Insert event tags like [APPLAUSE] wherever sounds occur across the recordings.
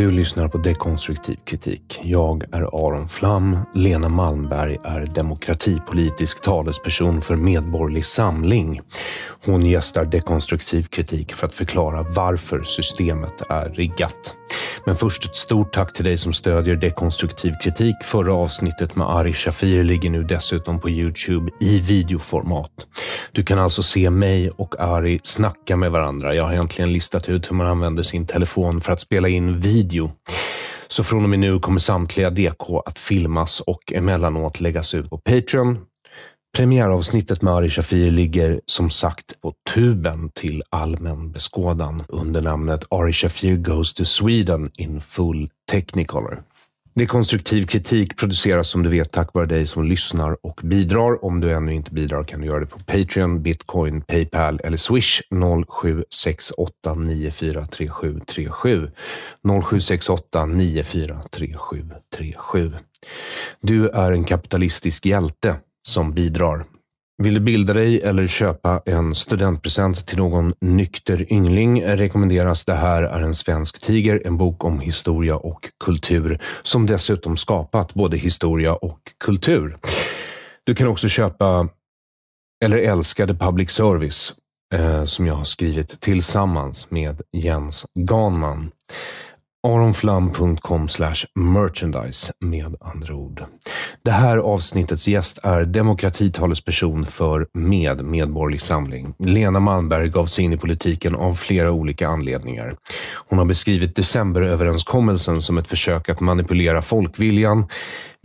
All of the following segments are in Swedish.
Du lyssnar på Dekonstruktiv kritik. Jag är Aron Flam. Lena Malmberg är demokratipolitisk talesperson för Medborgerlig Samling. Hon gästar Dekonstruktiv kritik för att förklara varför systemet är riggat. Men först ett stort tack till dig som stödjer dekonstruktiv kritik. Förra avsnittet med Ari Shafir ligger nu dessutom på Youtube i videoformat. Du kan alltså se mig och Ari snacka med varandra. Jag har äntligen listat ut hur man använder sin telefon för att spela in video. Så från och med nu kommer samtliga DK att filmas och emellanåt läggas ut på Patreon. Premiäravsnittet med Ari Shafir ligger som sagt på tuben till allmän beskådan under namnet Ari Shafir Goes to Sweden in Full Technicolor. Det är konstruktiv kritik produceras som du vet tack vare dig som lyssnar och bidrar. Om du ännu inte bidrar kan du göra det på Patreon, Bitcoin, Paypal eller Swish 0768943737. 0768943737. Du är en kapitalistisk hjälte som bidrar. Vill du bilda dig eller köpa en studentpresent till någon nykter yngling rekommenderas Det här är en svensk tiger, en bok om historia och kultur som dessutom skapat både historia och kultur. Du kan också köpa Eller älskade public service eh, som jag har skrivit tillsammans med Jens Ganman aronflam.com merchandise med andra ord. Det här avsnittets gäst är demokratitalesperson för Med Medborgerlig Samling. Lena Malmberg gav sig in i politiken av flera olika anledningar. Hon har beskrivit decemberöverenskommelsen som ett försök att manipulera folkviljan,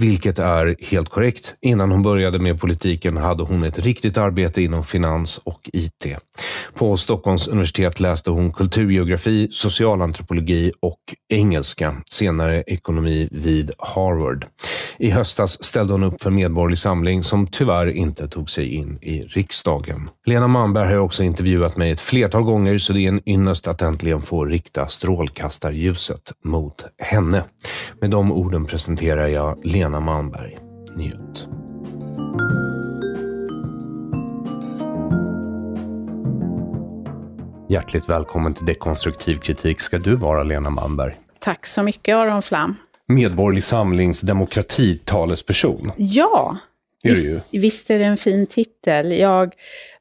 vilket är helt korrekt. Innan hon började med politiken hade hon ett riktigt arbete inom finans och IT. På Stockholms universitet läste hon kulturgeografi, socialantropologi och engelska, senare ekonomi vid Harvard. I höstas ställde hon upp för Medborgerlig Samling som tyvärr inte tog sig in i riksdagen. Lena Manberg har också intervjuat mig ett flertal gånger så det är en ynnest att äntligen få rikta strålkastarljuset mot henne. Med de orden presenterar jag Lena Lena Malmberg. Njut. Hjärtligt välkommen till Dekonstruktiv kritik ska du vara, Lena Malmberg. Tack så mycket, Aron Flam. Medborgerlig Samlings demokratitalesperson. Ja, är visst, visst är det en fin titel. Jag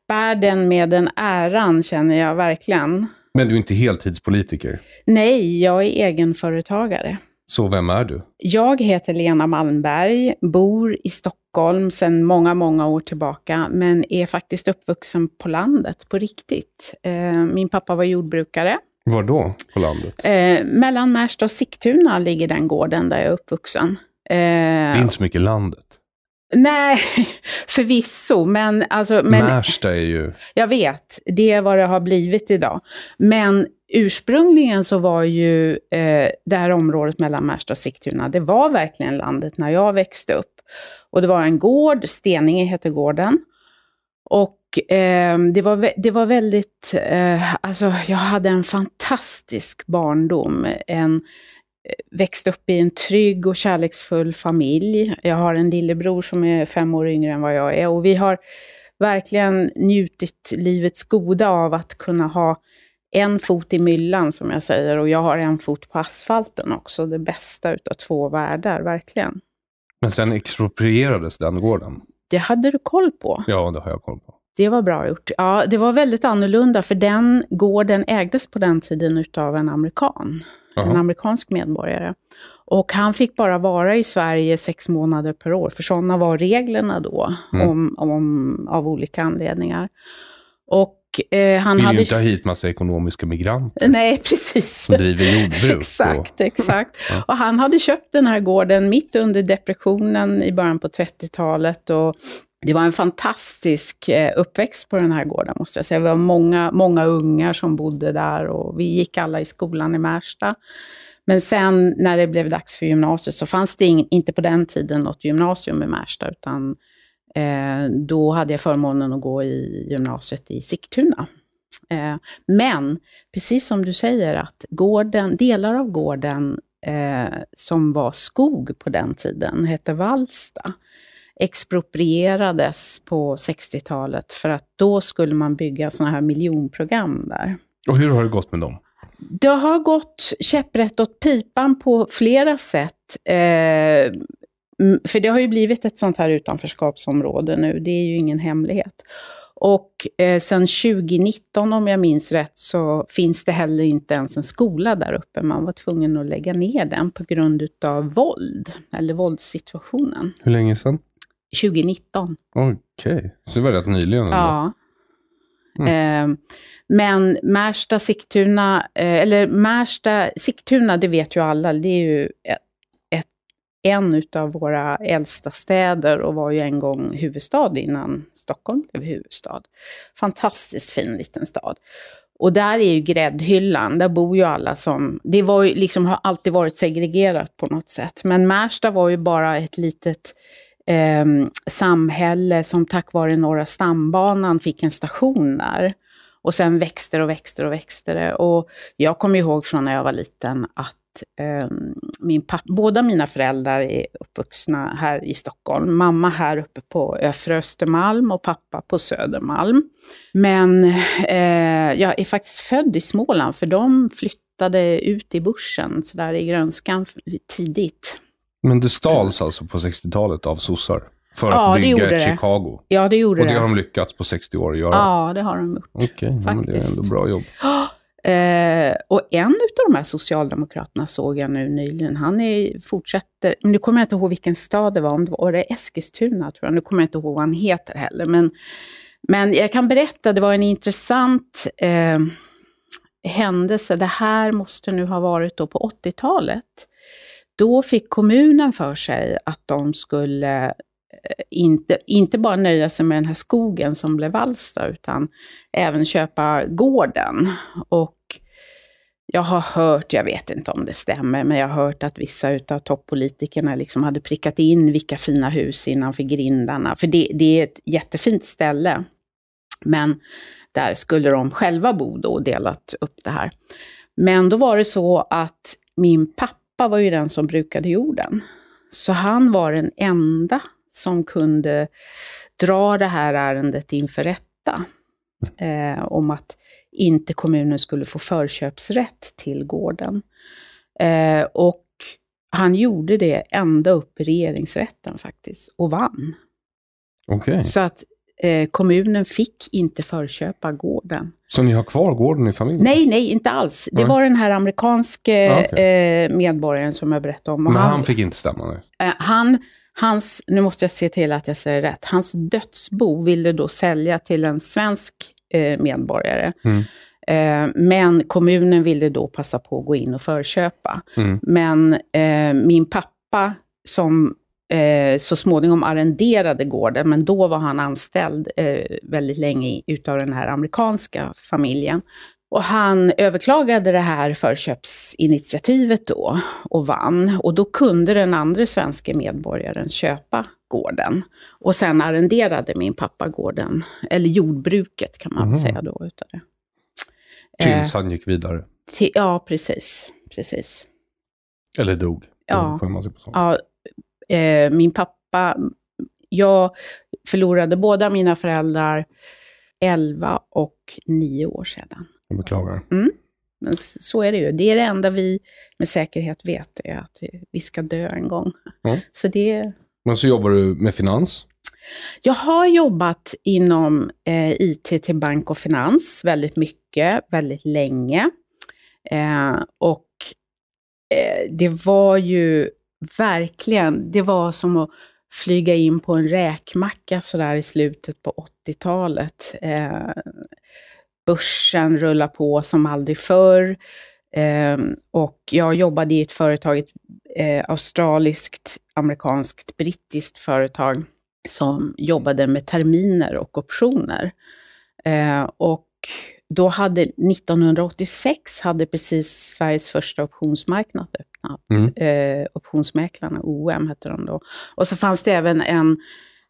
bär den med den äran, känner jag verkligen. Men du är inte heltidspolitiker? Nej, jag är egenföretagare. Så vem är du? Jag heter Lena Malmberg, bor i Stockholm sedan många, många år tillbaka, men är faktiskt uppvuxen på landet på riktigt. Eh, min pappa var jordbrukare. Var då på landet? Eh, mellan Märsta och Sigtuna ligger den gården där jag är uppvuxen. Eh, Det är inte så mycket landet. Nej, [LAUGHS] förvisso. Men, alltså, men, Märsta är ju... Jag vet, det är vad det har blivit idag. Men ursprungligen så var ju eh, det här området mellan Märsta och Sigtuna, det var verkligen landet när jag växte upp. Och det var en gård, Steninge heter gården. Och eh, det, var, det var väldigt, eh, alltså jag hade en fantastisk barndom. En, växt upp i en trygg och kärleksfull familj. Jag har en lillebror som är fem år yngre än vad jag är och vi har verkligen njutit livets goda av att kunna ha en fot i myllan, som jag säger, och jag har en fot på asfalten också. Det bästa utav två världar, verkligen. Men sen exproprierades den gården? Det hade du koll på. Ja, det har jag koll på. Det var bra gjort. Ja, det var väldigt annorlunda, för den gården ägdes på den tiden utav en amerikan. Aha. en amerikansk medborgare. Och han fick bara vara i Sverige sex månader per år, för sådana var reglerna då, mm. om, om, av olika anledningar. Och, eh, han Vill hade... ju inte ha hit massa ekonomiska migranter. Nej, [LAUGHS] precis. Som driver jordbruk. exakt, exakt. Och han hade köpt den här gården mitt under depressionen i början på 30-talet. Och det var en fantastisk eh, uppväxt på den här gården, måste jag säga. Vi var många, många ungar som bodde där och vi gick alla i skolan i Märsta. Men sen när det blev dags för gymnasiet så fanns det in, inte på den tiden något gymnasium i Märsta, utan eh, då hade jag förmånen att gå i gymnasiet i Sigtuna. Eh, men precis som du säger, att gården, delar av gården eh, som var skog på den tiden hette Vallsta exproprierades på 60-talet för att då skulle man bygga sådana här miljonprogram där. Och hur har det gått med dem? Det har gått käpprätt åt pipan på flera sätt. Eh, för det har ju blivit ett sånt här utanförskapsområde nu, det är ju ingen hemlighet. Och eh, sen 2019, om jag minns rätt, så finns det heller inte ens en skola där uppe. Man var tvungen att lägga ner den på grund utav våld, eller våldssituationen. Hur länge sedan? 2019. Okej, okay. så det var rätt nyligen? Ändå. Ja. Mm. Eh, men Märsta, Sigtuna, eh, eller Märsta, Sigtuna, det vet ju alla, det är ju ett, en av våra äldsta städer och var ju en gång huvudstad innan Stockholm blev huvudstad. Fantastiskt fin liten stad. Och där är ju gräddhyllan, där bor ju alla som... Det var ju, liksom, har alltid varit segregerat på något sätt. Men Märsta var ju bara ett litet eh, samhälle som tack vare Norra stambanan fick en station där. Och sen växte och växte och växte det. Och jag kommer ihåg från när jag var liten att ehm, min pappa, båda mina föräldrar är uppvuxna här i Stockholm. Mamma här uppe på Öfre Östermalm och pappa på Södermalm. Men eh, jag är faktiskt född i Småland, för de flyttade ut i bushen, så där i grönskan, tidigt. Men det stals alltså på 60-talet av sossar? För att ja, bygga Chicago? Det. Ja, det gjorde det. Och det har de lyckats på 60 år att göra? Ja, det har de gjort. Okej, okay, det är ändå bra jobb. [GASPS] Eh, och en av de här socialdemokraterna såg jag nu nyligen, han är, fortsätter, nu kommer jag inte ihåg vilken stad det var, om det var det Eskilstuna tror jag, nu kommer jag inte ihåg vad han heter heller, men, men jag kan berätta, det var en intressant eh, händelse, det här måste nu ha varit då på 80-talet, då fick kommunen för sig att de skulle eh, inte, inte bara nöja sig med den här skogen som blev Valsta, utan även köpa gården. Och jag har hört, jag vet inte om det stämmer, men jag har hört att vissa utav toppolitikerna liksom hade prickat in vilka fina hus innanför grindarna. För det, det är ett jättefint ställe. Men där skulle de själva bo då och delat upp det här. Men då var det så att min pappa pappa var ju den som brukade jorden. Så han var den enda som kunde dra det här ärendet inför rätta. Eh, om att inte kommunen skulle få förköpsrätt till gården. Eh, och han gjorde det ända upp i regeringsrätten faktiskt, och vann. Okay. Så att Eh, kommunen fick inte förköpa gården. Så ni har kvar gården i familjen? Nej, nej, inte alls. Det nej. var den här amerikanske ah, okay. eh, medborgaren som jag berättade om. Men han, han, fick inte stämma nu? Eh, han, hans, nu måste jag se till att jag säger rätt, hans dödsbo ville då sälja till en svensk eh, medborgare. Mm. Eh, men kommunen ville då passa på att gå in och förköpa. Mm. Men min pappa, som Eh, så småningom arrenderade gården, men då var han anställd eh, väldigt länge utav den här amerikanska familjen. Och han överklagade det här förköpsinitiativet då och vann. Och då kunde den andra svenska medborgaren köpa gården. Och sen arrenderade min pappa gården, eller jordbruket kan man mm. säga då utav det. Tills eh, han gick vidare? Till, ja, precis. precis. Eller dog. Ja, ja, eh, min pappa, jag förlorade båda mina föräldrar 11 och 9 år sedan. Jag beklagar. Mm. Men så är det ju. Det är det enda vi med säkerhet vet, är att vi ska dö en gång. Mm. Så det... Men så jobbar du med finans? Jag har jobbat inom eh, IT till bank och finans väldigt mycket, väldigt länge. Eh, och eh, det var ju Verkligen. Det var som att flyga in på en räkmacka sådär i slutet på 80-talet. Eh, börsen rullar på som aldrig förr. Eh, och jag jobbade i ett företag, ett eh, australiskt, amerikanskt, brittiskt företag som jobbade med terminer och optioner. Eh, och då hade 1986 hade precis Sveriges första optionsmarknad öppnat. Mm. Eh, optionsmäklarna, OM hette de då. Och så fanns det även en,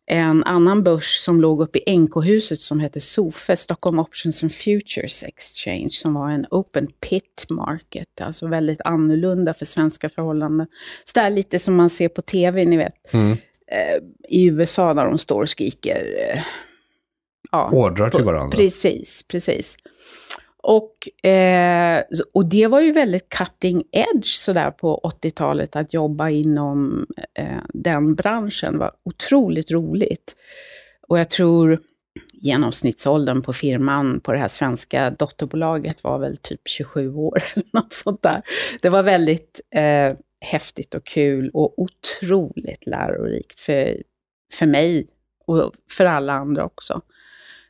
en annan börs som låg uppe i NK-huset som hette SOFE, Stockholm Options and Futures Exchange, som var en open pit market, alltså väldigt annorlunda för svenska förhållanden. Så där lite som man ser på tv, ni vet, mm. eh, i USA där de står och skriker eh, ja, ordrar till varandra. Precis, precis. Och, eh, och det var ju väldigt cutting edge sådär på 80-talet, att jobba inom eh, den branschen Det var otroligt roligt. Och jag tror genomsnittsåldern på firman på det här svenska dotterbolaget var väl typ 27 år [LAUGHS] eller något sånt där. Det var väldigt eh, häftigt och kul och otroligt lärorikt för, för mig och för alla andra också.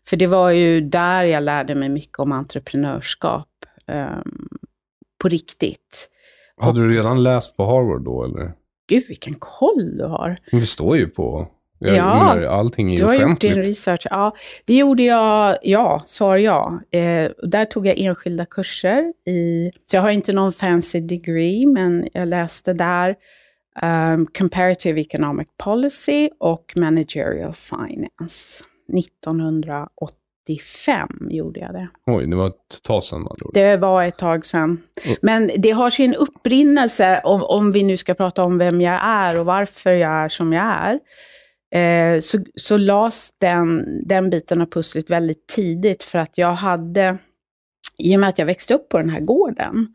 För det var ju där jag lärde mig mycket om entreprenörskap um, på riktigt. Hade du redan läst på Harvard då, eller? Gud, vilken koll du har. Men det står ju på... Jag ja, undrar, allting är du har offentligt. gjort din research. Ja, det gjorde jag, ja, svar ja. Eh, där tog jag enskilda kurser. I, så jag har inte någon fancy degree, men jag läste där um, Comparative Economic Policy och Managerial Finance. 1985 gjorde jag det. Oj, det var ett tag sedan man gjorde. Det var ett tag sedan. Mm. Men det har sin upprinnelse, om, om vi nu ska prata om vem jag är och varför jag är som jag är. Eh, så, så lades den, den biten av pusslet väldigt tidigt för att jag hade, i och med att jag växte upp på den här gården,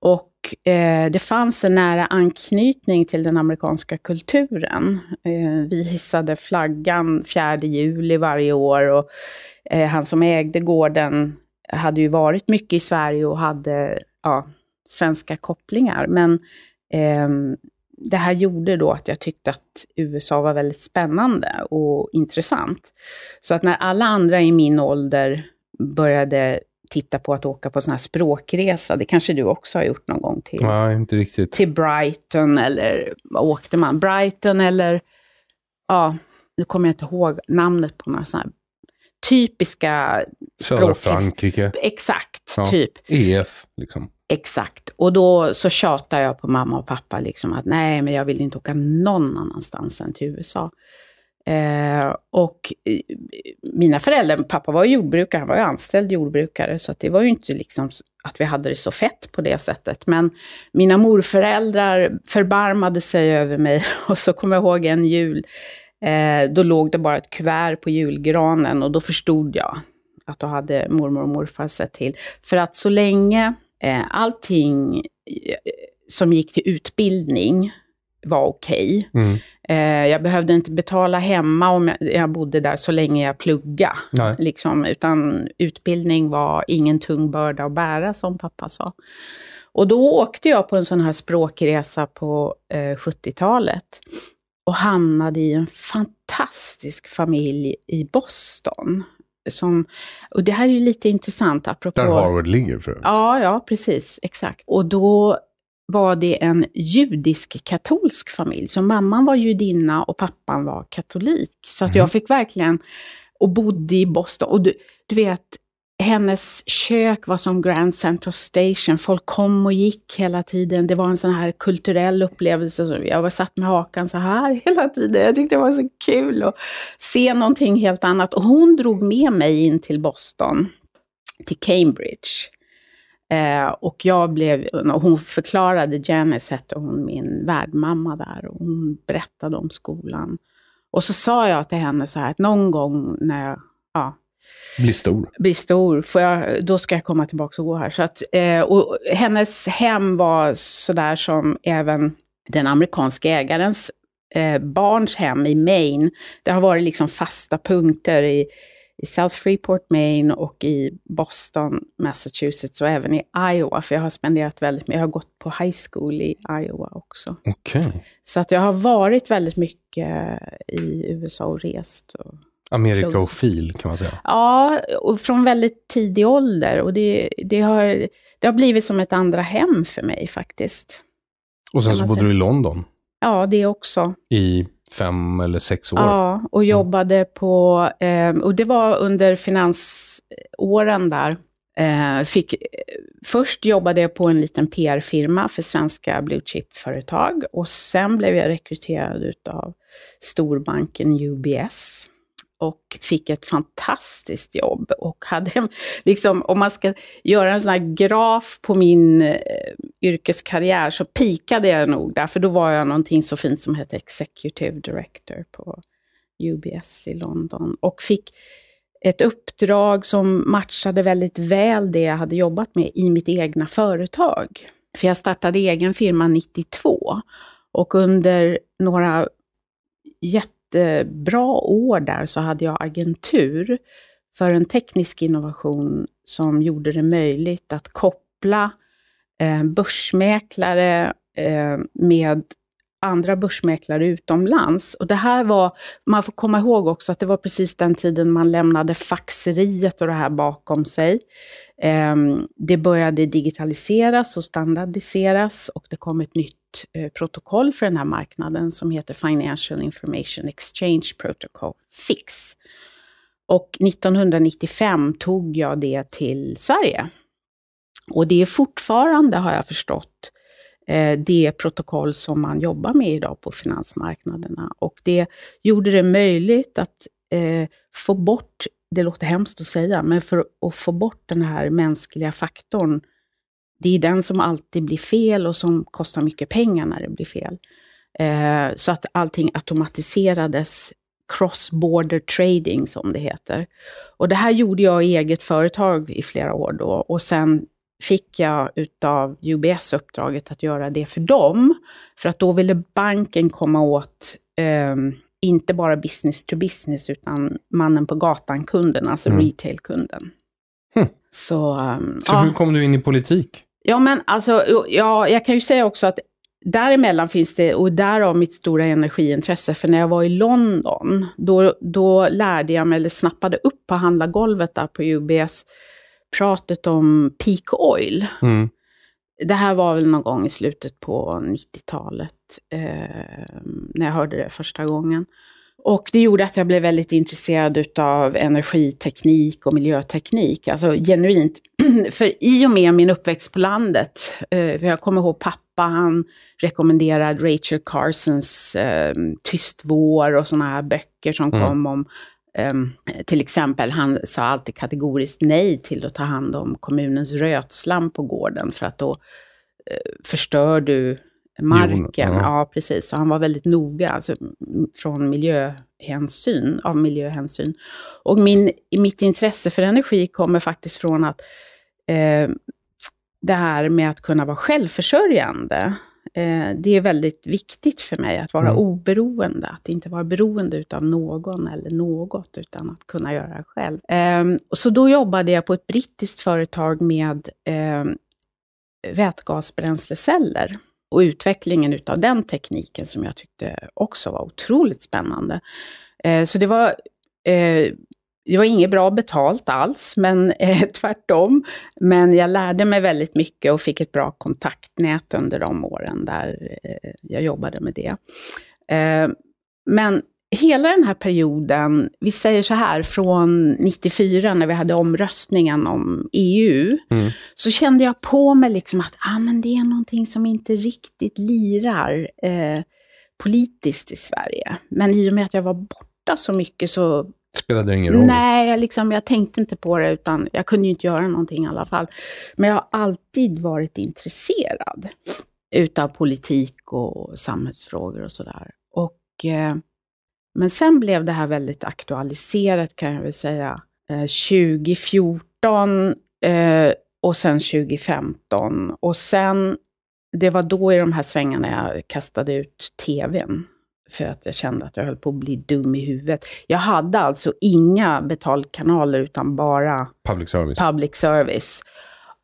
och eh, det fanns en nära anknytning till den amerikanska kulturen. Eh, vi hissade flaggan 4 juli varje år och eh, han som ägde gården hade ju varit mycket i Sverige och hade ja, svenska kopplingar. Men ehm, det här gjorde då att jag tyckte att USA var väldigt spännande och intressant. Så att när alla andra i min ålder började titta på att åka på sån här språkresa. Det kanske du också har gjort någon gång till, ja, inte riktigt. till Brighton eller vad åkte man? Brighton eller, ja, nu kommer jag inte ihåg namnet på några sådana här typiska Södra Frankrike. Exakt, ja, typ. EF, liksom. Exakt. Och då så tjatar jag på mamma och pappa liksom att nej, men jag vill inte åka någon annanstans än till USA. Eh, och mina föräldrar, pappa var jordbrukare, han var ju anställd jordbrukare, så det var ju inte liksom att vi hade det så fett på det sättet. Men mina morföräldrar förbarmade sig över mig [LAUGHS] och så kommer jag ihåg en jul, eh, då låg det bara ett kuvert på julgranen och då förstod jag att då hade mormor och morfar sett till. För att så länge eh, allting eh, som gick till utbildning var okej. Okay. Mm. Eh, jag behövde inte betala hemma om jag, jag bodde där så länge jag pluggade. Liksom, utan utbildning var ingen tung börda att bära, som pappa sa. Och då åkte jag på en sån här språkresa på eh, 70-talet och hamnade i en fantastisk familj i Boston. Som, och det här är ju lite intressant apropå... Där Harvard ligger för Ja, ja, precis. Exakt. Och då var det en judisk-katolsk familj, så mamman var judinna och pappan var katolik. Så att mm. jag fick verkligen, och bodde i Boston, och du, du vet, hennes kök var som Grand Central Station, folk kom och gick hela tiden. Det var en sån här kulturell upplevelse, jag var satt med hakan så här [LAUGHS] hela tiden. Jag tyckte det var så kul att se någonting helt annat. Och hon drog med mig in till Boston, till Cambridge. Eh, och jag blev, och hon förklarade, Janice hette hon, min värdmamma där, och hon berättade om skolan. Och så sa jag till henne så här, att någon gång när jag ja, blir stor, blir stor får jag, då ska jag komma tillbaka och gå här. Så att, eh, och hennes hem var sådär som även den amerikanska ägarens eh, barns hem i Maine. Det har varit liksom fasta punkter i i South Freeport, Maine och i Boston, Massachusetts och även i Iowa, för jag har spenderat väldigt mycket. Jag har gått på high school i Iowa också. Okay. Så att jag har varit väldigt mycket i USA och rest. Och Amerikofil kan man säga. Ja, och från väldigt tidig ålder. Och det, det, har, det har blivit som ett andra hem för mig faktiskt. Och sen så bodde säga. du i London. Ja, det också. I fem eller sex år. Ja, och mm. jobbade mm. på, eh, och det var under finansåren där. Eh, fick, först jobbade jag på en liten PR-firma för svenska blue chip-företag och sen blev jag rekryterad av storbanken UBS och fick ett fantastiskt jobb. Och hade, liksom, om man ska göra en sån här graf på min eh, yrkeskarriär så pikade jag nog där, för då var jag någonting så fint som hette Executive Director på UBS i London. Och fick ett uppdrag som matchade väldigt väl det jag hade jobbat med i mitt egna företag. För jag startade egen firma 92 och under några jätte bra år där så hade jag agentur för en teknisk innovation som gjorde det möjligt att koppla eh, börsmäklare eh, med andra börsmäklare utomlands. Och det här var, man får komma ihåg också att det var precis den tiden man lämnade faxeriet och det här bakom sig. Ehm, det började digitaliseras och standardiseras och det kom ett nytt Eh, protokoll för den här marknaden som heter Financial Information Exchange Protocol, FIX. Och 1995 tog jag det till Sverige. Och det är fortfarande, har jag förstått, eh, det protokoll som man jobbar med idag på finansmarknaderna. Och det gjorde det möjligt att eh, få bort, det låter hemskt att säga, men för att få bort den här mänskliga faktorn det är den som alltid blir fel och som kostar mycket pengar när det blir fel. Eh, så att allting automatiserades cross-border trading, som det heter. Och det här gjorde jag i eget företag i flera år då, och sen fick jag utav UBS uppdraget att göra det för dem, för att då ville banken komma åt eh, inte bara business to business, utan mannen på gatan-kunden, alltså mm. retail-kunden. Hm. Så, um, så ja. hur kom du in i politik? Ja, men alltså, ja, jag kan ju säga också att däremellan finns det, och därav mitt stora energiintresse, för när jag var i London, då, då lärde jag mig, eller snappade upp på handlargolvet där på UBS, pratet om peak oil. Mm. Det här var väl någon gång i slutet på 90-talet, eh, när jag hörde det första gången. Och det gjorde att jag blev väldigt intresserad utav energiteknik och miljöteknik, alltså genuint. [CLEARS THROAT] För i och med min uppväxt på landet, eh, för jag kommer ihåg pappa, han rekommenderade Rachel Carsons eh, Tyst vår och sådana här böcker som mm. kom om Um, till exempel, han sa alltid kategoriskt nej till att ta hand om kommunens rötslam på gården, för att då uh, förstör du marken. Ja. ja. precis. Så han var väldigt noga, alltså från miljöhänsyn, av miljöhänsyn. Och min, mitt intresse för energi kommer faktiskt från att eh, det här med att kunna vara självförsörjande, eh, det är väldigt viktigt för mig att vara mm. oberoende, att inte vara beroende utav någon eller något, utan att kunna göra det själv. Eh, så då jobbade jag på ett brittiskt företag med ehm, vätgasbränsleceller och utvecklingen utav den tekniken som jag tyckte också var otroligt spännande. Eh, så det var eh, det var inget bra betalt alls, men eh, [LAUGHS] tvärtom. Men jag lärde mig väldigt mycket och fick ett bra kontaktnät under de åren där eh, jag jobbade med det. Eh, men hela den här perioden, vi säger så här, från 94 när vi hade omröstningen om EU, mm. så kände jag på mig liksom att ah, men det är någonting som inte riktigt lirar eh, politiskt i Sverige. Men i och med att jag var borta så mycket så Spelade det ingen roll? Nej, jag, liksom, jag tänkte inte på det, utan jag kunde ju inte göra någonting i alla fall. Men jag har alltid varit intresserad utav politik och samhällsfrågor och sådär. Och eh, men sen blev det här väldigt aktualiserat kan jag väl säga. 2014 eh, eh, och sen 2015. Och sen, det var då i de här svängarna jag kastade ut tvn. För att jag kände att jag höll på att bli dum i huvudet. Jag hade alltså inga betalkanaler utan bara public service. Public service.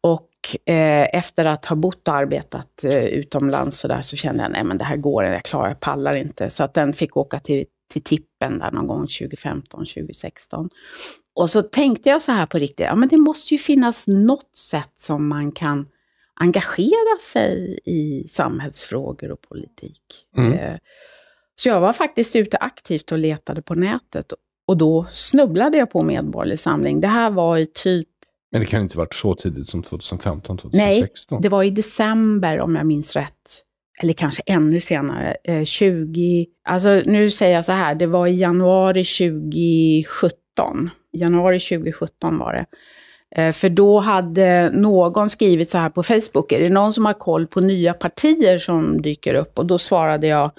Och eh, efter att ha bott och arbetat eh, utomlands så, där, så kände jag, nej men det här går inte, jag klarar, jag pallar inte. Så att den fick åka till till tippen där någon gång 2015, 2016. Och så tänkte jag så här på riktigt, ja men det måste ju finnas något sätt som man kan engagera sig i samhällsfrågor och politik. Mm. Eh, så jag var faktiskt ute aktivt och letade på nätet och då snubblade jag på Medborgerlig Samling. Det här var i typ... Men det kan inte ha varit så tidigt som 2015, 2016? Nej, det var i december om jag minns rätt, eller kanske ännu senare, 20... Eh, alltså nu säger jag så här, det var i januari 2017. Januari 2017 var det. Eh, för då hade någon skrivit så här på Facebook, är det någon som har koll på nya partier som dyker upp? Och då svarade jag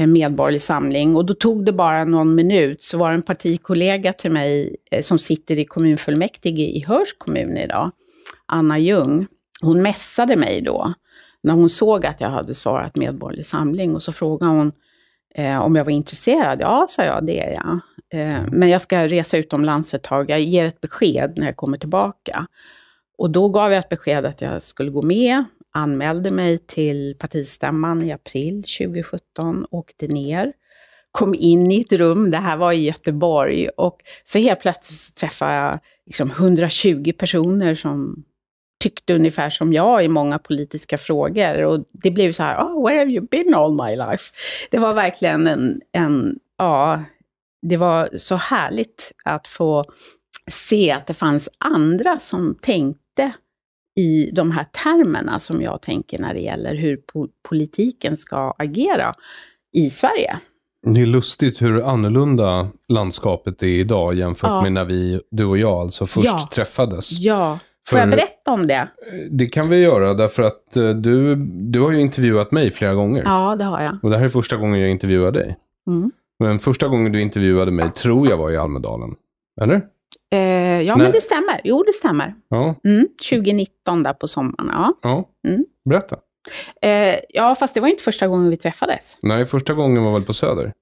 eh, Medborgerlig Samling. Och då tog det bara någon minut, så var det en partikollega till mig som sitter i kommunfullmäktige i Hörs kommun idag, Anna Ljung. Hon mässade mig då när hon såg att jag hade svarat Medborgerlig Samling och så frågade hon eh, om jag var intresserad. Ja, sa jag, det är jag. Eh, mm. men jag ska resa utomlands ett tag. Jag ger ett besked när jag kommer tillbaka. Och då gav jag ett besked att jag skulle gå med, anmälde mig till partistämman i april 2017, åkte ner kom in i ett rum, det här var i Göteborg, och så helt plötsligt träffade jag liksom 120 personer som tyckte ungefär som jag i många politiska frågor. Och det blev så här, oh, where have you been all my life? Det var verkligen en, en ja, det var så härligt att få se att det fanns andra som tänkte i de här termerna som jag tänker när det gäller hur po politiken ska agera i Sverige. Det är lustigt hur annorlunda landskapet är idag jämfört ja. med när vi, du och jag, alltså först ja. träffades. Ja, Får jag berätta om det? Det kan vi göra, därför att eh, du, du har ju intervjuat mig flera gånger. Ja, det har jag. Och det här är första gången jag intervjuar dig. Mm. Men första gången du intervjuade mig tror jag var i Almedalen. Eller? Eh, ja, När... men det stämmer. Jo, det stämmer. Ja. Mm, 2019 där på sommaren. Ja. ja. Mm. Berätta. Eh, ja, fast det var inte första gången vi träffades. Nej, första gången var väl på Söder?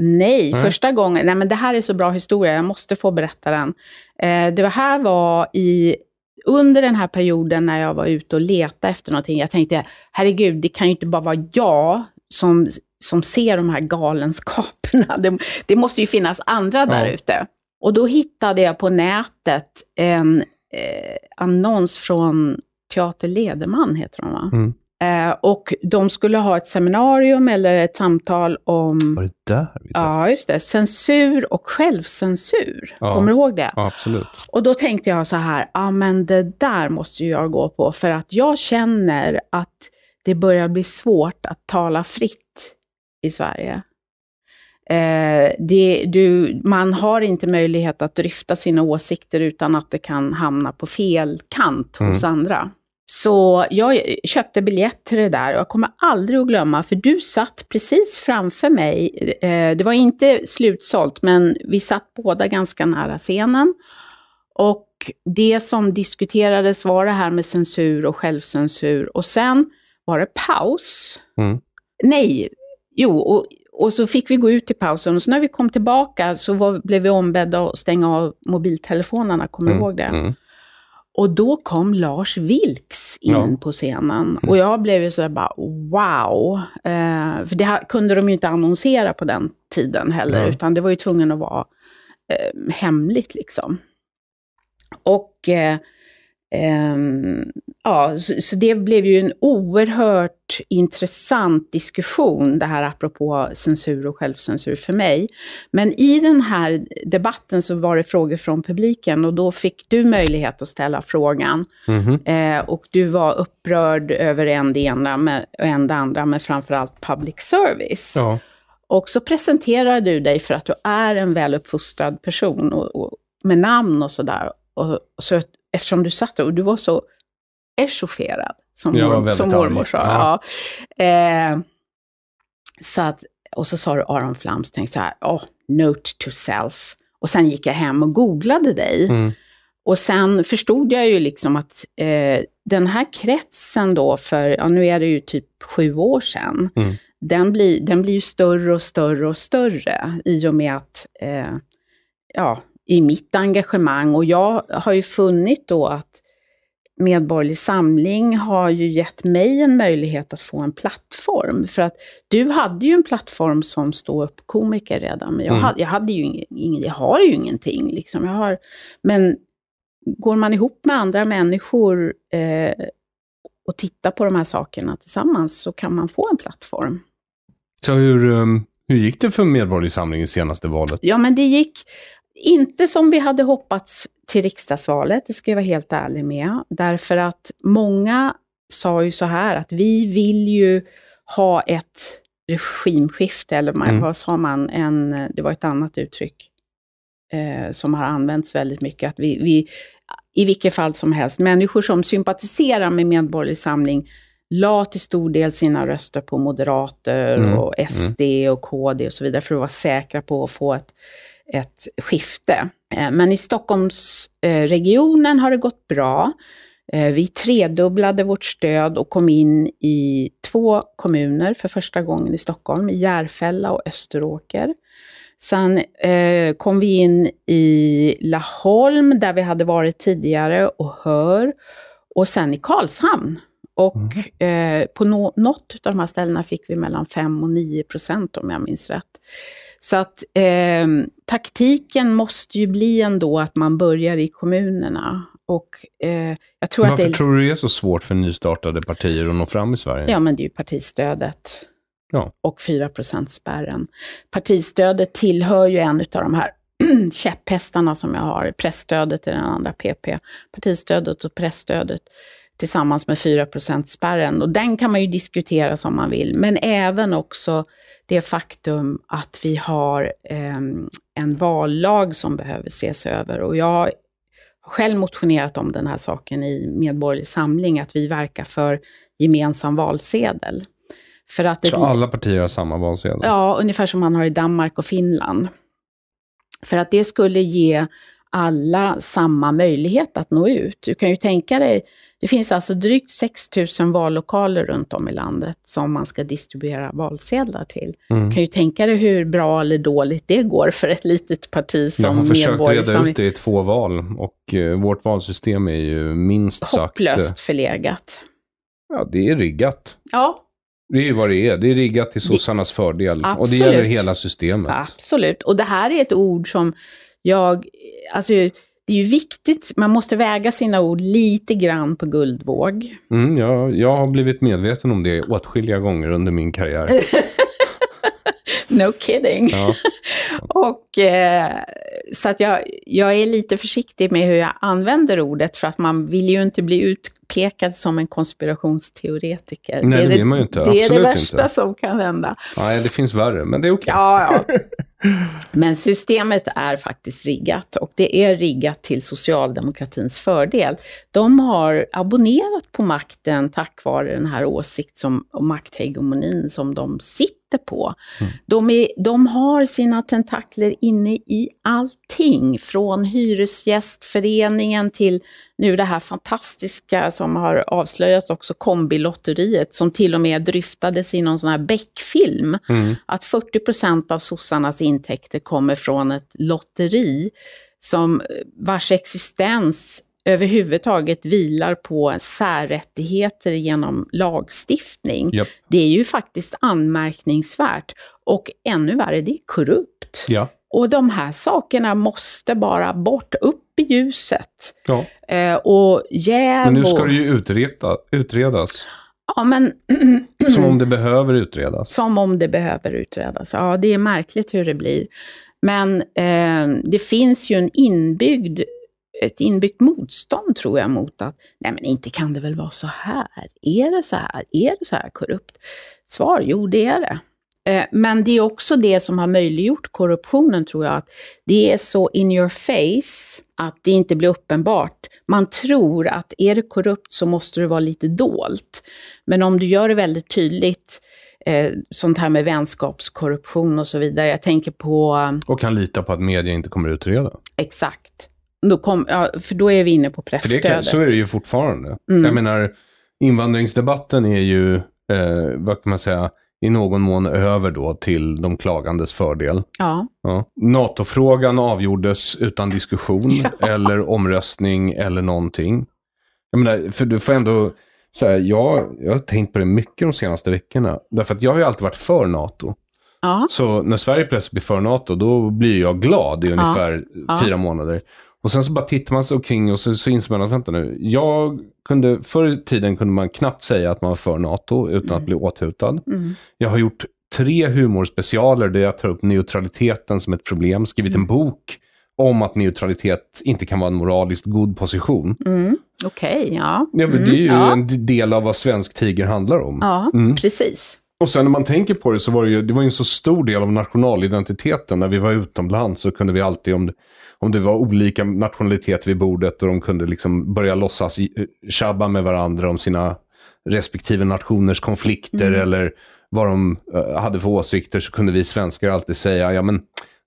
Nej, nej, första gången. Nej, men det här är så bra historia. Jag måste få berätta den. Eh, det här var i under den här perioden när jag var ute och letade efter någonting, jag tänkte herregud, det kan ju inte bara vara jag som, som ser de här galenskaperna. [LAUGHS] Det, det måste ju finnas andra ja. där ute. Och då hittade jag på nätet en eh, annons från Teater Lederman, heter de va? Mm. Eh, och de skulle ha ett seminarium eller ett samtal om... Var det där vi Ja, just det. Censur och självcensur. Ja, Kommer du ihåg det? Ja, absolut. Och då tänkte jag så här, ja men det där måste ju jag gå på, för att jag känner att det börjar bli svårt att tala fritt i Sverige. Eh, det, du, man har inte möjlighet att dryfta sina åsikter utan att det kan hamna på fel kant hos mm. andra. Så jag köpte biljett till det där och jag kommer aldrig att glömma, för du satt precis framför mig. Eh, det var inte slutsålt, men vi satt båda ganska nära scenen. Och det som diskuterades var det här med censur och självcensur. Och sen var det paus. Mm. Nej, jo, och, och så fick vi gå ut i pausen. Och så när vi kom tillbaka så var, blev vi ombedda att stänga av mobiltelefonerna, kommer mm. du ihåg det? Mm. Och då kom Lars Vilks in ja. på scenen. Mm. Och jag blev ju sådär bara wow. Eh, för det kunde de ju inte annonsera på den tiden heller, ja. utan det var ju tvungen att vara eh, hemligt liksom. Och eh, ehm, Ja, så, så, det blev ju en oerhört intressant diskussion, det här apropå censur och självcensur för mig. Men i den här debatten så var det frågor från publiken och då fick du möjlighet att ställa frågan. Mm -hmm. eh, och du var upprörd över en det ena och en det andra, men framförallt public service. Ja. Och så presenterar du dig för att du är en väluppfostrad person, och, och med namn och sådär. Och, och så eftersom du satt där och du var så echaufferad, som, mor, som mormor sa. Ja. Ja. Eh, så att, och så sa du Aron Flams, tänkte så här, oh, note to self. Och sen gick jag hem och googlade dig. Mm. Och sen förstod jag ju liksom att eh, den här kretsen då, för ja, nu är det ju typ sju år sedan, mm. den, blir, den blir ju större och större och större i och med att, eh, ja, i mitt engagemang. Och jag har ju funnit då att Medborgerlig Samling har ju gett mig en möjlighet att få en plattform. För att du hade ju en plattform som ståuppkomiker redan, men jag, mm. hade, jag, hade ju ing, jag har ju ingenting. Liksom. Jag har, men går man ihop med andra människor eh, och tittar på de här sakerna tillsammans så kan man få en plattform. Så hur, um, hur gick det för Medborgerlig Samling i senaste valet? Ja, men det gick inte som vi hade hoppats till riksdagsvalet, det ska jag vara helt ärlig med, därför att många sa ju så här att vi vill ju ha ett regimskifte, eller mm. vad sa man, en, det var ett annat uttryck eh, som har använts väldigt mycket, att vi, vi, i vilket fall som helst, människor som sympatiserar med Medborgerlig Samling la till stor del sina röster på moderater mm. och SD mm. och KD och så vidare, för att vara säkra på att få ett ett skifte. Eh, men i Stockholmsregionen har det gått bra. Eh, vi tredubblade vårt stöd och kom in i två kommuner för första gången i Stockholm, i Järfälla och Österåker. Sen eh, kom vi in i Laholm, där vi hade varit tidigare, och Hör, och sen i Karlshamn. Och mm. på något av de här ställena fick vi mellan 5 och 9 procent om jag minns rätt. Så att eh, taktiken måste ju bli ändå att man börjar i kommunerna. Och, eh, jag tror Varför att det... tror du det är så svårt för nystartade partier att nå fram i Sverige? Ja, men det är ju partistödet ja. och 4 spärren. Partistödet tillhör ju en av de här [CLEARS THROAT] käpphästarna som jag har. Pressstödet är den andra PP. Partistödet och pressstödet tillsammans med 4 spärren. Och den kan man ju diskutera som man vill, men även också det faktum att vi har eh, en vallag som behöver ses över. Och jag har själv motionerat om den här saken i Medborgerlig Samling, att vi verkar för gemensam valsedel. För att Så ett, alla partier har samma valsedel? Ja, ungefär som man har i Danmark och Finland. För att det skulle ge alla samma möjlighet att nå ut. Du kan ju tänka dig det finns alltså drygt 6 000 vallokaler runt om i landet som man ska distribuera valsedlar till. Mm. kan ju tänka dig hur bra eller dåligt det går för ett litet parti som medborgare. Jag har försökt reda ut det i två val och eh, vårt valsystem är ju minst sagt... Hopplöst eh, förlegat. Ja, det är riggat. Ja, det är ju vad det är. Det är riggat till sossarnas fördel. Absolut. Och det gäller hela systemet. Absolut. Och det här är ett ord som jag... Alltså, det är ju viktigt, man måste väga sina ord lite grann på guldvåg. Mm, jag, jag har blivit medveten om det åtskilliga gånger under min karriär. [LAUGHS] no kidding. Ja. [LAUGHS] och, eh, så att jag, jag är lite försiktig med hur jag använder ordet, för att man vill ju inte bli utpekad som en konspirationsteoretiker. Nej, det, det vill man ju inte. Det Absolut är det värsta inte. som kan hända. Nej, det finns värre, men det är okej. Okay. ja, ja. [LAUGHS] Men systemet är faktiskt riggat och det är riggat till socialdemokratins fördel. De har abonnerat på makten tack vare den här åsikt och makthegemonin som de sitter på. Mm. De, är, de har sina tentakler inne i allting, från Hyresgästföreningen till nu det här fantastiska som har avslöjats också, Kombilotteriet, som till och med dryftades i någon sån här Beck-film. Mm. Att 40 av sossarnas intäkter kommer från ett lotteri som vars existens överhuvudtaget vilar på särrättigheter genom lagstiftning. Yep. Det är ju faktiskt anmärkningsvärt. Och ännu värre, det är korrupt. Ja. Och de här sakerna måste bara bort, upp i ljuset. Ja. Eh, och jäv Men nu ska det ju utreda, utredas. Ja, men... [CLEARS THROAT] som om det behöver utredas. Som om det behöver utredas. Ja, det är märkligt hur det blir. Men eh, det finns ju en inbyggd, ett inbyggt motstånd, tror jag, mot att nej, men inte kan det väl vara så här? Är det så här? Är det så här korrupt? Svar, jo, det är det. Eh, men det är också det som har möjliggjort korruptionen, tror jag. att Det är så in your face att det inte blir uppenbart. Man tror att är det korrupt så måste det vara lite dolt. Men om du gör det väldigt tydligt, eh, sånt här med vänskapskorruption och så vidare. Jag tänker på... Eh, och kan lita på att media inte kommer utreda. Exakt. Då kom, ja, för då är vi inne på presstödet. För det kan, så är det ju fortfarande. Mm. Jag menar, invandringsdebatten är ju, eh, vad kan man säga, i någon mån över då till de klagandes fördel. Ja. ja. NATO-frågan avgjordes utan diskussion [LAUGHS] ja. eller omröstning eller någonting. Jag menar, för du får ändå... säga, jag, jag har tänkt på det mycket de senaste veckorna. Därför att jag har ju alltid varit för NATO. Ja. Så när Sverige plötsligt blir för NATO, då blir jag glad i ungefär fyra månader. Och sen så bara tittar man sig omkring och så, så inser man att vänta nu, jag kunde, förr i tiden kunde man knappt säga att man var för NATO utan mm. att bli åthutad. Mm. Jag har gjort tre humorspecialer där jag tar upp neutraliteten som ett problem, skrivit en mm. bok om att neutralitet inte kan vara en moraliskt god position. Mm, Okej, okay, ja. ja mm, det är ju ja. en del av vad Svensk Tiger handlar om. Ja, mm. precis. Och sen när man tänker på det så var det ju, det var ju en så stor del av nationalidentiteten. När vi var utomlands så kunde vi alltid om om det var olika nationaliteter vid bordet och de kunde liksom börja låtsas eh, tjabba med varandra om sina respektive nationers konflikter mm. eller vad de eh, hade för åsikter så kunde vi svenskar alltid säga, ja men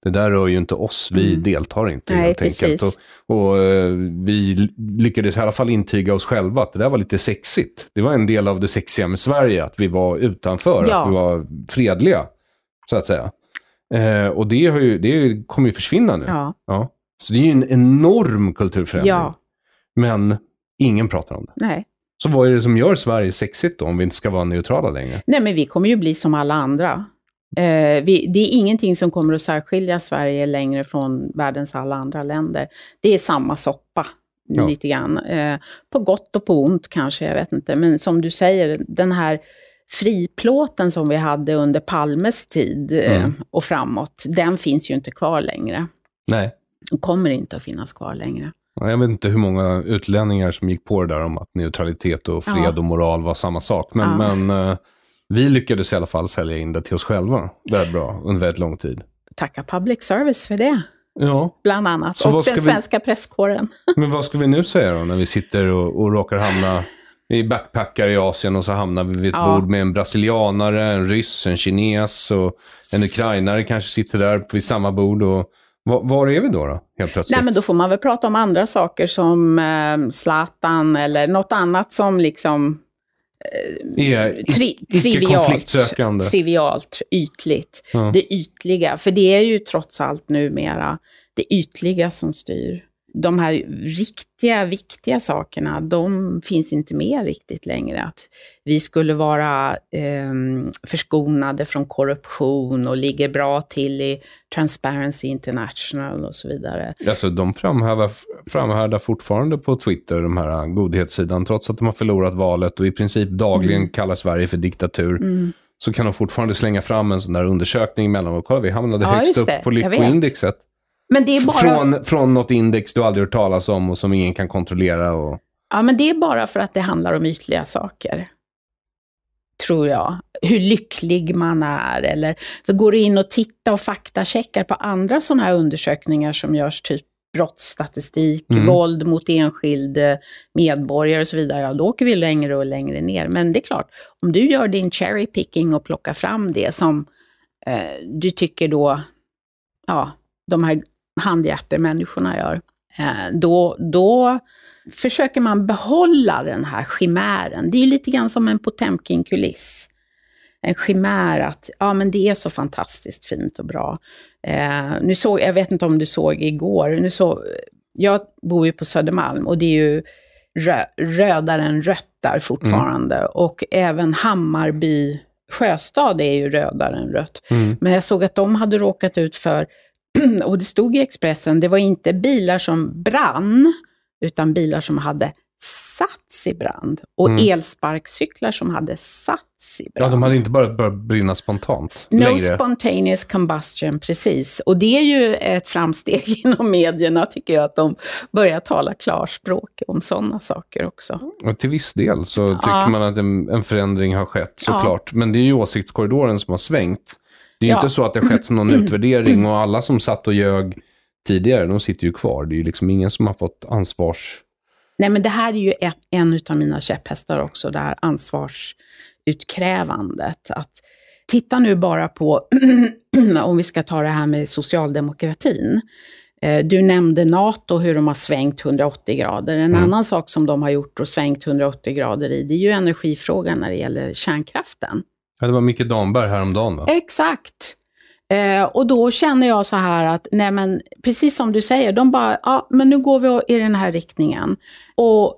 det där rör ju inte oss, vi mm. deltar inte Nej, helt precis. enkelt. Och, och, eh, vi lyckades i alla fall intyga oss själva att det där var lite sexigt. Det var en del av det sexiga med Sverige, att vi var utanför, ja. att vi var fredliga, så att säga. Eh, och det, har ju, det kommer ju försvinna nu. Ja. ja. Så det är ju en enorm kulturförändring. Ja. Men ingen pratar om det. Nej. Så vad är det som gör Sverige sexigt då, om vi inte ska vara neutrala längre? Nej, men vi kommer ju bli som alla andra. Eh, vi, det är ingenting som kommer att särskilja Sverige längre från världens alla andra länder. Det är samma soppa, ja. lite grann. Eh, på gott och på ont kanske, jag vet inte. Men som du säger, den här friplåten som vi hade under Palmes tid eh, mm. och framåt, den finns ju inte kvar längre. Nej och kommer inte att finnas kvar längre. Jag vet inte hur många utlänningar som gick på det där om att neutralitet och fred ja. och moral var samma sak. Men, ja. men eh, vi lyckades i alla fall sälja in det till oss själva väldigt bra under väldigt lång tid. Tacka public service för det. Ja. Bland annat. Så och den svenska vi... presskåren. [LAUGHS] Men vad ska vi nu säga då när vi sitter och, och råkar hamna i backpackar i Asien och så hamnar vi vid ett ja. bord med en brasilianare, en ryss, en kines och en ukrainare kanske sitter där vid samma bord. Och var, var, är vi då, då, helt plötsligt? Nej, men då får man väl prata om andra saker som eh, Zlatan eller något annat som liksom... Eh, är tri trivialt, trivialt, ytligt. Ja. Det ytliga, för det är ju trots allt numera det ytliga som styr de här riktiga, viktiga sakerna, de finns inte med riktigt längre. Att vi skulle vara eh, förskonade från korruption och ligger bra till i Transparency International och så vidare. Alltså de framhärdar, framhärdar fortfarande på Twitter, de här godhetssidan, trots att de har förlorat valet och i princip dagligen mm. kallar Sverige för diktatur. Mm så kan de fortfarande slänga fram en sån där undersökning mellan och kolla vi hamnade ja, högst upp på lyckoindexet. Men det är bara... från, från något index du aldrig hört talas om och som ingen kan kontrollera? Och... Ja, men det är bara för att det handlar om ytliga saker. Tror jag. Hur lycklig man är eller... För går du in och tittar och faktacheckar på andra sådana här undersökningar som görs, typ brottsstatistik, mm. våld mot enskild eh, medborgare och så vidare, ja, då åker vi längre och längre ner. Men det är klart, om du gör din cherry picking och plockar fram det som eh, du tycker då, ja, de här handhjärtemänniskorna gör, eh, då, då försöker man behålla den här chimären. Det är lite grann som en Potemkin-kuliss. En chimär att, ja men det är så fantastiskt fint och bra. Eh, nu såg, jag vet inte om du såg igår, nu så, jag bor ju på Södermalm och det är ju rö, rödare än rött där fortfarande. Mm. Och även Hammarby sjöstad är ju rödare än rött. Mm. Men jag såg att de hade råkat ut för [CLEARS THROAT] och det stod i Expressen, det var inte bilar som brann, utan bilar som hade satts i brand. Och mm. elsparkcyklar som hade satts i brand. Ja, de hade inte bara börjat brinna spontant No längre. spontaneous combustion, precis. Och det är ju ett framsteg [LAUGHS] inom medierna, tycker jag, att de börjar tala klarspråk om sådana saker också. Och till viss del så tycker man att en, en förändring har skett, såklart. Ja. Men det är ju åsiktskorridoren som har svängt. Det är ja. inte så att det har skett någon mm. utvärdering och alla som satt och ljög tidigare, de sitter ju kvar. Det är ju liksom ingen som har fått ansvars... Nej, men det här är ju ett, en av mina käpphästar också, det här ansvarsutkrävandet. Att titta nu bara på, [CLEARS THROAT] om vi ska ta det här med socialdemokratin. Eh, du nämnde NATO, hur de har svängt 180 grader. En mm. annan sak som de har gjort och svängt 180 grader i, det är ju energifrågan när det gäller kärnkraften. Ja, det var Micke Damberg häromdagen va? Exakt! Eh, och då känner jag så här att, nej men precis som du säger, de bara, ja men nu går vi i den här riktningen. Och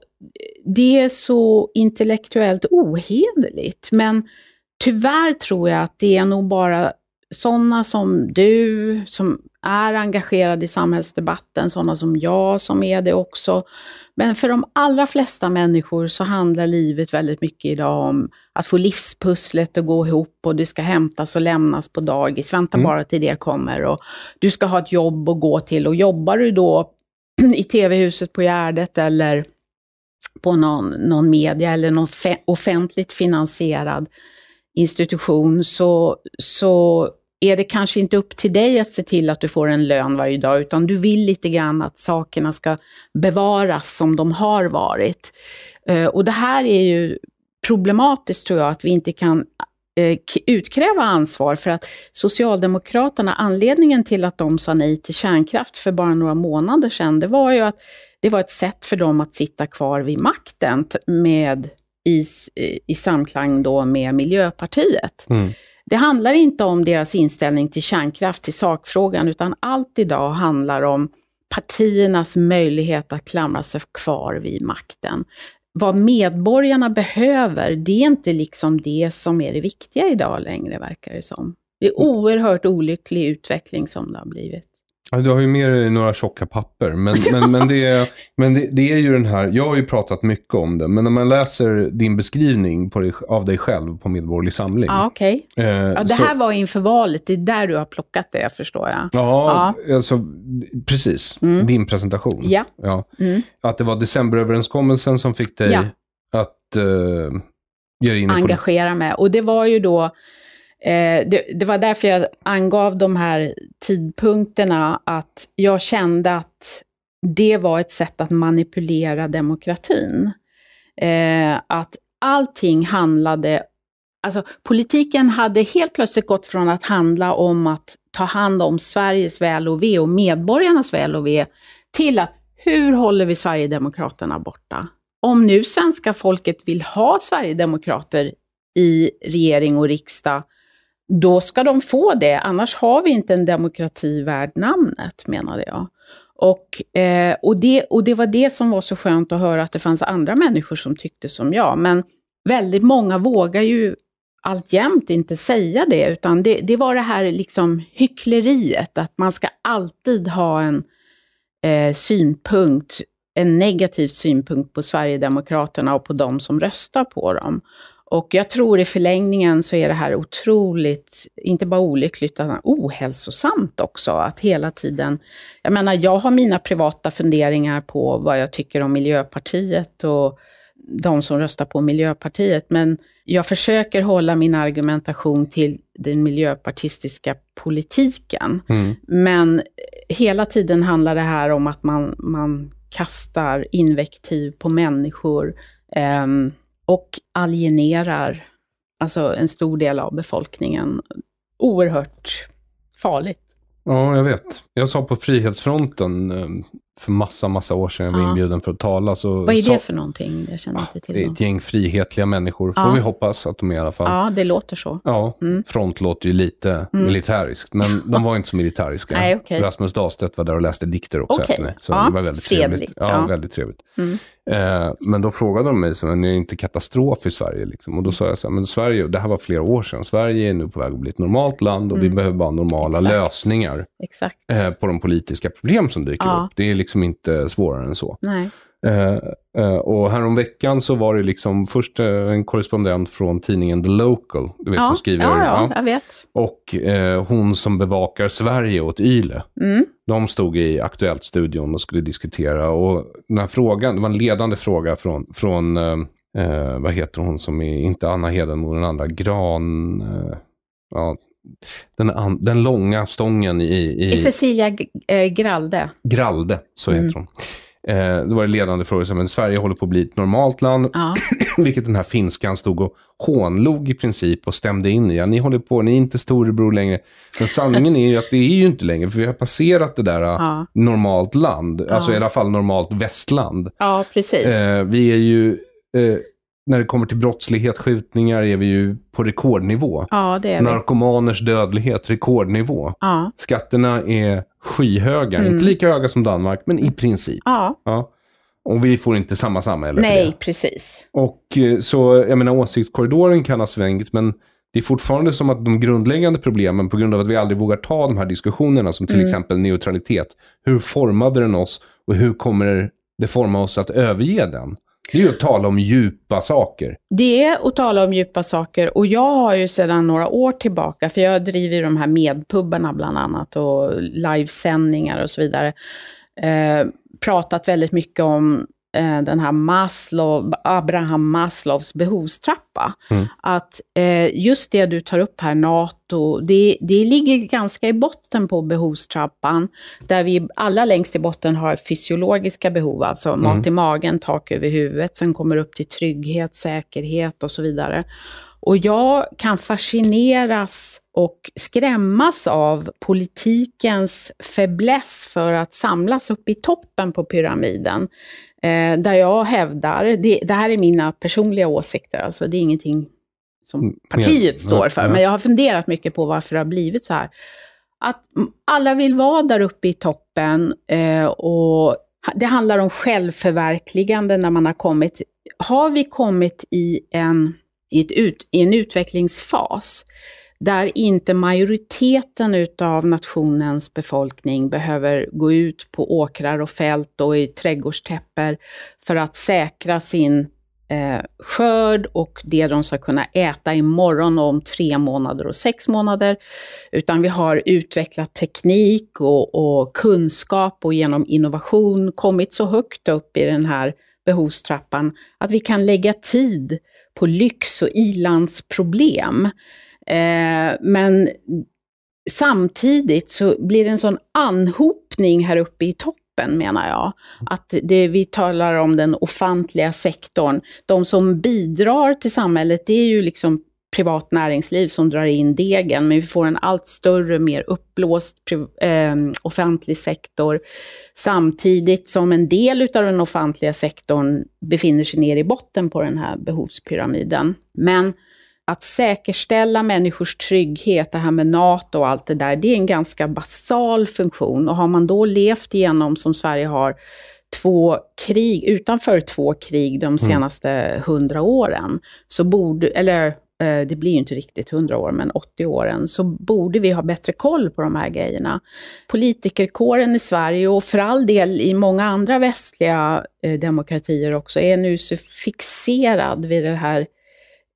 det är så intellektuellt ohederligt, men tyvärr tror jag att det är nog bara sådana som du, som är engagerade i samhällsdebatten, sådana som jag som är det också. Men för de allra flesta människor så handlar livet väldigt mycket idag om att få livspusslet att gå ihop och det ska hämtas och lämnas på dagis, vänta mm. bara till det kommer och du ska ha ett jobb att gå till och jobbar du då [CLEARS THROAT] i TV-huset på Gärdet eller på någon, någon media eller någon offentligt finansierad institution så, så är det kanske inte upp till dig att se till att du får en lön varje dag, utan du vill lite grann att sakerna ska bevaras som de har varit. Eh, och det här är ju problematiskt tror jag, att vi inte kan eh, utkräva ansvar för att Socialdemokraterna, anledningen till att de sa nej till kärnkraft för bara några månader sedan, det var ju att det var ett sätt för dem att sitta kvar vid makten med, i, i samklang då med Miljöpartiet. Mm. Det handlar inte om deras inställning till kärnkraft, till sakfrågan, utan allt idag handlar om partiernas möjlighet att klamra sig kvar vid makten. Vad medborgarna behöver, det är inte liksom det som är det viktiga idag längre, verkar det som. Det är oerhört olycklig utveckling som det har blivit. Alltså, du har ju med dig några tjocka papper. Men, [LAUGHS] men, men, det, är, men det, det, är ju den här, jag har ju pratat mycket om det, men när man läser din beskrivning dig, av dig själv på Medborgerlig Samling. Ja, okay. Eh, ja, det här var inför valet, det är där du har plockat det förstår jag. Ja, ja. Alltså, precis. Mm. Din presentation. Ja. ja. Mm. Att det var decemberöverenskommelsen som fick dig ja. att eh, engagera mig. Och det var ju då Eh, det, det, var därför jag angav de här tidpunkterna, att jag kände att det var ett sätt att manipulera demokratin. Eh, att allting handlade Alltså, politiken hade helt plötsligt gått från att handla om att ta hand om Sveriges väl och ve och medborgarnas väl och ve, till att hur håller vi Sverigedemokraterna borta? Om nu svenska folket vill ha Sverigedemokrater i regering och riksdag, då ska de få det, annars har vi inte en demokrati värd namnet, menade jag. Och, eh, och, det, och det var det som var så skönt att höra, att det fanns andra människor som tyckte som jag. Men väldigt många vågar ju alltjämt inte säga det, utan det, det var det här liksom hyckleriet, att man ska alltid ha en eh, synpunkt, en negativ synpunkt på Sverigedemokraterna och på de som röstar på dem. Och jag tror i förlängningen så är det här otroligt, inte bara olyckligt, utan ohälsosamt också, att hela tiden... Jag menar, jag har mina privata funderingar på vad jag tycker om Miljöpartiet och de som röstar på Miljöpartiet, men jag försöker hålla min argumentation till den miljöpartistiska politiken. Mm. Men hela tiden handlar det här om att man, man kastar invektiv på människor. Um, och alienerar alltså en stor del av befolkningen. Oerhört farligt. Ja, jag vet. Jag sa på Frihetsfronten eh, för massa, massa år sedan jag var ja. inbjuden för att tala. Så, Vad är det för någonting? Jag känner inte till det är ett gäng frihetliga människor, ja. får vi hoppas att de är i alla fall. Ja, det låter så. Ja, mm. front låter ju lite mm. militäriskt, men de var inte så militäriska. Nej, okay. Rasmus Dahlstedt var där och läste dikter också okay. efter mig, så ja. det var väldigt Fredligt. trevligt. Ja, ja. väldigt trevligt. Mm. Eh, men då frågade de mig, så, men är det inte katastrof i Sverige? Liksom? Och då sa jag så här, men Sverige, det här var flera år sedan, Sverige är nu på väg att bli ett normalt land och vi mm. behöver bara normala Exakt. lösningar Exakt. Eh, på de politiska problem som dyker upp. Det är liksom inte svårare än så. Nej. Eh, eh, och häromveckan så var det liksom först eh, en korrespondent från tidningen The Local, du vet, ja, som skriver... Ja, ja, jag vet. Och eh, hon som bevakar Sverige åt YLE. Mm. De stod i Aktuellt-studion och skulle diskutera. Och den här frågan, det var en ledande fråga från, från eh, eh, vad heter hon som är, inte Anna Hedenmo, den andra, Gran... ja, den, den långa stången i, i... Cecilia eh, Gralde. Gralde, så heter mm. hon. Eh, det var det ledande frågan, men Sverige håller på att bli ett normalt land, ja. [CLEARS THROAT] vilket den här finskan stod och hånlog i princip och stämde in i. Ja, ni håller på, ni är inte storebror längre. Men sanningen är ju att det är ju inte längre, för vi har passerat det där ja. normalt land, alltså i alla fall normalt västland. Ja, precis. Eh, vi är ju eh, när det kommer till brottslighet, skjutningar, är vi ju på rekordnivå. Ja, det är vi. Narkomaners dödlighet, rekordnivå. Ja. Skatterna är skyhöga. Mm. Inte lika höga som Danmark, men i princip. Ja. ja. Och vi får inte samma samhälle Nej, för det. precis. Och eh, så, jag menar, åsiktskorridoren kan ha svängt, men det är fortfarande som att de grundläggande problemen, på grund av att vi aldrig vågar ta de här diskussionerna, som till mm. exempel neutralitet, hur formade den oss och hur kommer det forma oss att överge den? Det är ju att tala om djupa saker. Det är att tala om djupa saker och jag har ju sedan några år tillbaka, för jag driver ju de här medpubbarna bland annat och livesändningar och så vidare, eh, pratat väldigt mycket om eh, den här Maslow, Abraham Maslows behovstrappa. Mm. Att eh, just det du tar upp här, NATO, det, det ligger ganska i botten på behovstrappan, där vi alla längst i botten har fysiologiska behov, alltså mm. mat i magen, tak över huvudet, sen kommer upp till trygghet, säkerhet och så vidare. Och jag kan fascineras och skrämmas av politikens fäbless för att samlas upp i toppen på pyramiden. Eh, där jag hävdar, det, det, här är mina personliga åsikter, alltså det är ingenting som mm, partiet ja, står mm, för, ja, men jag har funderat mycket på varför det har blivit så här. Att alla vill vara där uppe i toppen eh, och det handlar om självförverkligande när man har kommit. Har vi kommit i en, i, ut, i en utvecklingsfas, där inte majoriteten utav nationens befolkning behöver gå ut på åkrar och fält och i trädgårdstäpper för att säkra sin eh, skörd och det de ska kunna äta imorgon om tre månader och sex månader. Utan vi har utvecklat teknik och, och kunskap och genom innovation kommit så högt upp i den här behovstrappan att vi kan lägga tid på lyx och ilandsproblem. Eh, men samtidigt så blir det en sån anhopning här uppe i toppen, menar jag. Att det, vi talar om den ofantliga sektorn. De som bidrar till samhället, det är ju liksom privat näringsliv som drar in degen, men vi får en allt större, mer uppblåst eh, offentlig sektor, samtidigt som en del av den offentliga sektorn befinner sig ner i botten på den här behovspyramiden. Men att säkerställa människors trygghet, det här med NATO och allt det där, det är en ganska basal funktion. Och har man då levt igenom, som Sverige har, två krig, utanför två krig de mm. senaste hundra åren, så borde, eller eh, det blir ju inte riktigt 100 år, men 80 åren, så borde vi ha bättre koll på de här grejerna. Politikerkåren i Sverige, och för all del i många andra västliga eh, demokratier också, är nu så fixerad vid det här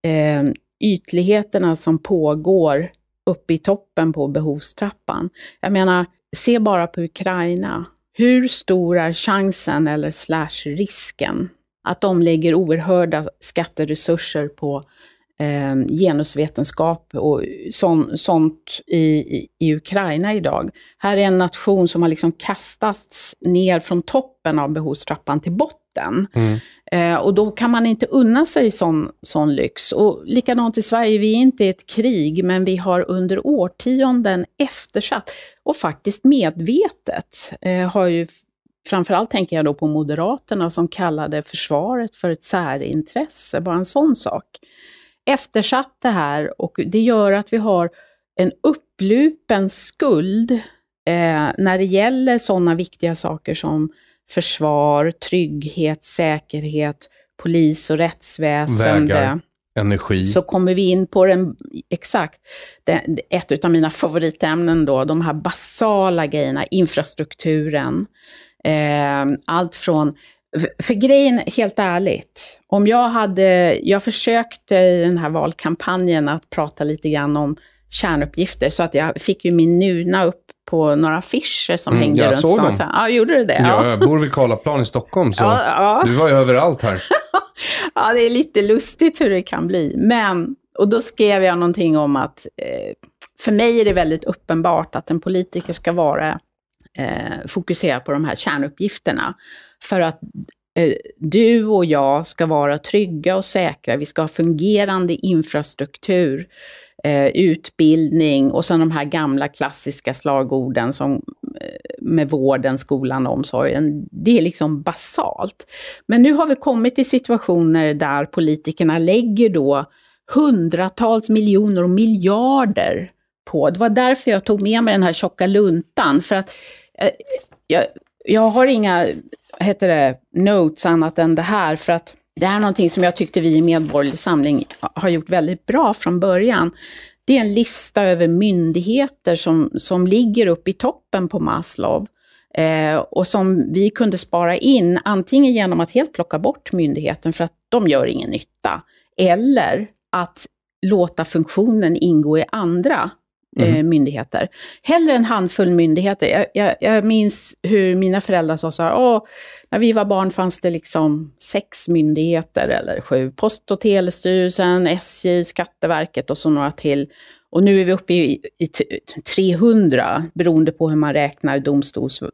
eh, ytligheterna som pågår uppe i toppen på behovstrappan. Jag menar, se bara på Ukraina. Hur stor är chansen eller slash risken att de lägger oerhörda skatteresurser på eh, genusvetenskap och sån, sånt i, i, i, Ukraina idag. Här är en nation som har liksom kastats ner från toppen av behovstrappan till botten. Mm. Eh, och då kan man inte unna sig sån, sån lyx. Och likadant i Sverige, vi är inte i ett krig, men vi har under årtionden eftersatt, och faktiskt medvetet, eh, har ju framförallt tänker jag då på Moderaterna som kallade försvaret för ett särintresse, bara en sån sak. Eftersatt det här och det gör att vi har en upplupen skuld eh, när det gäller sådana viktiga saker som försvar, trygghet, säkerhet, polis och rättsväsende. Vägar. Energi. Så kommer vi in på den, exakt, den, ett av mina favoritämnen då, de här basala grejerna, infrastrukturen. Eh, allt från, för, för grejen, helt ärligt, om jag hade, jag försökte i den här valkampanjen att prata lite grann om kärnuppgifter, så att jag fick ju min nuna upp på några affischer som mm, hängde runt stan. Jag såg Dem. Ja, gjorde du det? Ja, ja. jag bor vid Karlaplan i Stockholm, så ja, ja. du var ju överallt här. [LAUGHS] ja, det är lite lustigt hur det kan bli. Men, och då skrev jag någonting om att eh, för mig är det väldigt uppenbart att en politiker ska vara eh, fokuserad på de här kärnuppgifterna. För att eh, du och jag ska vara trygga och säkra, vi ska ha fungerande infrastruktur. Eh, utbildning och sen de här gamla klassiska slagorden som eh, med vården, skolan och omsorgen. Det är liksom basalt. Men nu har vi kommit till situationer där politikerna lägger då hundratals miljoner och miljarder på. Det var därför jag tog med mig den här tjocka luntan, för att eh, jag, jag har inga, heter det, notes annat än det här, för att det här är någonting som jag tyckte vi i Medborgerlig Samling har gjort väldigt bra från början. Det är en lista över myndigheter som, som ligger upp i toppen på Maslow eh, och som vi kunde spara in antingen genom att helt plocka bort myndigheten för att de gör ingen nytta, eller att låta funktionen ingå i andra mm. myndigheter. Hellre en handfull myndigheter. Jag, jag, jag minns hur mina föräldrar sa så här, Åh, när vi var barn fanns det liksom sex myndigheter eller sju. Post och telestyrelsen, SJ, Skatteverket och så några till. Och nu är vi uppe i, i 300, beroende på hur man räknar domstols, eh,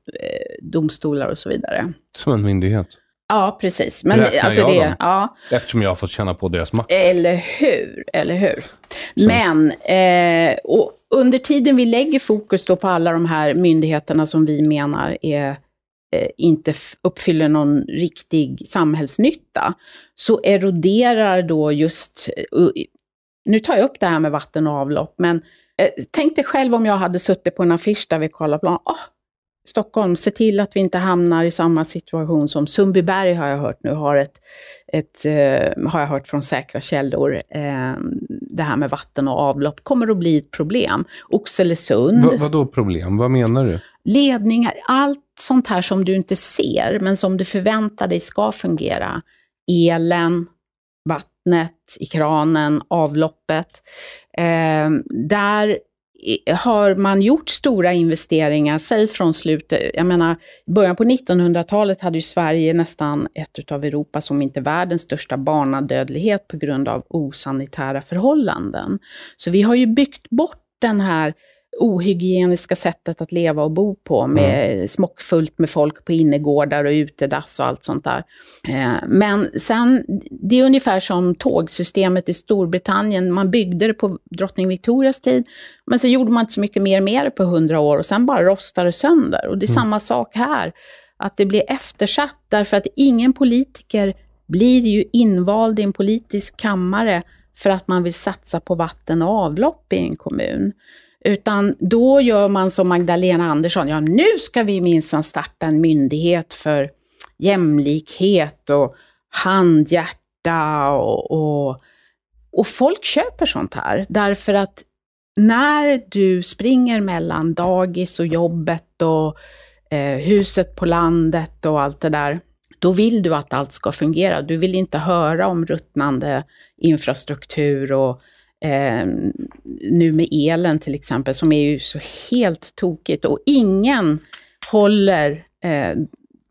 domstolar och så vidare. Som en myndighet? Ja, precis. Men Räknar alltså jag det, dem? Ja. Eftersom jag har fått känna på deras makt. Eller hur, eller hur. Men, eh, och under tiden vi lägger fokus då på alla de här myndigheterna som vi menar är, eh, inte uppfyller någon riktig samhällsnytta, så eroderar då just, eh, nu tar jag upp det här med vatten och avlopp, men eh, tänk dig själv om jag hade suttit på en affisch där vi kollar plan, oh, Stockholm, se till att vi inte hamnar i samma situation som Sundbyberg har jag hört nu, har, ett, ett eh, har jag hört från säkra källor. Eh, det här med vatten och avlopp kommer att bli ett problem. Oxelösund. Va, vad då problem? Vad menar du? Ledningar, allt sånt här som du inte ser, men som du förväntar dig ska fungera. Elen, vattnet i kranen, avloppet. Eh, där har man gjort stora investeringar, säg från slutet, jag menar början på 1900-talet hade ju Sverige nästan ett utav Europas, som inte världens största barnadödlighet på grund av osanitära förhållanden. Så vi har ju byggt bort den här ohygieniska sättet att leva och bo på, med mm. smockfullt med folk på innergårdar och utedass och allt sånt där. Eh, men sen, det är ungefär som tågsystemet i Storbritannien, man byggde det på drottning Victorias tid, men sen gjorde man inte så mycket mer med det på hundra år och sen bara rostade det sönder. Och det är mm. samma sak här, att det blir eftersatt därför att ingen politiker blir ju invald i en politisk kammare för att man vill satsa på vatten och avlopp i en kommun. Utan då gör man som Magdalena Andersson, ja nu ska vi minsann starta en myndighet för jämlikhet och handhjärta och, och, och folk köper sånt här därför att när du springer mellan dagis och jobbet och eh, huset på landet och allt det där, då vill du att allt ska fungera. Du vill inte höra om ruttnande infrastruktur och Eh, nu med elen till exempel, som är ju så helt tokigt och ingen håller eh,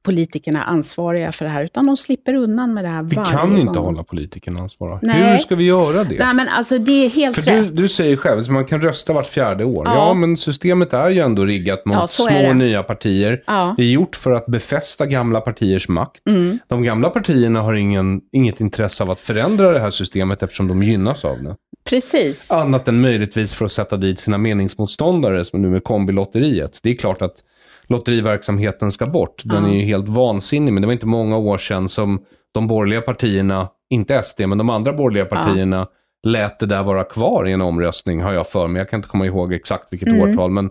politikerna ansvariga för det här, utan de slipper undan med det här vi varje Vi kan gång. inte hålla politikerna ansvariga. Nej. Hur ska vi göra det? Nej, men alltså det är helt för rätt. Du, du säger själv att man kan rösta vart fjärde år. Ja. ja, men systemet är ju ändå riggat mot ja, små nya partier. Ja. Det är gjort för att befästa gamla partiers makt. Mm. De gamla partierna har ingen, inget intresse av att förändra det här systemet eftersom de gynnas av det. Precis. Annat än möjligtvis för att sätta dit sina meningsmotståndare, som nu med kombilotteriet. Det är klart att lotteriverksamheten ska bort. Den mm. är ju helt vansinnig, men det var inte många år sedan som de borgerliga partierna, inte SD, men de andra borgerliga partierna mm. lät det där vara kvar i en omröstning, har jag för mig. Jag kan inte komma ihåg exakt vilket mm. årtal, men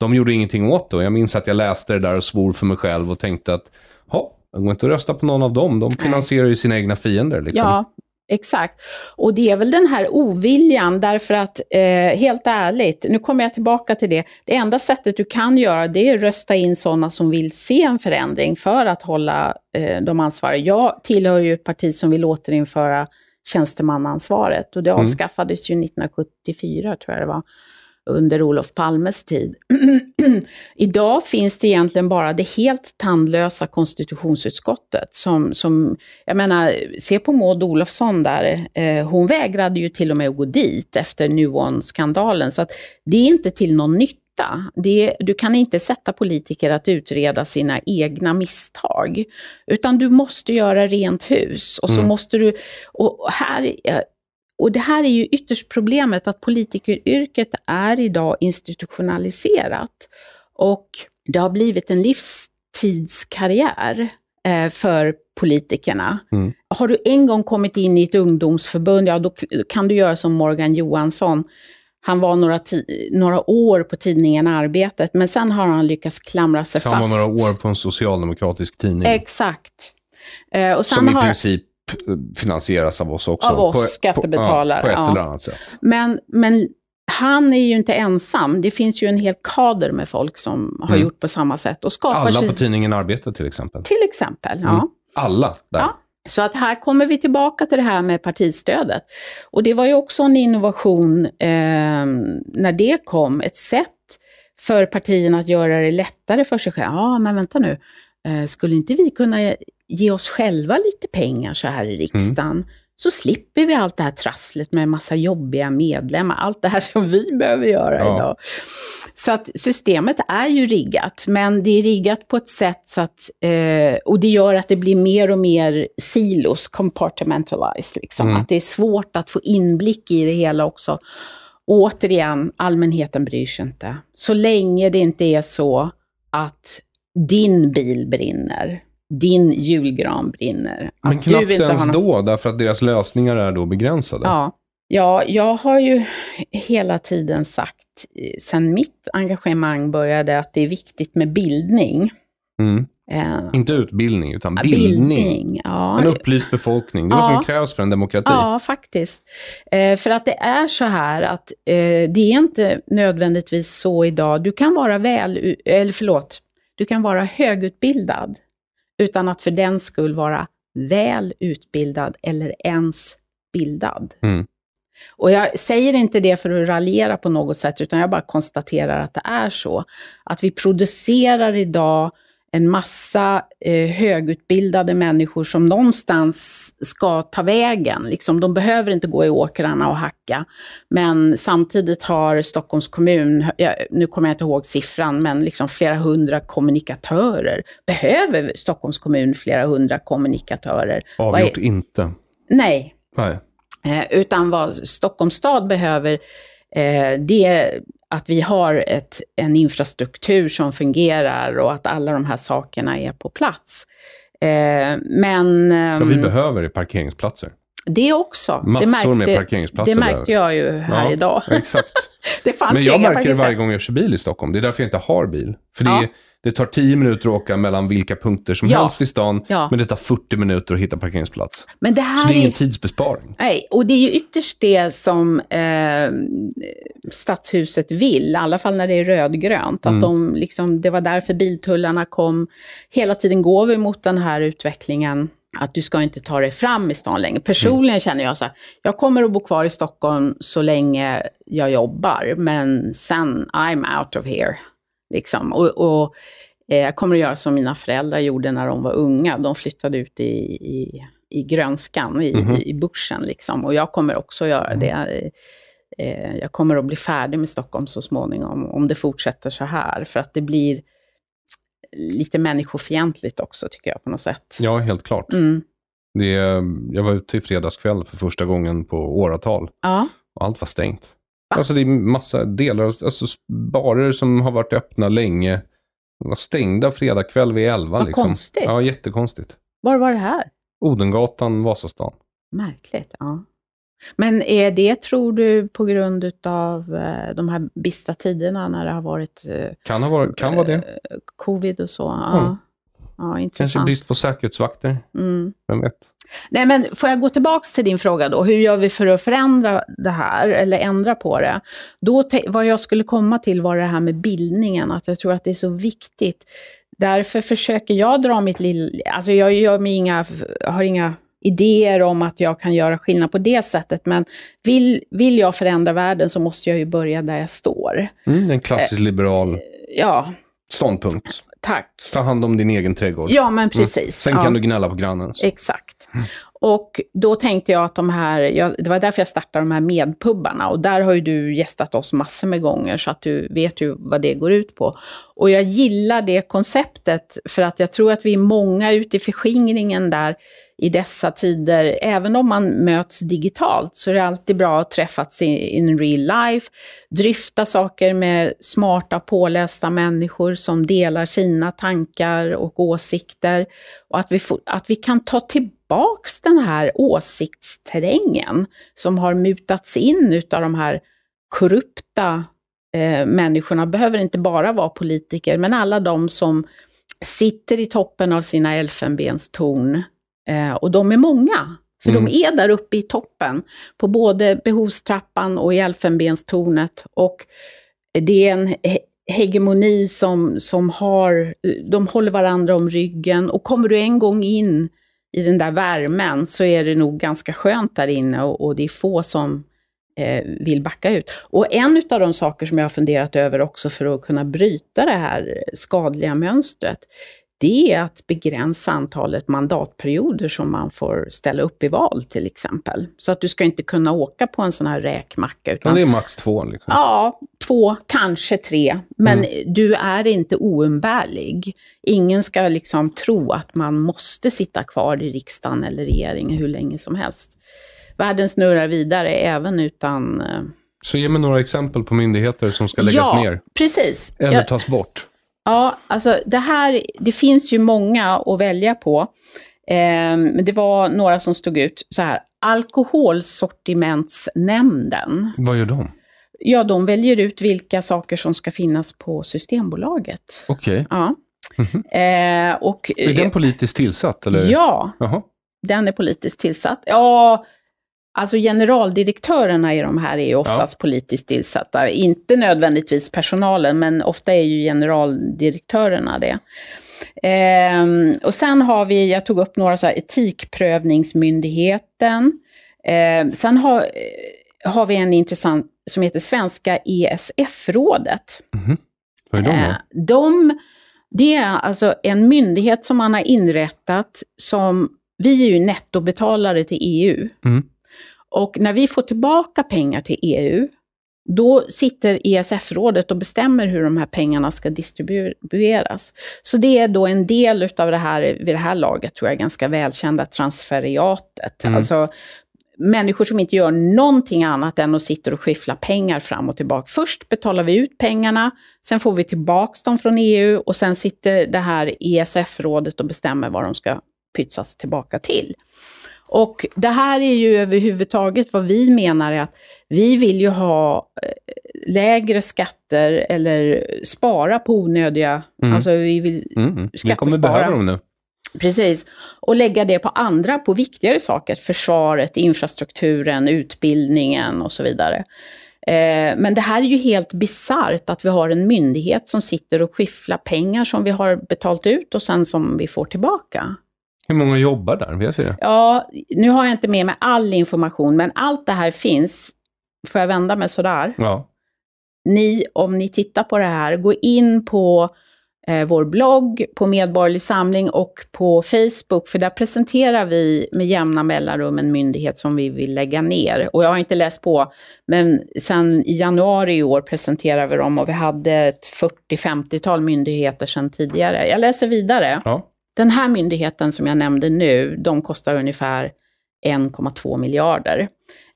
de gjorde ingenting åt det. och Jag minns att jag läste det där och svor för mig själv och tänkte att, ja, det går inte att rösta på någon av dem. De finansierar ju sina egna fiender. Liksom. Ja, Exakt. Och det är väl den här oviljan, därför att eh, helt ärligt, nu kommer jag tillbaka till det, det enda sättet du kan göra det är att rösta in sådana som vill se en förändring för att hålla eh, de ansvariga. Jag tillhör ju ett parti som vill återinföra tjänstemannansvaret och det mm. avskaffades mm. ju 1974 tror jag det var under Olof Palmes tid. [CLEARS THROAT] Idag finns det egentligen bara det helt tandlösa konstitutionsutskottet som, som jag menar, se på Maud Olofsson där, eh, hon vägrade ju till och med att gå dit efter Nuon-skandalen, så att det är inte till någon nytta. Det, du kan inte sätta politiker att utreda sina egna misstag, utan du måste göra rent hus. Och så mm. måste du, och här, och det här är ju ytterst problemet, att politikeryrket är idag institutionaliserat. Och det har blivit en livstidskarriär eh, för politikerna. Mm. Har du en gång kommit in i ett ungdomsförbund, ja då kan du göra som Morgan Johansson. Han var några, några år på tidningen Arbetet, men sen har han lyckats klamra sig han fast. Han var några år på en socialdemokratisk tidning. Exakt. Eh, och sen som i har... princip finansieras av oss också. Av oss på, skattebetalare. På, ja, på ett ja. eller annat sätt. Men, men han är ju inte ensam. Det finns ju en hel kader med folk som har mm. gjort på samma sätt. Och skapar Alla på tidningen Arbete till exempel. Till exempel, ja. Mm. Alla där. Ja. Så att här kommer vi tillbaka till det här med partistödet. Och det var ju också en innovation eh, när det kom, ett sätt för partierna att göra det lättare för sig själva. Ja, men vänta nu, Eh, skulle inte vi kunna ge oss själva lite pengar så här i mm. riksdagen, mm. så slipper vi allt det här trasslet med massa jobbiga medlemmar, allt det här som vi behöver göra ja. idag. Så att systemet är ju riggat, men det är riggat på ett sätt så att, eh, och det gör att det blir mer och mer silos, compartmentalized, liksom. Mm. Att det är svårt att få inblick i det hela också. återigen, allmänheten bryr sig inte. Så länge det inte är så att din bil brinner, din julgran brinner. Men att knappt ens någon... då, därför att deras lösningar är då begränsade. Ja. Ja, jag har ju hela tiden sagt, eh, sen mitt engagemang började, att det är viktigt med bildning. Mm. Uh, Inte utbildning, utan bildning. bildning ja. En upplyst befolkning. Det är ja. vad som krävs för en demokrati. Ja, faktiskt. Uh, för att det är så här att uh, det är inte nödvändigtvis så idag. Du kan vara väl, eller förlåt, du kan vara högutbildad utan att för den skull vara väl utbildad eller ens bildad. Mm. Och jag säger inte det för att raljera på något sätt, utan jag bara konstaterar att det är så. Att vi producerar idag en massa eh, högutbildade människor som någonstans ska ta vägen. Liksom, de behöver inte gå i åkrarna och hacka. Men samtidigt har Stockholms kommun, ja, nu kommer jag inte ihåg siffran, men liksom flera hundra kommunikatörer. Behöver Stockholms kommun flera hundra kommunikatörer? Avgjort är... inte. Nej. Nej. Eh, utan vad Stockholms stad behöver, eh, det att vi har ett, en infrastruktur som fungerar och att alla de här sakerna är på plats. Eh, men... Eh, vi ehm, behöver parkeringsplatser. Det också. Massor det märkte, med parkeringsplatser. Det märkte jag ju här ja, idag. Exakt. [LAUGHS] det fanns Men jag märker det varje gång jag kör bil i Stockholm. Det är därför jag inte har bil. För det ja. är, det tar 10 minuter att åka mellan vilka punkter som ja. helst i stan, ja. men det tar 40 minuter att hitta parkeringsplats. Men det här så det är ingen tidsbesparing. Nej, och det är ju ytterst det som eh, stadshuset vill, i alla fall när det är rödgrönt. Att mm. de liksom, det var därför biltullarna kom. Hela tiden går vi mot den här utvecklingen att du ska inte ta dig fram i stan längre. Personligen mm. känner jag så här, jag kommer att bo kvar i Stockholm så länge jag jobbar, men sen I'm out of here. Liksom. Och, och eh, jag kommer att göra som mina föräldrar gjorde när de var unga. De flyttade ut i, i, i grönskan, i, mm -hmm. i börsen. Liksom. Och jag kommer också att göra mhm. det. Eh, jag kommer att bli färdig med Stockholm så småningom, om det fortsätter så här. För att det blir lite människofientligt också, tycker jag på något sätt. Ja, helt klart. Mm. Det, jag var ute i fredagskväll för första gången på åratal. Ja. Och allt var stängt. Alltså det är massa delar, alltså barer som har varit öppna länge. var stängda fredag kväll vid elva. Vad liksom. konstigt. Ja, jättekonstigt. Var var det här? Odengatan, Vasastan. Märkligt, ja. Men är det, tror du, på grund av eh, de här bistra tiderna när det har varit... Eh, kan, ha varit, kan vara det. Eh, covid och så. Ja, mm. ja intressant. Kanske brist på säkerhetsvakter. Mm. Vem vet? Nej, men får jag gå tillbaka till din fråga då, hur gör vi för att förändra det här, eller ändra på det? Då, vad jag skulle komma till var det här med bildningen, att jag tror att det är så viktigt. Därför försöker jag dra mitt lilla... Alltså jag gör inga, har inga idéer om att jag kan göra skillnad på det sättet, men vill, vill jag förändra världen så måste jag ju börja där jag står. Mm, en klassisk liberal eh, ja. ståndpunkt. Tack. Ta hand om din egen trädgård. Ja, men mm. precis. Mm. Sen kan du gnälla på grannen. Exakt. Och då tänkte jag att de här, ja, det var därför jag startade de här medpubbarna och där har ju du gästat oss massor med gånger så att du vet ju vad det går ut på. Och jag gillar det konceptet för att jag tror att vi är många ute i förskingringen där i dessa tider. Även om man möts digitalt så är det alltid bra att träffas in real life, dryfta saker med smarta, pålästa människor som delar sina tankar och åsikter. Och att vi, får, att vi kan ta tillbaka tillbaks den här åsiktsterrängen som har mutats in utav de här korrupta eh, människorna, behöver inte bara vara politiker, men alla de som sitter i toppen av sina elfenbenstorn. Eh, och de är många, för mm. de är där uppe i toppen, på både behovstrappan och i elfenbenstornet. Och det är en hegemoni som, som har, de håller varandra om ryggen och kommer du en gång in i den där värmen så är det nog ganska skönt där inne och, och det är få som eh, vill backa ut. Och en av de saker som jag har funderat över också för att kunna bryta det här skadliga mönstret, det är att begränsa antalet mandatperioder som man får ställa upp i val till exempel. Så att du ska inte kunna åka på en sån här räkmacka. Utan, Men det är max två? Liksom. Ja, två, kanske tre. Men mm. du är inte oumbärlig. Ingen ska liksom tro att man måste sitta kvar i riksdagen eller regeringen hur länge som helst. Världen snurrar vidare även utan... Eh, Så ge mig några exempel på myndigheter som ska läggas ja, ner. Precis. Eller tas bort. Ja, alltså det här, det finns ju många att välja på. eh, det var några som stod ut så här. Alkoholsortimentsnämnden. Vad gör de? Ja, de väljer ut vilka saker som ska finnas på Systembolaget. Okej. Okay. Ja. Mm-hmm. Eh, är den eh, politiskt tillsatt? Eller? Ja, Aha. den är politiskt tillsatt. Ja, Alltså generaldirektörerna i de här är ju oftast ja. politiskt tillsatta. Inte nödvändigtvis personalen, men ofta är ju generaldirektörerna det. Ehm, och sen har vi, jag tog upp några så här, Etikprövningsmyndigheten. Ehm, sen har, eh, har vi en intressant som heter Svenska ESF-rådet. Mm. Vad är de då? Ehm, de, det är alltså en myndighet som man har inrättat som, vi är ju nettobetalare till EU. Mm. Och när vi får tillbaka pengar till EU, då sitter ESF-rådet och bestämmer hur de här pengarna ska distribueras. Så det är då en del utav det här, vid det här laget, tror jag, ganska välkända transferiatet. Mm. Alltså människor som inte gör någonting annat än att sitta och skyffla pengar fram och tillbaka. Först betalar vi ut pengarna, sen får vi tillbaka dem från EU och sen sitter det här ESF-rådet och bestämmer vad de ska pytsas tillbaka till. Och det här är ju överhuvudtaget vad vi menar är att vi vill ju ha eh, lägre skatter eller spara på onödiga, mm. alltså vi vill mm. mm. skattespara. Vi kommer behöva dem nu. Precis. Och lägga det på andra, på viktigare saker. Försvaret, infrastrukturen, utbildningen och så vidare. Eh, men det här är ju helt bisarrt att vi har en myndighet som sitter och skifflar pengar som vi har betalt ut och sen som vi får tillbaka. Hur många jobbar där? Vet du? Ja, nu har jag inte med mig all information, men allt det här finns. Får jag vända mig sådär? Ja. Ni, om ni tittar på det här, gå in på eh, vår blogg, på Medborgerlig Samling och på Facebook, för där presenterar vi med jämna mellanrum en myndighet som vi vill lägga ner. Och jag har inte läst på, men sen i januari i år presenterar vi dem och vi hade ett 40-50-tal myndigheter sedan tidigare. Jag läser vidare. Ja. Den här myndigheten som jag nämnde nu, de kostar ungefär 1,2 miljarder.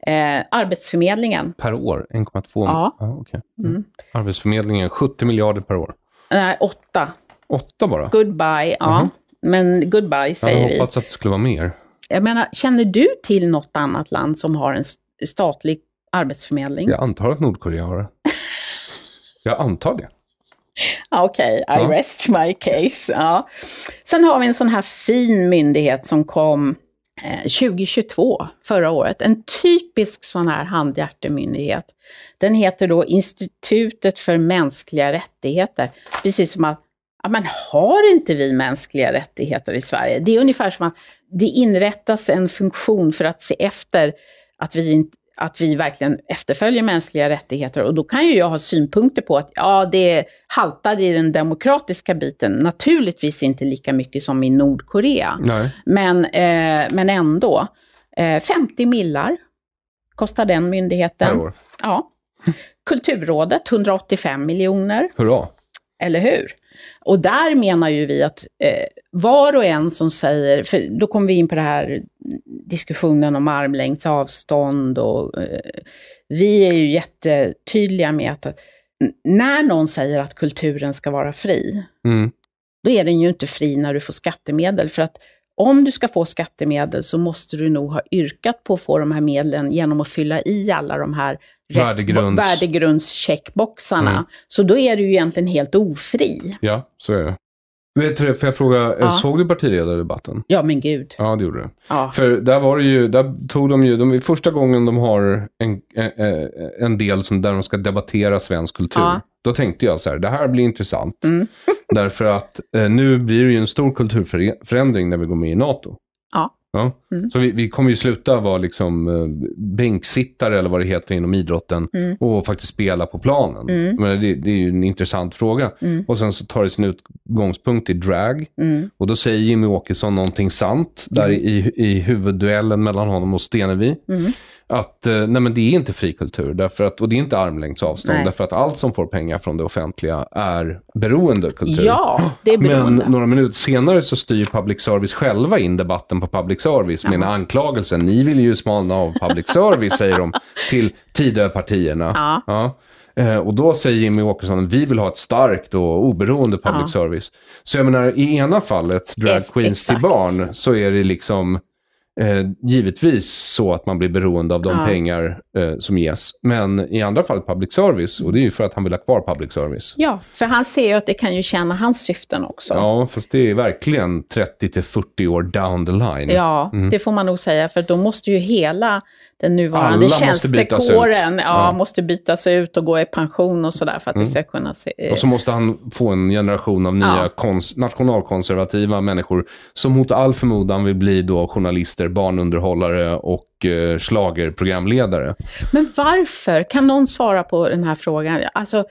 Eh, Arbetsförmedlingen. Per år? 1,2? Ja. Ah, okay. mm. Mm. Arbetsförmedlingen, 70 miljarder per år? Nej, 8. 8 bara? Goodbye, Mm -hmm. Men goodbye säger vi. Jag hade hoppats vi. att det skulle vara mer. Jag menar, känner du till något annat land som har en statlig arbetsförmedling? Jag antar att Nordkorea har det. [LAUGHS] Jag antar det. Okej, okay, I ja. rest my case. Ja. Sen har vi en sån här fin myndighet som kom 2022, eh, förra året. En typisk sån här handhjärtemyndighet. Den heter då Institutet för mänskliga rättigheter. Precis som att, ja men har inte vi mänskliga rättigheter i Sverige? Det är ungefär som att det inrättas en funktion för att se efter att vi att vi verkligen efterföljer mänskliga rättigheter. Och då kan ju jag ha synpunkter på att ja, det haltar i den demokratiska biten. Naturligtvis inte lika mycket som i Nordkorea. Men, eh, men ändå. Eh, 50 millar kostar den myndigheten. Per år. Ja. Kulturrådet 185 miljoner. Hurra! Eller hur? Och där menar ju vi att eh, var och en som säger, för då kommer vi in på det här diskussionen om armlängds avstånd och eh, vi är ju jättetydliga med att, att när någon säger att kulturen ska vara fri, mm. då är den ju inte fri när du får skattemedel. För att om du ska få skattemedel så måste du nog ha yrkat på att få de här medlen genom att fylla i alla de här Värdegrunds. värdegrundscheckboxarna. Mm. Så då är du ju egentligen helt ofri. Ja, så är det. Vet du, får jag fråga, eh, ja. såg du partiledardebatten? Ja, men gud. Ja, det gjorde du. Ja. För där var det ju, där tog de ju, de, första gången de har en, eh, eh, en del som, där de ska debattera svensk kultur, ja. då tänkte jag så här, det här blir intressant. Mm. [LAUGHS] därför att eh, nu blir det ju en stor kulturförändring när vi går med i NATO. Ja. Mm. Så vi, vi, kommer ju sluta vara liksom, eh, bänksittare eller vad det heter inom idrotten mm. och faktiskt spela på planen. Mm. Men det, det, är ju en intressant fråga. Mm. Och sen så tar det sin utgångspunkt i drag. Mm. Och då säger Jimmy Åkesson någonting sant där i, i huvudduellen mellan honom och Stenevi. Mm att eh, nej men det är inte fri kultur därför att, och det är inte armlängds avstånd. Därför att allt som får pengar från det offentliga är beroende kultur. Ja, det är beroende. Men några minuter senare så styr public service själva in debatten på public service med en anklagelse. Ni vill ju smalna av public service, säger de, [LAUGHS] till Tidöpartierna. Ja. ja. Eh, och då säger Jimmy Åkesson vi vill ha ett starkt och oberoende public ja. service. Så jag menar, i ena fallet, drag queens exakt. till barn, så är det liksom Eh, givetvis så att man blir beroende av de ja. pengar eh, som ges. Men i andra fall public service, och det är ju för att han vill ha kvar public service. Ja, för han ser ju att det kan ju tjäna hans syften också. Ja, fast det är verkligen 30 till 40 år down the line. Ja, mm. det får man nog säga, för då måste ju hela den nuvarande Alla tjänstekåren måste ja, ja. måste bytas ut och gå i pension och sådär för att mm. det ska kunna se... Eh, och så måste han få en generation av nya ja. nationalkonservativa människor som mot all förmodan vill bli då journalister, barnunderhållare och eh, slagerprogramledare. Men varför? Kan någon svara på den här frågan? Alltså, eh,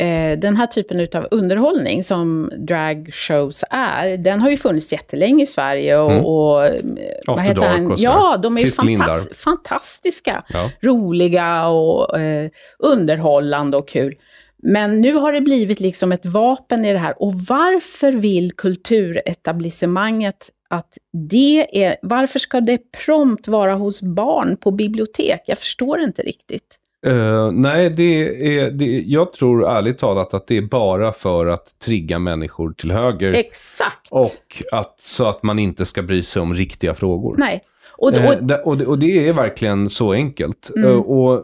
eh, den här typen av underhållning som dragshows är, den har ju funnits jättelänge i Sverige. Och, mm. och, eh, After heter Dark han? och så Ja, de är fantas fantastiska, ja. roliga och eh, underhållande och kul. Men nu har det blivit liksom ett vapen i det här. Och varför vill kulturetablissemanget att det är... Varför ska det prompt vara hos barn på bibliotek? Jag förstår inte riktigt. Uh, nej, det är, det, jag tror ärligt talat att det är bara för att trigga människor till höger. Exakt! Och att, så att man inte ska bry sig om riktiga frågor. Nej. Och, eh, det, och... Uh, och, det, och det är verkligen så enkelt. Mm. Uh, och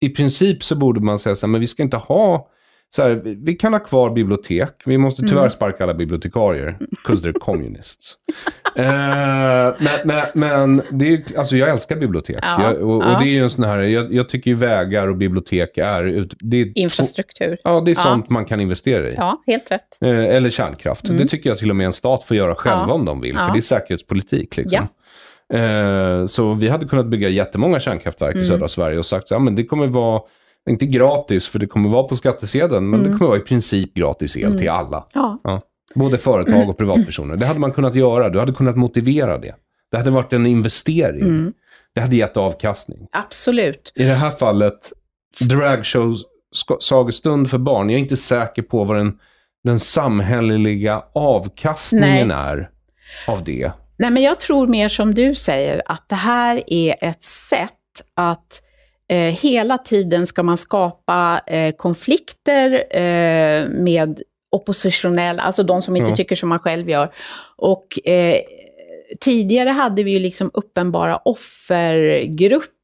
i princip så borde man säga så här, men vi ska inte ha så här, vi kan ha kvar bibliotek. Vi måste tyvärr mm. sparka alla bibliotekarier. Because they're communists. eh, men, men, men, det är, alltså jag älskar bibliotek. Ja, jag, och, ja. och, det är ju en sån här, jag, jag, tycker ju vägar och bibliotek är... det är Infrastruktur. Ja, det är ja. sånt man kan investera i. Ja, helt rätt. Eh, eller kärnkraft. Mm. Det tycker jag till och med en stat får göra själva om de vill. För det är säkerhetspolitik. Liksom. Eh, så vi hade kunnat bygga jättemånga kärnkraftverk mm. i södra Sverige och sagt att ja, det kommer vara inte gratis för det kommer vara på skattesedeln, men mm. det kommer vara i princip gratis el mm. till alla. Ja. Ja. Både företag mm. och privatpersoner. Det hade man kunnat göra, du hade kunnat motivera det. Det hade varit en investering. Mm. Det hade gett avkastning. Absolut. I det här fallet, dragshow, sagostund för barn. Jag är inte säker på vad den, den samhälleliga avkastningen Nej. är av det. Nej, men jag tror mer som du säger, att det här är ett sätt att Eh, hela tiden ska man skapa eh, konflikter eh, med oppositionella, alltså de som inte ja. Mm. tycker som man själv gör. Och tidigare hade vi ju liksom uppenbara offergrupper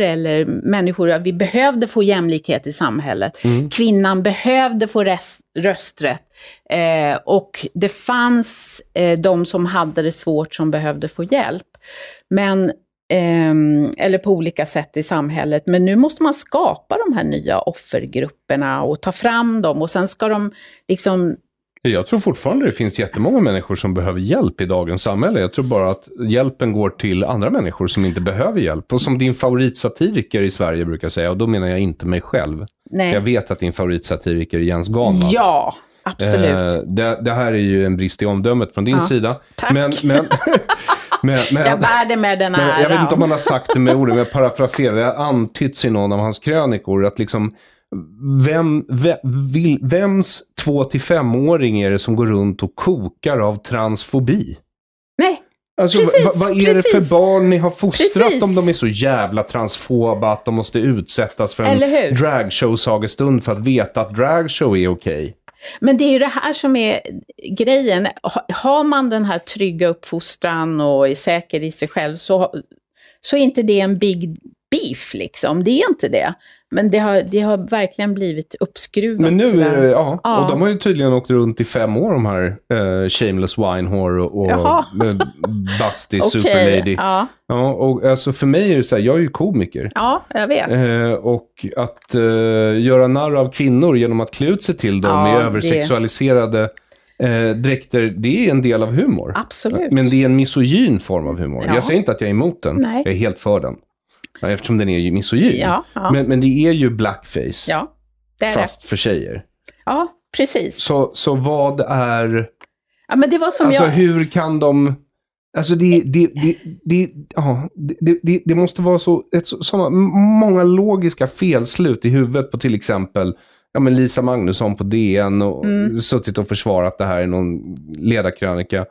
eller människor, vi behövde få jämlikhet i samhället. Mm. Kvinnan behövde få rösträtt. Eh, och det fanns eh, de som hade det svårt som behövde få hjälp. Men Ehm, eller på olika sätt i samhället. Men nu måste man skapa de här nya offergrupperna och ta fram dem och sen ska de liksom jag tror fortfarande det finns jättemånga människor som behöver hjälp i dagens samhälle. Jag tror bara att hjälpen går till andra människor som inte behöver hjälp. Och som din favoritsatiriker i Sverige brukar säga, och då menar jag inte mig själv. Nej. För jag vet att din favoritsatiriker är Jens Ganman. Ja, Absolut. Eh, det, det, här är ju en brist i omdömet från din ja. sida. Tack. Men, men, [LAUGHS] [LAUGHS] men, men, jag bär det med den här. Jag vet inte om han har sagt det med ord, men jag parafraserar. Det har antytts i någon av hans krönikor att liksom vem, vem, vil, vems två till femåring är det som går runt och kokar av transfobi? Nej, Alltså, precis, vad, vad är precis. det för barn ni har fostrat precis. om de är så jävla transfoba att de måste utsättas för en dragshow-sagestund för att veta att dragshow är okej? Okay? Men det är ju det här som är grejen. Har man den här trygga uppfostran och är säker i sig själv så, så är inte det en big beef liksom. Det är inte det. Men det har, det har verkligen blivit uppskruvat. Men nu är det, ja. ja. Och de har ju tydligen åkt runt i fem år, de här eh, Shameless Winehore och, och [LAUGHS] Busty okay. Superlady. Ja. ja. och alltså för mig är det så här, jag är ju komiker. Ja, jag vet. Eh, och att eh, göra narr av kvinnor genom att klä ut sig till dem ja, i översexualiserade eh, dräkter, det är en del av humor. Absolut. Men det är en misogyn form av humor. Ja. Jag säger inte att jag är emot den, Nej. jag är helt för den. Ja, eftersom den är ju misogyn. Ja, ja. Men, men det är ju blackface. Ja, det är Fast det. för tjejer. Ja, precis. Så, så vad är... Ja, men det var som alltså jag... hur kan de... Alltså det, det, det, det, ja, det, det, det måste vara så, ett, så många logiska felslut i huvudet på till exempel ja, men Lisa Magnusson på DN och mm. suttit och försvarat det här i någon ledarkrönika.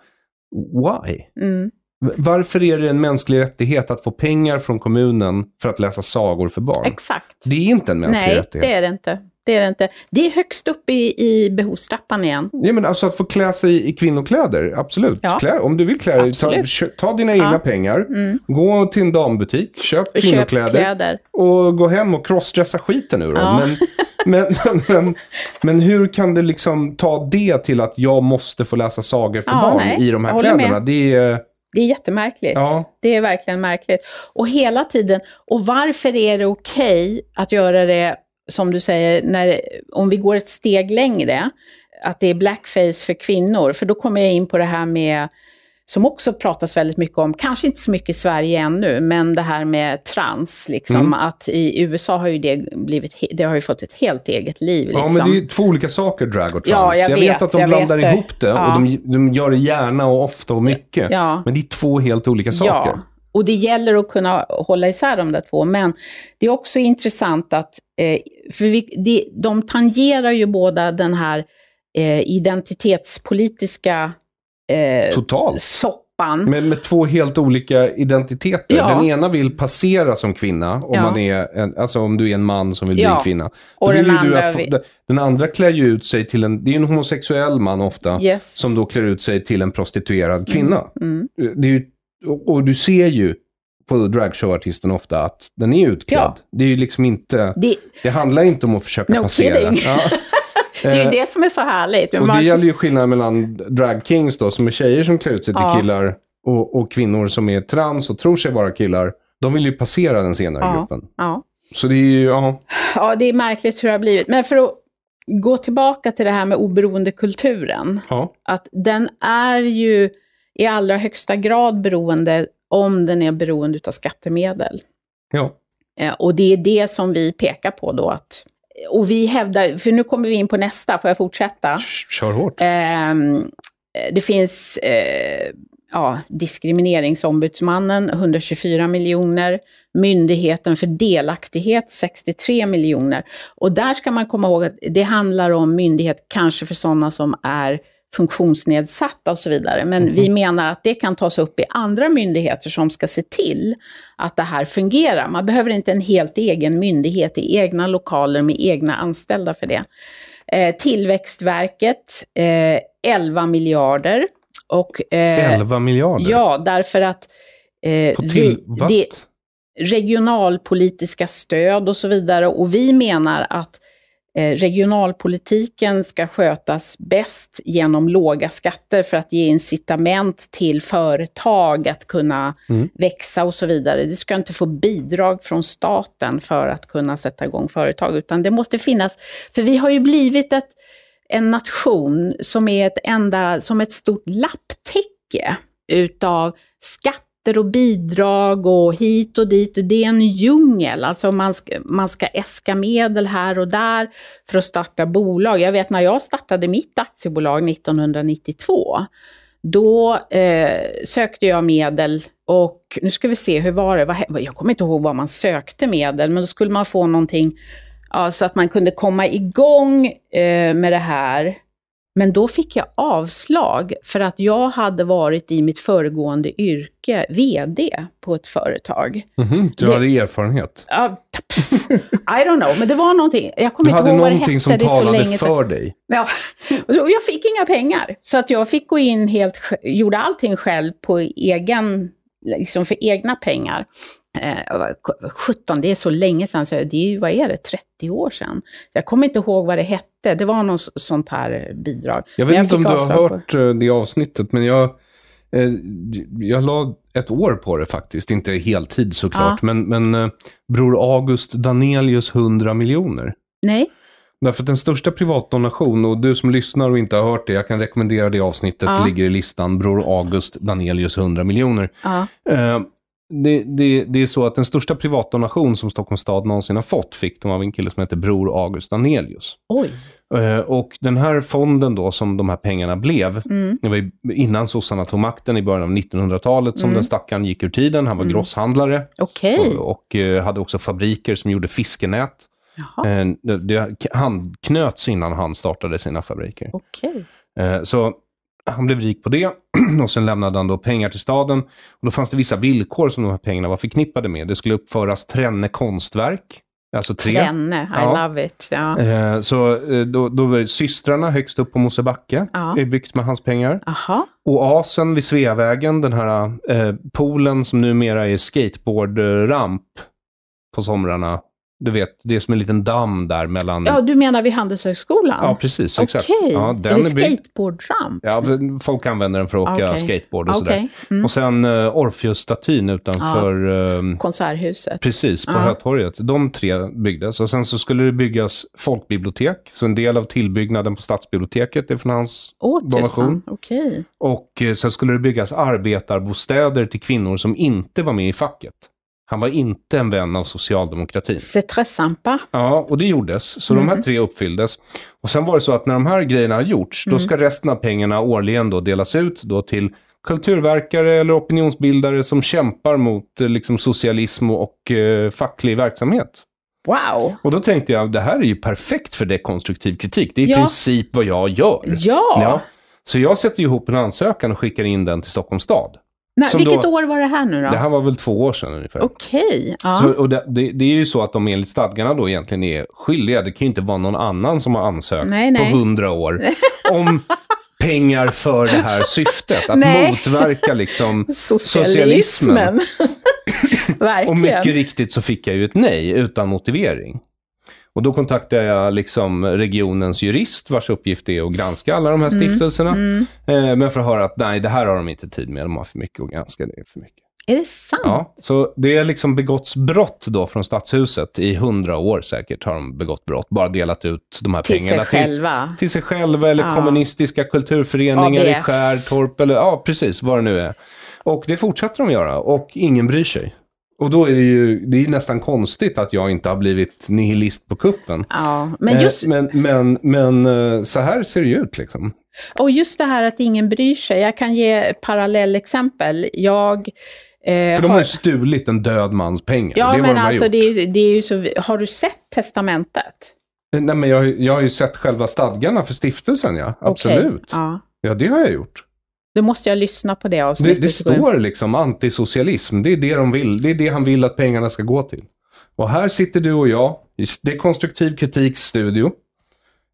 Why? Mm. Varför är det en mänsklig rättighet att få pengar från kommunen för att läsa sagor för barn? Exakt. Det är inte en mänsklig Nej, rättighet. Nej, det är det inte. Det är det inte. Det är högst upp i, i behovstrappan igen. Ja, men alltså att få klä sig i kvinnokläder, absolut. Ja. Klä, om du vill klä dig, ta, ta, dina ja. egna pengar, mm. gå till en dambutik, köp kvinnokläder köp kläder. och gå hem och crossdressa skiten ur dem. Ja. [LAUGHS] Men, men, men, men, hur kan du liksom ta det till att jag måste få läsa sagor för barn nej. i de här kläderna? Med. Det är... Det är jättemärkligt. Ja. Det är verkligen märkligt. Och hela tiden, och varför är det okej okay att göra det, som du säger, när, om vi går ett steg längre, att det är blackface för kvinnor? För då kommer jag in på det här med som också pratas väldigt mycket om, kanske inte så mycket i Sverige ännu, men det här med trans, liksom, mm. att i USA har ju det blivit, det har ju fått ett helt eget liv. Liksom. Ja, men liksom. det är två olika saker, drag och trans. Ja, jag, jag vet, att de blandar vet. ihop det ja. och de, de, gör det gärna och ofta och mycket, ja. men det är två helt olika saker. Ja. Och det gäller att kunna hålla isär de där två, men det är också intressant att, eh, för vi, de, de tangerar ju båda den här eh, identitetspolitiska eh, Totalt. soppan. Men med två helt olika identiteter. Ja. Den ena vill passera som kvinna, om, ja. man är en, alltså om du är en man som vill ja. bli en kvinna. Då och den, andra du, den andra klär ju ut sig till en, det är en homosexuell man ofta, yes. som då klär ut sig till en prostituerad kvinna. Mm. Mm. Eh, ju, och du ser ju på dragshowartisten ofta att den är utklädd. Ja. Det är ju liksom inte, det, det handlar inte om att försöka no passera. Ja. [LAUGHS] Det är ju eh, det som är så härligt. Men och det gäller ju skillnaden mellan dragkings då, som är tjejer som klär ut sig till ja. killar och, och, kvinnor som är trans och tror sig vara killar. De vill ju passera den senare ja. gruppen. Ja. Så det är ju, ja. Ja, det är märkligt hur det har blivit. Men för att gå tillbaka till det här med oberoendekulturen. Ja. Att den är ju i allra högsta grad beroende om den är beroende av skattemedel. Ja. Eh, och det är det som vi pekar på då, att och vi hävdar, för nu kommer vi in på nästa, får jag fortsätta? Kör hårt. Ehm, eh, det finns eh, ja, Diskrimineringsombudsmannen, 124 miljoner, Myndigheten för delaktighet, 63 miljoner. Och där ska man komma ihåg att det handlar om myndighet kanske för sådana som är funktionsnedsatta och så vidare. Men mm. vi mm-hmm. menar att det kan tas upp i andra myndigheter som ska se till att det här fungerar. Man behöver inte en helt egen myndighet i egna lokaler med egna anställda för det. Eh, Tillväxtverket, eh, 11 miljarder. Och, eh, 11 miljarder? Ja, därför att... Eh, På till, vi, det, regionalpolitiska stöd och så vidare. Och vi menar att Eh, regionalpolitiken ska skötas bäst genom låga skatter för att ge incitament till företag att kunna mm. växa och så vidare. Du ska inte få bidrag från staten för att kunna sätta igång företag, utan det måste finnas... För vi har ju blivit ett, en nation som är ett enda, som ett stort lapptäcke utav skatt skatter och bidrag och hit och dit. Och det är en djungel, alltså man ska, man ska äska medel här och där för att starta bolag. Jag vet när jag startade mitt aktiebolag 1992, då eh, sökte jag medel och nu ska vi se, hur var det? Jag kommer inte ihåg vad man sökte medel, men då skulle man få någonting ja, så att man kunde komma igång eh, med det här. Men då fick jag avslag för att jag hade varit i mitt föregående yrke VD på ett företag. Mm-hmm, du hade det, erfarenhet? Uh, I don't know, men det var någonting. Jag kommer inte ihåg vad det hette. Du hade någonting som talade för dig. Ja, och jag fick inga pengar. Så att jag fick gå in helt, gjorde allting själv på egen, liksom för egna pengar. 17, eh, det är så länge sedan, så det är ju, vad är det, 30 år sedan? Jag kommer inte ihåg vad det hette, det var något sånt här bidrag. Jag vet jag inte om du har hört på. Eh, det avsnittet, men jag, eh, jag la ett år på det faktiskt, inte heltid såklart, ja. men, men eh, Bror August Danelius 100 miljoner. Nej. Därför att den största privatdonation, och du som lyssnar och inte har hört det, jag kan rekommendera det avsnittet, det ligger i listan, Bror August Danelius 100 miljoner. Ja. Eh, det, det, det, är så att den största privatdonation som Stockholms stad någonsin har fått fick de av en kille som heter Bror August Danelius. Oj. Eh, och den här fonden då som de här pengarna blev, mm. det var innan sossarna tog makten i början av 1900-talet som mm. den stackaren gick ur tiden. Han var mm. grosshandlare okay. och, och, eh, hade också fabriker som gjorde fiskenät. Jaha. Eh, det, handknöts innan han startade sina fabriker. Okay. Så han blev rik på det [CLEARS THROAT] och sen lämnade han då pengar till staden. Och då fanns det vissa villkor som de här pengarna var förknippade med. Det skulle uppföras tränne konstverk. Alltså tre. Tränne, I ja. love it. Ja. Eh, så eh, då, då var systrarna högst upp på Mosebacke, ja. är byggt med hans pengar. Aha. Oasen vid Sveavägen, den här eh, poolen som numera är skateboardramp på somrarna du vet, det är som en liten damm där mellan... Ja, du menar vid Handelshögskolan? Ja, precis. Okay. Exakt. Okej. Ja, är det skateboardramp? Ja, folk använder den för att åka okay. skateboard och okay. sådär. Mm. Och sen uh, Orfeusstatyn utanför... Ja. Uh, Konserthuset. Precis, på ja. Hötorget. De tre byggdes. Och sen så skulle det byggas folkbibliotek. Så en del av tillbyggnaden på stadsbiblioteket är från hans Åh, donation. Okej. Okay. Och uh, sen skulle det byggas arbetarbostäder till kvinnor som inte var med i facket. Han var inte en vän av socialdemokratin. C'est très sympa. Ja, och det gjordes. Så mm. de här mm. tre uppfylldes. Och sen var det så att när de här grejerna har gjorts, då mm. ska resten av pengarna årligen då delas ut då till kulturverkare eller opinionsbildare som kämpar mot eh, liksom, socialism och eh, facklig verksamhet. Wow! Och då tänkte jag, det här är ju perfekt för dekonstruktiv kritik. Det är i ja. princip vad jag gör. Ja. ja! Så jag sätter ihop en ansökan och skickar in den till Stockholms stad. Nej, vilket då, år var det här nu då? Det här var väl två år sedan ungefär. Okej. Okay, ja. det, det, det, är ju så att de enligt stadgarna då egentligen är skyldiga. Det kan ju inte vara någon annan som har ansökt nej, nej. på hundra år [LAUGHS] om pengar för det här syftet. Att motverka liksom [LAUGHS] socialismen. socialismen. [LAUGHS] Verkligen. Och mycket riktigt så fick jag ju ett nej utan motivering. Och då kontaktade jag liksom regionens jurist, vars uppgift är att granska alla de här mm. stiftelserna. Mm, mm. Men för att höra att nej, det här har de inte tid med, de har för mycket att granska, det är för mycket. Är det sant? Ja, så det har liksom begåtts brott då från Stadshuset. I hundra år säkert har de begått brott. Bara delat ut de här till pengarna sig själva. Till, till sig själva eller ja. kommunistiska kulturföreningar ABF. i Skärtorp eller ja, precis vad det nu är. Och det fortsätter de göra och ingen bryr sig. Och då är det ju det är nästan konstigt att jag inte har blivit nihilist på kuppen. Ja, men, eh, just... men, men, men eh, så här ser det ju ut liksom. Och just det här att ingen bryr sig. Jag kan ge parallellexempel. Jag eh, för de har ju stulit en död mans pengar. Ja, men de alltså det är, det är ju så, har du sett testamentet? Nej, men jag, jag har ju sett själva stadgarna för stiftelsen, ja. Absolut. Okay. Ja. ja, det har jag gjort. Då måste jag lyssna på det avsnittet. Det, det står liksom antisocialism. Det är det de vill. Det är det han vill att pengarna ska gå till. Och här sitter du och jag i dekonstruktiv kritikstudio.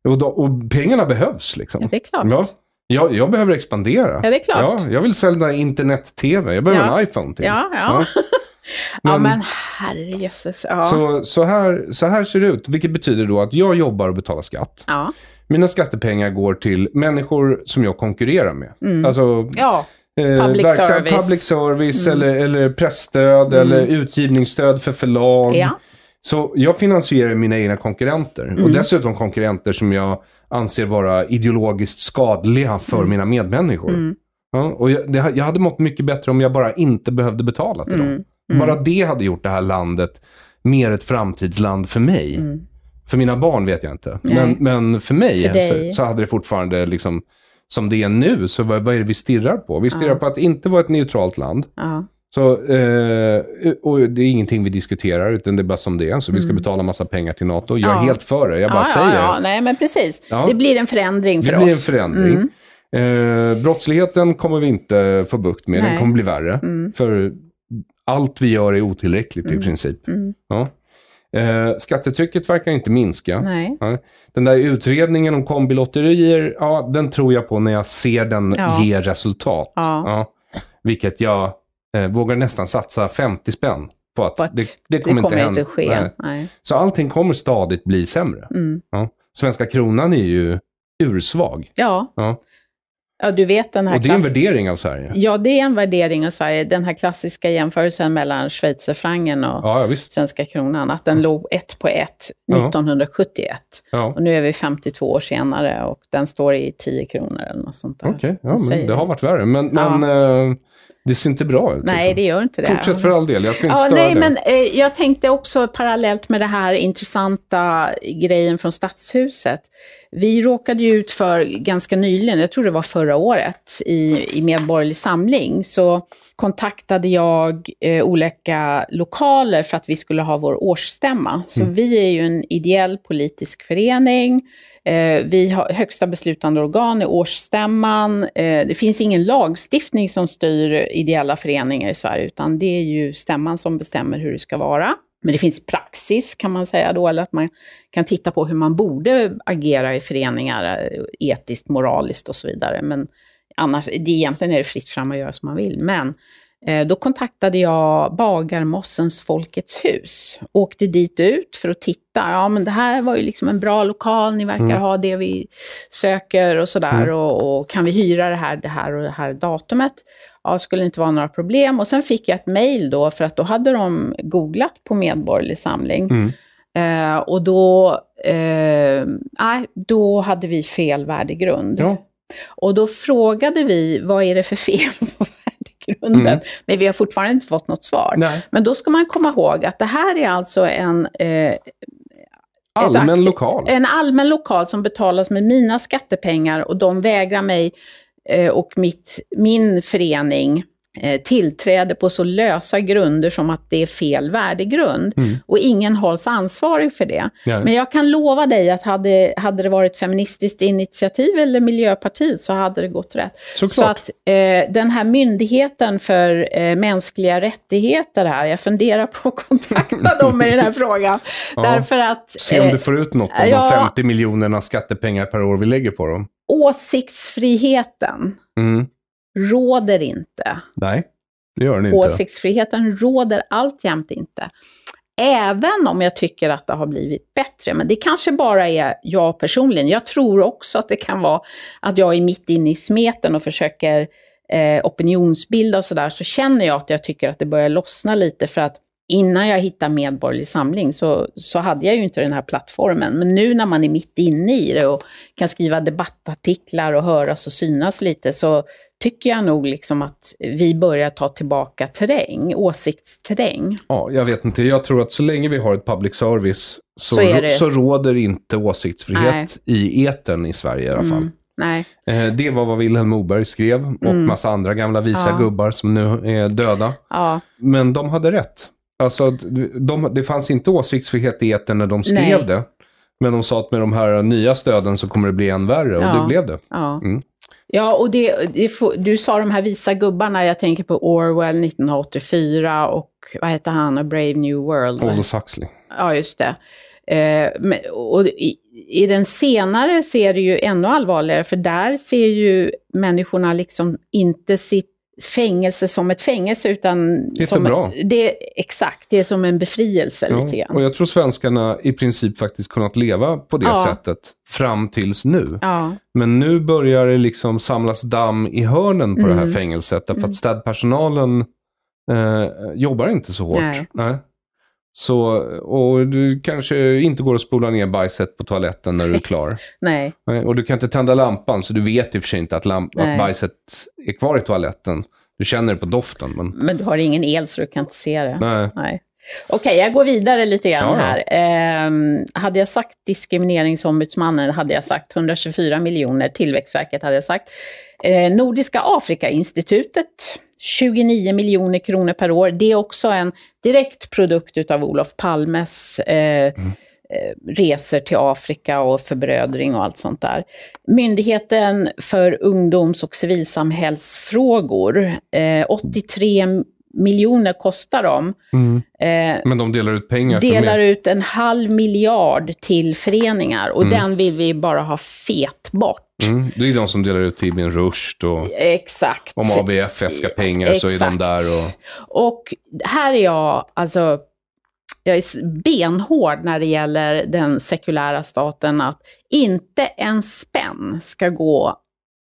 Och, och pengarna behövs liksom. Ja, det är klart. Ja. Jag, jag, behöver expandera. Ja, det är klart. Ja, jag vill sälja internet-tv. Jag behöver ja. en iPhone till. Ja, ja. ja. [LAUGHS] men, ja, men herrejösses. Ja. Så, så, här, så här ser det ut, vilket betyder då att jag jobbar och betalar skatt. Ja mina skattepengar går till människor som jag konkurrerar med. Mm. Alltså, ja. Eh, public, eh, service. public service mm. eller, eller pressstöd mm. eller utgivningsstöd för förlag. Ja. Så jag finansierar mina egna konkurrenter. Mm. Och dessutom konkurrenter som jag anser vara ideologiskt skadliga för mm. mina medmänniskor. Mm. Ja, och jag, det, jag, hade mått mycket bättre om jag bara inte behövde betala till mm. dem. Bara det hade gjort det här landet mer ett framtidsland för mig. För mina barn vet jag inte. Men, men, för mig för så, så, hade det fortfarande, liksom, som det är nu, så vad, vad är det vi stirrar på? Vi stirrar ja. på att inte vara ett neutralt land. Ja. Så, eh, och det är ingenting vi diskuterar, utan det är bara som det är. Så vi ska mm. betala massa pengar till NATO. Jag är helt för det, jag bara säger. Nej, men precis. Det blir en förändring för oss. Det blir oss. en förändring. Mm. Eh, brottsligheten kommer vi inte få bukt med, Nej. den kommer bli värre. Mm. För allt vi gör är otillräckligt mm. i princip. Mm. Ja. Eh, skattetrycket verkar inte minska. Nej. Den där utredningen om kombilotterier, ja, den tror jag på när jag ser den ja. ge resultat. Ja. Ja. Vilket jag eh, vågar nästan satsa 50 spänn på att det, det, kommer det, kommer inte, inte ske. Nej. Nej. Så allting kommer stadigt bli sämre. Mm. Svenska kronan är ju ursvag. Ja. Ja, du vet den här... Och det är en värdering av Sverige? Ja, det är en värdering av Sverige. Den här klassiska jämförelsen mellan schweizerfrancen och ja, svenska kronan, att den mm. låg ett på ett 1971. Ja. Och nu är vi 52 år senare och den står i 10 kronor eller något sånt där. Okej, okay. ja, det har varit värre. Men, men eh, det ser inte bra ut. Nej, liksom. det gör inte det. Fortsätt för all del, jag ska inte ja, störa nej, det. men, eh, Jag tänkte också parallellt med det här intressanta grejen från Stadshuset. Vi råkade ju ut för ganska nyligen, jag tror det var förra året, i, i Medborgerlig Samling, så kontaktade jag eh, olika lokaler för att vi skulle ha vår årsstämma. Så mm. vi är ju en ideell politisk förening, Eh, vi har högsta beslutande organ i årsstämman. Eh, det finns ingen lagstiftning som styr ideella föreningar i Sverige, utan det är ju stämman som bestämmer hur det ska vara. Men det finns praxis kan man säga då, eller att man kan titta på hur man borde agera i föreningar, eh, etiskt, moraliskt och så vidare. Men annars, det, egentligen är det fritt fram att göra som man vill. Men Eh, då kontaktade jag Bagarmossens Folkets hus. Åkte dit ut för att titta. Ja, men det här var ju liksom en bra lokal, ni verkar mm. ha det vi söker och sådär. Mm. Och, och, kan vi hyra det här, det här och det här datumet? Ja, skulle inte vara några problem. Och sen fick jag ett mejl då, för att då hade de googlat på Medborgerlig Samling. Mm. Eh, och då, eh, då hade vi fel värdegrund. Ja. Och då frågade vi, vad är det för fel på bakgrunden. Mm. Men vi har fortfarande inte fått något svar. Nej. Men då ska man komma ihåg att det här är alltså en eh, allmän lokal. En allmän lokal som betalas med mina skattepengar och de vägrar mig eh, och mitt, min förening Eh, tillträde på så lösa grunder som att det är fel värdegrund. Mm. Och ingen hålls ansvarig för det. Ja. Men jag kan lova dig att hade, hade det varit Feministiskt initiativ eller Miljöpartiet så hade det gått rätt. Såklart. Så att eh, den här myndigheten för eh, mänskliga rättigheter här, jag funderar på att kontakta dem i den här [LAUGHS] frågan. Därför att... Se om du eh, får ut något av ja, de 50 miljonerna skattepengar per år vi lägger på dem. Åsiktsfriheten. Mm råder inte. Nej, det gör den inte. Åsiktsfriheten råder alltjämt inte. Även om jag tycker att det har blivit bättre, men det kanske bara är jag personligen. Jag tror också att det kan vara att jag är mitt inne i smeten och försöker eh, opinionsbilda och sådär, så känner jag att jag tycker att det börjar lossna lite för att innan jag hittade Medborgerlig Samling så, så hade jag ju inte den här plattformen. Men nu när man är mitt inne i det och kan skriva debattartiklar och höras och synas lite så, tycker jag nog liksom att vi börjar ta tillbaka terräng, åsiktsterräng. Ja, jag vet inte. Jag tror att så länge vi har ett public service så, så, så råder inte åsiktsfrihet Nej. i eten i Sverige i alla mm, fall. Mm. Nej. Eh, det var vad Vilhelm Moberg skrev och mm. massa andra gamla visa ja. gubbar som nu är döda. Ja. Men de hade rätt. Alltså, de, det fanns inte åsiktsfrihet i eten när de skrev Nej. det. Men de sa att med de här nya stöden så kommer det bli än värre och ja. det blev det. Ja. Mm. Ja, och det, det, du sa de här visa gubbarna, jag tänker på Orwell 1984 och vad hette han, och Brave New World? Aldous Huxley. Ja, just det. Eh, och i, i, den senare ser det ju ännu allvarligare, för där ser ju människorna liksom inte sitt fängelse som ett fängelse, utan... Det är som, bra. Det, exakt, det är som en befrielse ja, lite grann. Och jag tror svenskarna i princip faktiskt kunnat leva på det ja. sättet fram tills nu. Ja. Men nu börjar det liksom samlas damm i hörnen på mm. det här mm. fängelset, därför att mm. städpersonalen eh, jobbar inte så hårt. Nej. Nej. Så, och du kanske inte går att spola ner bajset på toaletten när du är klar. [LAUGHS] Nej. Och du kan inte tända lampan, så du vet i och för sig inte att, lamp- att bajset är kvar i toaletten. Du känner det på doften. Men, men du har ingen el, så du kan inte se det. Nej. Okej, okay, jag går vidare lite grann ja. här. Um, hade jag sagt diskrimineringsombudsmannen hade jag sagt 124 miljoner, Tillväxtverket hade jag sagt Eh, Nordiska Afrikainstitutet, 29 miljoner kronor per år. Det är också en direkt produkt av Olof Palmes eh, mm. Eh, resor till Afrika och förbrödring och allt sånt där. Myndigheten för ungdoms och civilsamhällsfrågor, eh, 83 miljoner kostar de. Mm. Eh, Men de delar ut pengar? Delar ut en halv miljard till föreningar och mm. den vill vi bara ha fet bort. Mm, det är de som delar ut tidningen Rush och Exakt. om ABF äskar pengar Exakt. så är de där. Och... och här är jag, alltså, jag är benhård när det gäller den sekulära staten att inte en spänn ska gå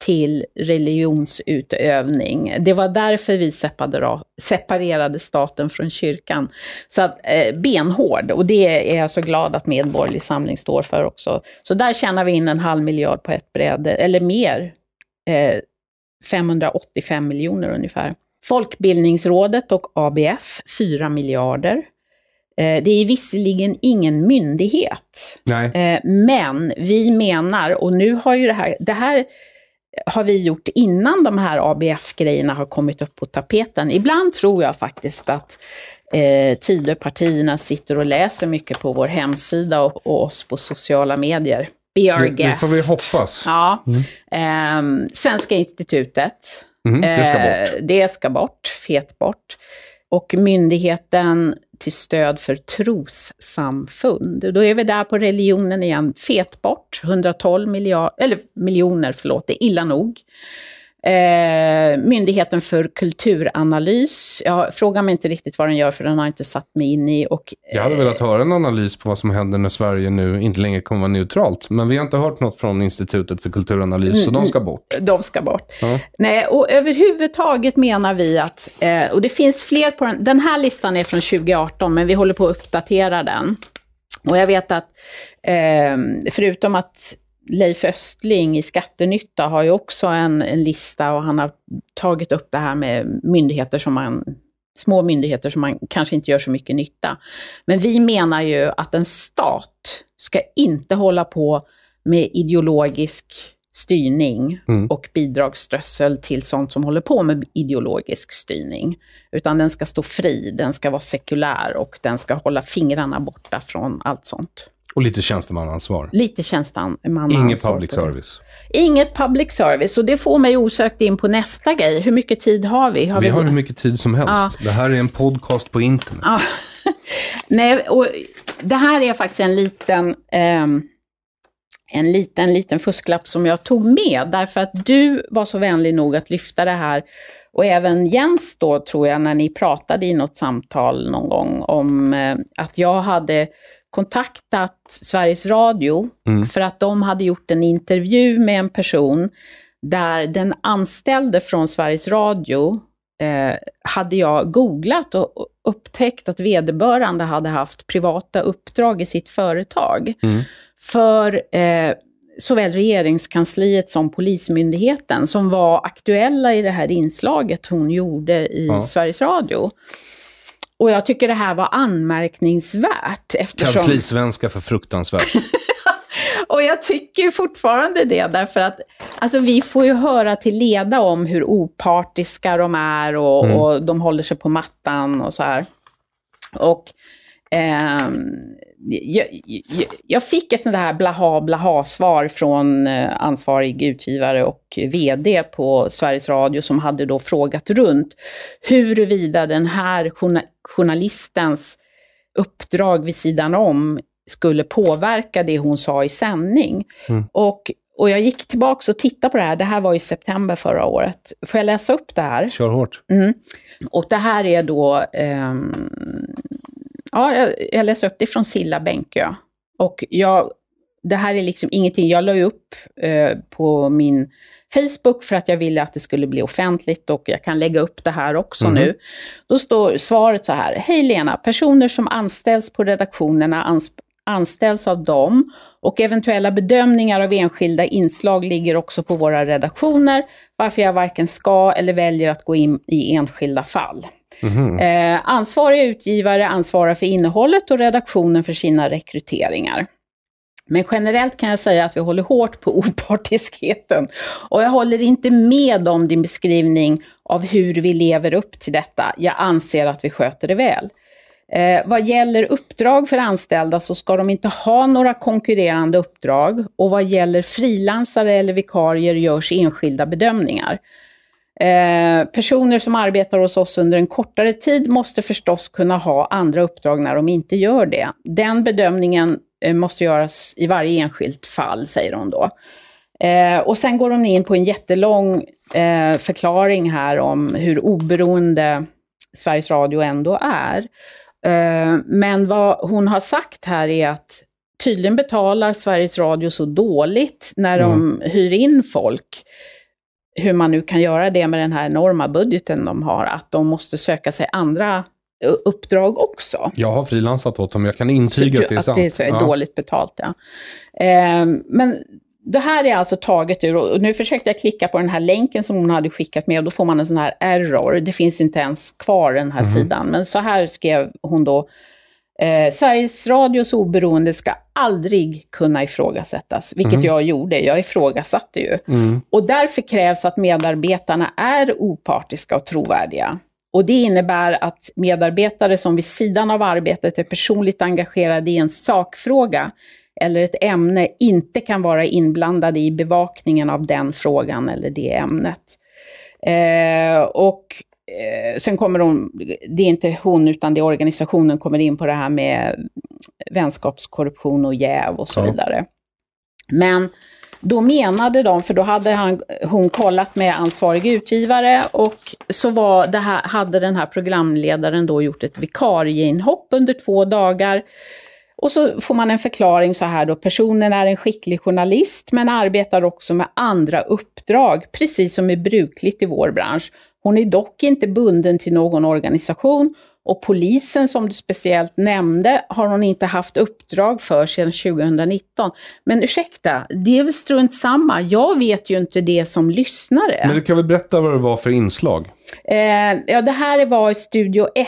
till religionsutövning. Det var därför vi separerade staten från kyrkan. Så att, eh, benhård, och det är jag så glad att Medborgerlig Samling står för också. Så där tjänar vi in en halv miljard på ett bräde, eller mer. Eh, 585 miljoner ungefär. Folkbildningsrådet och ABF, 4 miljarder. Eh, det är visserligen ingen myndighet, Nej. Eh, men vi menar, och nu har ju det här, det här har vi gjort innan de här ABF-grejerna har kommit upp på tapeten. Ibland tror jag faktiskt att eh, Tidöpartierna sitter och läser mycket på vår hemsida och, och oss på sociala medier. Be our guest. Det, det får vi hoppas. Ja. Mm. Eh, Svenska institutet. Mm, det ska eh, bort. Eh, det ska bort, fet bort. Och myndigheten till stöd för trossamfund. Då är vi där på religionen igen. Fetbort, 112 miljard, eller miljoner, förlåt, det är illa nog. Eh, Myndigheten för kulturanalys, jag frågar mig inte riktigt vad den gör för den har inte satt mig in i. Och, eh, jag hade eh, velat höra en analys på vad som händer när Sverige nu inte längre kommer vara neutralt, men vi har inte hört något från Institutet för kulturanalys, så de ska mm, bort. De ska bort. Ja. Nej, och överhuvudtaget menar vi att, eh, och det finns fler på den, den här listan är från 2018, men vi håller på att uppdatera den. Och jag vet att, eh, förutom att Leif Östling i Skattenytta har ju också en, en, lista och han har tagit upp det här med myndigheter som man små myndigheter som man kanske inte gör så mycket nytta. Men vi menar ju att en stat ska inte hålla på med ideologisk styrning mm. och bidragsströssel till sånt som håller på med ideologisk styrning. Utan den ska stå fri, den ska vara sekulär och den ska hålla fingrarna borta från allt sånt. Och lite tjänstemannaansvar. Lite tjänstemannaansvar. Inget public service. Inget public service. Och det får mig osökt in på nästa grej. Hur mycket tid har vi? Har vi, vi har hur mycket tid som helst. Ja. Det här är en podcast på internet. Ja. [LAUGHS] Nej, och det här är faktiskt en liten, eh, en liten, liten fusklapp som jag tog med. Därför att du var så vänlig nog att lyfta det här och även Jens då, tror jag, när ni pratade i något samtal någon gång om eh, att jag hade kontaktat Sveriges Radio mm. för att de hade gjort en intervju med en person där den anställde från Sveriges Radio eh, hade jag googlat och upptäckt att vederbörande hade haft privata uppdrag i sitt företag. Mm. För eh, såväl regeringskansliet som Polismyndigheten, som var aktuella i det här inslaget hon gjorde i ja. Sveriges Radio. Och jag tycker det här var anmärkningsvärt. Eftersom... Kanslisvenska för fruktansvärt. [LAUGHS] [LAUGHS] och jag tycker fortfarande det, därför att alltså, vi får ju höra till leda om hur opartiska de är och, mm. och de håller sig på mattan och så här. Och eh, jag, jag, fick ett sånt här blaha blaha-svar från eh, ansvarig utgivare och VD på Sveriges Radio som hade då frågat runt huruvida den här journalistens uppdrag vid sidan om skulle påverka det hon sa i sändning. Mm. Och, och jag gick tillbaka och tittade på det här, det här var i september förra året. Får jag läsa upp det här? Kör hårt. Mm. Och det här är då um, ja, jag, jag läser upp det från Silla Bänkö. Och jag, det här är liksom ingenting, jag la upp eh, på min Facebook för att jag ville att det skulle bli offentligt och jag kan lägga upp det här också mm. nu. Då står svaret så här, Hej Lena, personer som anställs på redaktionerna ans anställs av dem och eventuella bedömningar av enskilda inslag ligger också på våra redaktioner, varför jag varken ska eller väljer att gå in i enskilda fall. Mm. Eh, ansvarig utgivare ansvarar för innehållet och redaktionen för sina rekryteringar. Men generellt kan jag säga att vi håller hårt på [LAUGHS] opartiskheten. Och jag håller inte med om din beskrivning av hur vi lever upp till detta. Jag anser att vi sköter det väl. Eh, vad gäller uppdrag för anställda så ska de inte ha några konkurrerande uppdrag och vad gäller frilansare eller vikarier görs enskilda bedömningar. Eh, personer som arbetar hos oss under en kortare tid måste förstås kunna ha andra uppdrag när de inte gör det. Den bedömningen eh, måste göras i varje enskilt fall, säger hon då. Eh, och sen går hon in på en jättelång eh, förklaring här om hur oberoende Sveriges Radio ändå är. men vad hon har sagt här är att tydligen betalar Sveriges Radio så dåligt när mm. de hyr in folk hur man nu kan göra det med den här enorma budgeten de har, att de måste söka sig andra uppdrag också. Jag har frilansat åt dem, jag kan intyga att det är sant. Att det är så ja. dåligt betalt, ja. Eh, men det här är alltså taget ur, och nu försökte jag klicka på den här länken som hon hade skickat med, och då får man en sån här error, det finns inte ens kvar den här mm. sidan. Men så här skrev hon då, Eh, Sveriges Radios oberoende ska aldrig kunna ifrågasättas, vilket mm. jag gjorde. Jag ifrågasatte ju. Mm. Och därför krävs att medarbetarna är opartiska och trovärdiga. Och det innebär att medarbetare som vid sidan av arbetet är personligt engagerade i en sakfråga eller ett ämne inte kan vara inblandade i bevakningen av den frågan eller det ämnet. Eh, och eh, sen kommer hon, det är inte hon utan det är organisationen, kommer in på det här med vänskapskorruption och jäv och så ja. vidare. Men då menade de, för då hade han, hon kollat med ansvarig utgivare och så var det här, hade den här programledaren då gjort ett vikarieinhopp under två dagar. Och så får man en förklaring så här då, personen är en skicklig journalist men arbetar också med andra uppdrag, precis som är brukligt i vår bransch. Hon är dock inte bunden till någon organisation och polisen som du speciellt nämnde har hon inte haft uppdrag för sedan 2019. Men ursäkta, det är väl strunt samma. Jag vet ju inte det som lyssnare. Men du kan väl berätta vad det var för inslag? Eh, ja, det här var i Studio 1.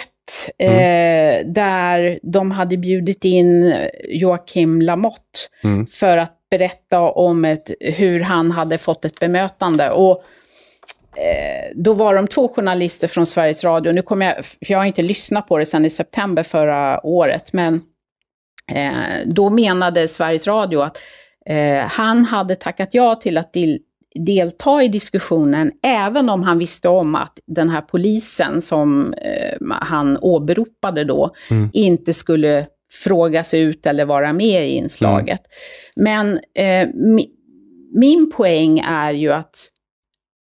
Mm. Eh, där de hade bjudit in Joakim Lamotte mm. för att berätta om ett, hur han hade fått ett bemötande. Och Eh, då var de två journalister från Sveriges Radio, nu kommer jag, för jag har inte lyssnat på det sedan i september förra året, men eh, då menade Sveriges Radio att eh, han hade tackat ja till att del, delta i diskussionen, även om han visste om att den här polisen som eh, han åberopade då, mm. inte skulle frågas ut eller vara med i inslaget. Mm. Men eh, mi, min poäng är ju att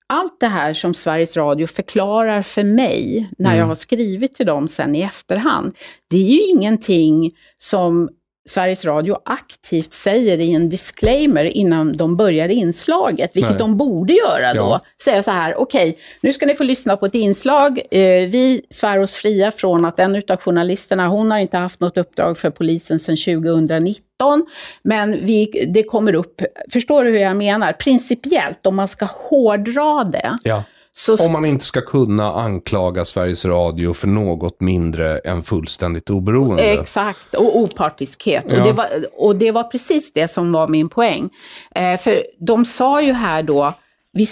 allt det här som Sveriges Radio förklarar för mig när mm. jag har skrivit till dem sen i efterhand, det är ju ingenting som Sveriges Radio aktivt säger i en disclaimer innan de börjar inslaget, vilket Nej. de borde göra då, ja. säga så här, okej, okay, nu ska ni få lyssna på ett inslag, eh, vi svär oss fria från att en utav journalisterna, hon har inte haft något uppdrag för polisen sedan 2019, men vi, det kommer upp, förstår du hur jag menar? Principiellt, om man ska hårdra det, ja. Så... Om man inte ska kunna anklaga Sveriges Radio för något mindre än fullständigt oberoende. Exakt, och opartiskhet. Ja. Och, det var, och det var precis det som var min poäng. Eh, för de sa ju här då,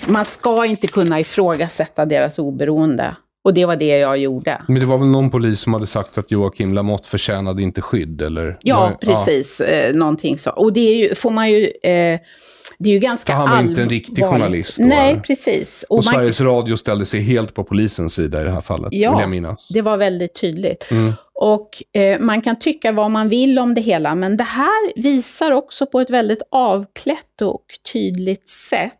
man ska inte kunna ifrågasätta deras oberoende. Och det var det jag gjorde. Men det var väl någon polis som hade sagt att Joakim Lamotte förtjänade inte skydd, eller? Ja, precis. Ja. Eh, någonting så. Och det är ju, får man ju... Eh, det är ju ganska allvarligt. han var inte en riktig journalist. Nej, eller? precis. Och, och man... Sveriges Radio ställde sig helt på polisens sida i det här fallet, ja, vill jag minnas. Ja, det var väldigt tydligt. Mm. Och eh, man kan tycka vad man vill om det hela, men det här visar också på ett väldigt avklätt och tydligt sätt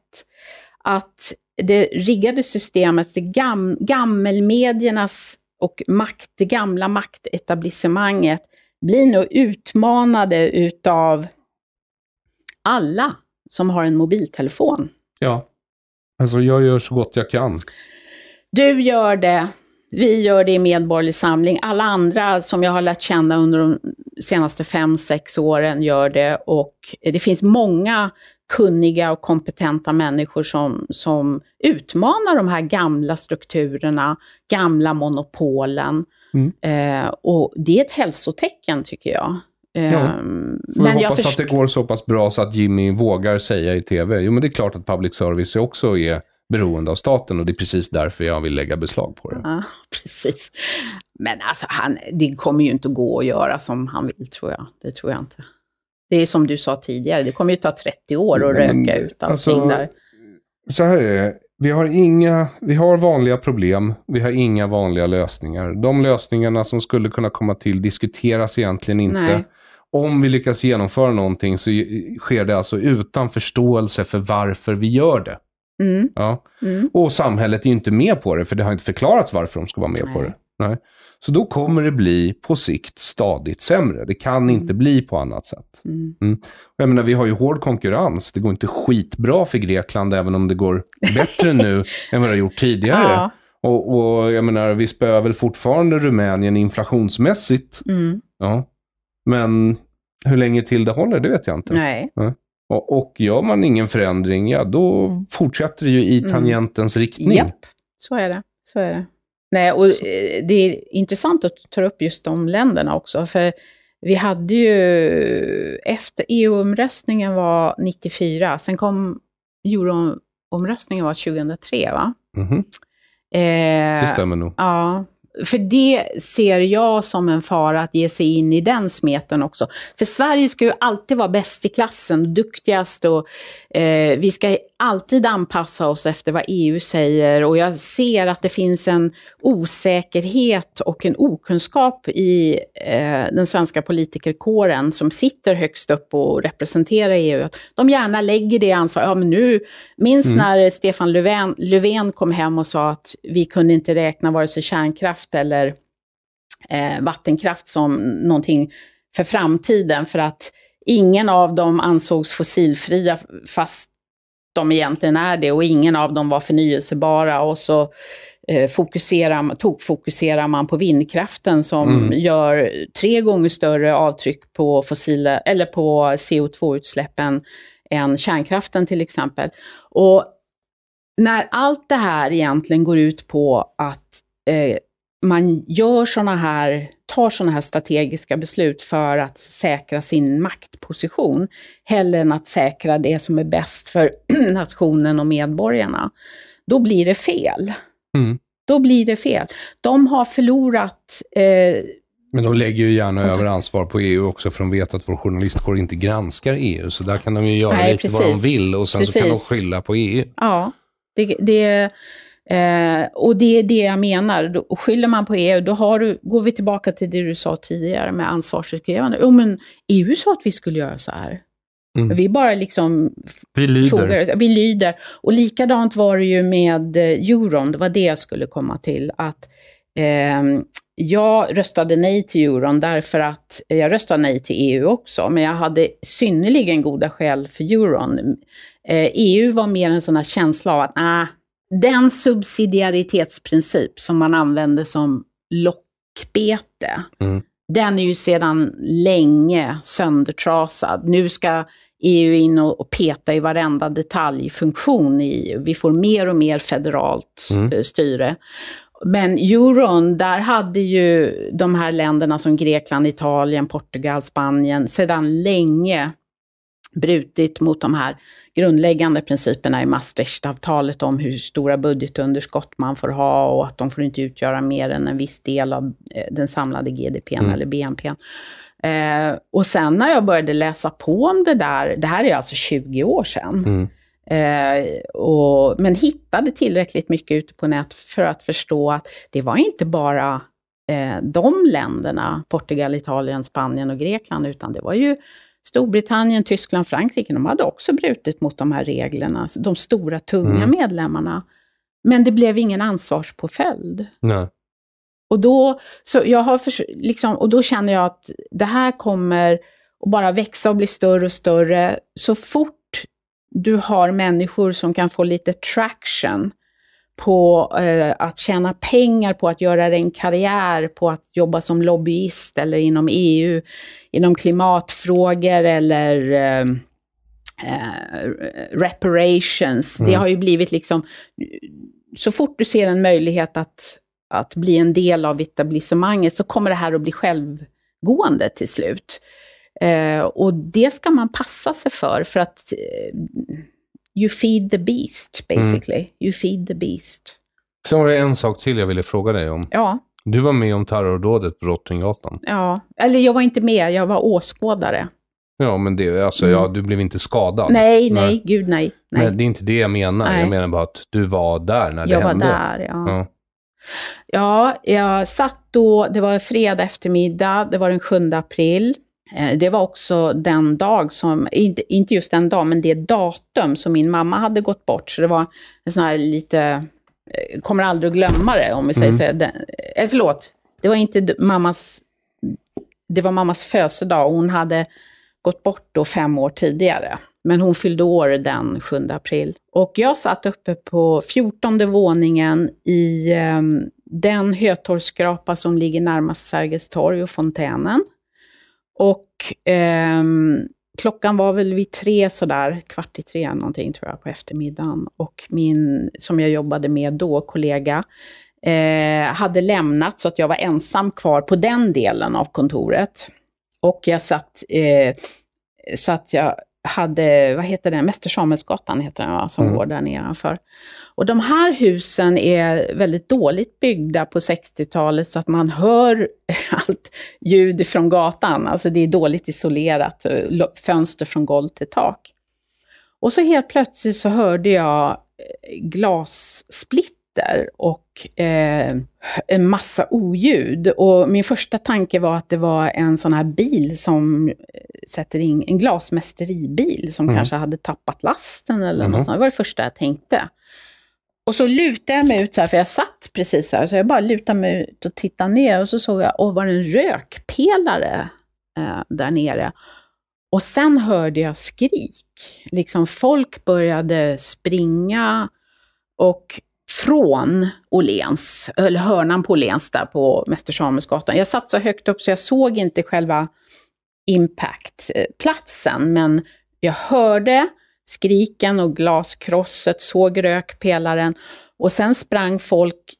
att det riggade systemet, det gam, gammelmediernas och makt, det gamla maktetablissemanget, blir nu utmanade utav alla som har en mobiltelefon. Ja. Alltså, jag gör så gott jag kan. Du gör det. Vi gör det i Medborgerlig Samling. Alla andra som jag har lärt känna under de senaste fem, sex åren gör det. Och det finns många kunniga och kompetenta människor som, som utmanar de här gamla strukturerna, gamla monopolen. Mm. Eh, och det är ett hälsotecken, tycker jag. Ja, ehm, men jag hoppas jag att det går så pass bra så att Jimmy vågar säga i tv, jo men det är klart att public service också är beroende av staten och det är precis därför jag vill lägga beslag på det. Ja, [LAUGHS] precis. Men alltså, han, det kommer ju inte gå att göra som han vill, tror jag. Det tror jag inte. Det är som du sa tidigare, det kommer ju ta 30 år att röka mm, ut allting alltså, där. Så här är det. Vi har, inga, vi har vanliga problem, vi har inga vanliga lösningar. De lösningarna som skulle kunna komma till diskuteras egentligen inte. Nej. Om vi lyckas genomföra någonting så sker det alltså utan förståelse för varför vi gör det. Mm. Ja. Mm. Och samhället är ju inte med på det, för det har inte förklarats varför de ska vara med Nej. på det. Nej. Så då kommer det bli på sikt stadigt sämre. Det kan mm. inte bli på annat sätt. Mm. mm. Jag menar, vi har ju hård konkurrens. Det går inte skitbra för Grekland, även om det går bättre nu [LAUGHS] än vad det har gjort tidigare. Ja. Och, och, jag menar, vi spöar väl fortfarande Rumänien inflationsmässigt. Mm. Ja. Men hur länge till det håller, det vet jag inte. Nej. Ja. Och, och gör man ingen förändring, ja då fortsätter det ju i mm. tangentens mm. riktning. Japp, så är det. Så är det. Nej, och så. Eh, det är intressant att ta upp just de länderna också, för vi hade ju, efter EU-omröstningen var 94, sen kom euroomröstningen var 2003 va? Mm -hmm. eh, det stämmer nog. Ja, för det ser jag som en fara, att ge sig in i den smeten också. För Sverige ska ju alltid vara bäst i klassen, duktigast och eh, vi ska alltid anpassa oss efter vad EU säger och jag ser att det finns en osäkerhet och en okunskap i eh, den svenska politikerkåren som sitter högst upp och representerar EU. Att de gärna lägger det ansvaret, ja men nu, minns mm. när Stefan Löfven, Löfven kom hem och sa att vi kunde inte räkna vare sig kärnkraft vindkraft eller eh, vattenkraft som någonting för framtiden, för att ingen av dem ansågs fossilfria fast de egentligen är det och ingen av dem var förnyelsebara och så eh, fokuserar, tokfokuserar man på vindkraften som mm. gör tre gånger större avtryck på, fossila, eller på CO2-utsläppen än kärnkraften till exempel. Och när allt det här egentligen går ut på att eh, man gör såna här, tar sådana här strategiska beslut för att säkra sin maktposition, hellre än att säkra det som är bäst för [CLEARS THROAT] nationen och medborgarna, då blir det fel. Mm. Då blir det fel. De har förlorat eh, men de lägger ju gärna över ansvar på EU också, för de vet att vår journalistkår inte granskar EU, så där kan de ju göra Nej, lite precis. vad de vill och sen precis. så kan de skylla på EU. Ja, det, det, Eh, och det är det jag menar. Då, skyller man på EU, då har du, går vi tillbaka till det du sa tidigare med ansvarsutkrävande. Jo, men EU sa att vi skulle göra så här. Mm. Vi bara liksom... Vi lyder. Frågar, vi lyder. Och likadant var det ju med eh, euron, det var det jag skulle komma till. Att eh, jag röstade nej till euron därför att jag röstade nej till EU också, men jag hade synnerligen goda skäl för euron. Eh, EU var mer en sån här känsla av att, nej, nah, den subsidiaritetsprincip som man använder som lockbete, mm. den är ju sedan länge söndertrasad. Nu ska EU in och peta i varenda detaljfunktion i EU. Vi får mer och mer federalt eh, mm. styre. Men euron, där hade ju de här länderna som Grekland, Italien, Portugal, Spanien sedan länge brutit mot de här grundläggande principerna i Maastrichtavtalet om hur stora budgetunderskott man får ha och att de får inte utgöra mer än en viss del av eh, den samlade GDPn mm. eller BNPn. Eh, och sen när jag började läsa på om det där, det här är alltså 20 år sedan, mm. Eh, och, men hittade tillräckligt mycket ute på nätet för att förstå att det var inte bara eh, de länderna, Portugal, Italien, Spanien och Grekland, utan det var ju Storbritannien, Tyskland, Frankrike, de hade också brutit mot de här reglerna, alltså de stora tunga mm. medlemmarna. Men det blev ingen ansvarspåföljd. Nej. Och då, så jag har liksom, och då känner jag att det här kommer att bara växa och bli större och större. Så fort du har människor som kan få lite traction, på eh, att tjäna pengar på att göra en karriär på att jobba som lobbyist eller inom EU, inom klimatfrågor eller eh, eh, reparations. Mm. Det har ju blivit liksom, så fort du ser en möjlighet att, att bli en del av etablissemanget så kommer det här att bli självgående till slut. Eh, och det ska man passa sig för, för att eh, you feed the beast mm. basically. Mm. You feed the beast. Sen var det en sak till jag ville fråga dig om. Ja. Du var med om terrordådet på Drottninggatan. Ja, eller jag var inte med, jag var åskådare. Ja, men det, alltså, mm. ja, du blev inte skadad. Nej, nej, nej. gud nej, nej. Men det är inte det jag menar. Nej. Jag menar bara att du var där när det hände. Jag var där, ja. ja. Ja, jag satt då, det var fredag eftermiddag, det var den 7 april. Eh, det var också den dag som, inte just den dag, men det datum som min mamma hade gått bort. Så det var en sån här lite, eh, kommer aldrig att glömma det om vi säger mm. så. Den, eh, förlåt, det var inte mammas, det var mammas födelsedag och hon hade gått bort då fem år tidigare. Men hon fyllde år den 7 april. Och jag satt uppe på 14 våningen i eh, den Hötorgsskrapa som ligger närmast Sergels torg och fontänen. Och eh, klockan var väl vid tre sådär, kvart i tre någonting tror jag, på eftermiddagen. Och min, som jag jobbade med då, kollega, eh, hade lämnat så att jag var ensam kvar på den delen av kontoret. Och jag satt eh, så jag hade, vad heter den, Mäster Samuelsgatan heter den, va, som mm. går där nedanför. Och de här husen är väldigt dåligt byggda på 60-talet, så att man hör [LAUGHS] allt ljud från gatan. Alltså det är dåligt isolerat, eh, fönster från golv till tak. Och så helt plötsligt så hörde jag eh, glassplitter spritter och eh, en massa oljud. Och min första tanke var att det var en sån här bil som eh, sätter in, en glasmästeribil som mm. kanske hade tappat lasten eller mm. något mm-hmm. sånt. Det var det första jag tänkte. Och så lutade jag mig ut så här, för jag satt precis här, så jag bara lutade mig ut och tittade ner och så såg jag, åh, var det en rökpelare eh, där nere? Och sen hörde jag skrik. Liksom folk började springa och från Olens, eller hörnan på Olens där på Mäster Samuelsgatan. Jag satt så högt upp så jag såg inte själva impactplatsen, men jag hörde skriken och glaskrosset, såg rökpelaren och sen sprang folk,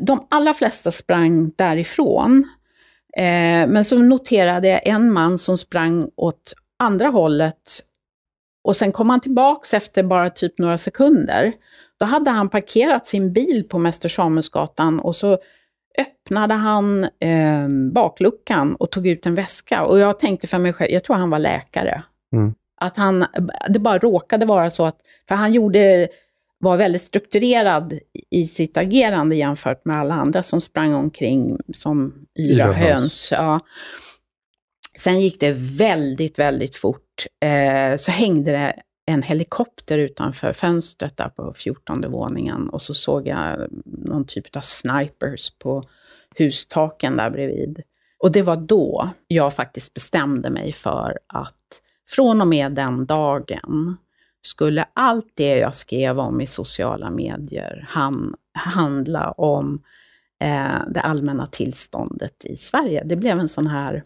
de allra flesta sprang därifrån. Eh, men så noterade jag en man som sprang åt andra hållet och sen kom han tillbaks efter bara typ några sekunder. Då hade han parkerat sin bil på Mäster Samuelsgatan och så öppnade han eh, bakluckan och tog ut en väska. Och jag tänkte för mig själv, jag tror han var läkare. Mm. Att han, det bara råkade vara så att, för han gjorde, var väldigt strukturerad i sitt agerande jämfört med alla andra som sprang omkring som yra höns. Ja. Sen gick det väldigt, väldigt fort. Eh, så hängde det en helikopter utanför fönstret där på 14 våningen och så såg jag någon typ av snipers på hustaken där bredvid. Och det var då jag faktiskt bestämde mig för att från och med den dagen skulle allt det jag skrev om i sociala medier han, handla om eh, det allmänna tillståndet i Sverige. Det blev en sån här,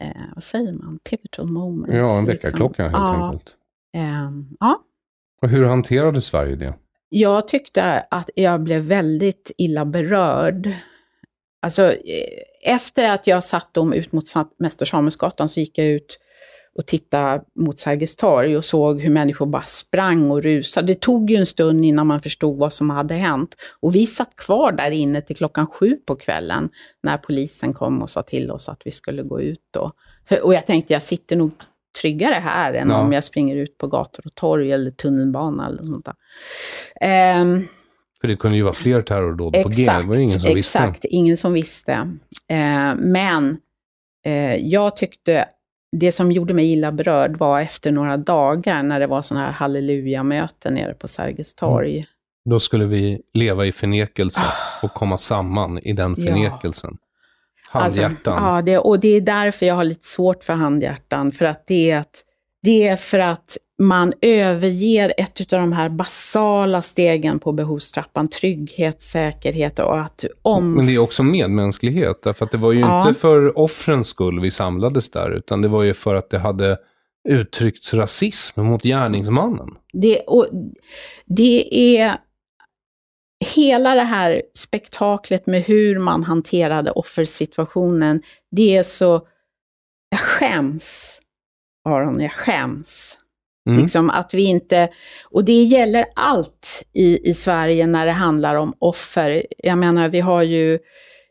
eh, vad säger man, pivotal moment. Ja, en liksom. väckarklocka liksom. helt ja, enkelt. Ehm, ja. Och hur hanterade Sverige det? Jag tyckte att jag blev väldigt illa berörd. Alltså, eh, efter att jag satt dem ut mot Mäster Samuelsgatan så gick jag ut och tittade mot Sergels torg och såg hur människor bara sprang och rusade. Det tog ju en stund innan man förstod vad som hade hänt. Och vi satt kvar där inne till klockan sju på kvällen när polisen kom och sa till oss att vi skulle gå ut då. För, och jag tänkte, jag sitter nog tryggare här än ja. om jag springer ut på gator och torg eller tunnelbana eller sånt där. Um, För det kunde ju vara fler terrordåd på G, det var ingen som exakt, visste. Exakt, ingen som visste. Uh, men uh, jag tyckte, det som gjorde mig illa berörd var efter några dagar när det var sådana här halleluja-möten nere på Sergels mm. torg. Mm. Då skulle vi leva i förnekelse ah. och komma samman i den förnekelsen. Alltså, handhjärtan. Alltså, ja, det, och det är därför jag har lite svårt för handhjärtan. För att det är, att, det är för att man överger ett av de här basala stegen på behovstrappan, trygghet, säkerhet och att om... Men det är också medmänsklighet, därför att det var ju ja. inte för offrens skull vi samlades där, utan det var ju för att det hade uttryckts rasism mot gärningsmannen. Det, och, det är hela det här spektaklet med hur man hanterade offersituationen, det är så... Jag skäms, Aron, jag skäms. Mm. Liksom att vi inte, och det gäller allt i, i Sverige när det handlar om offer. Jag menar, vi har ju,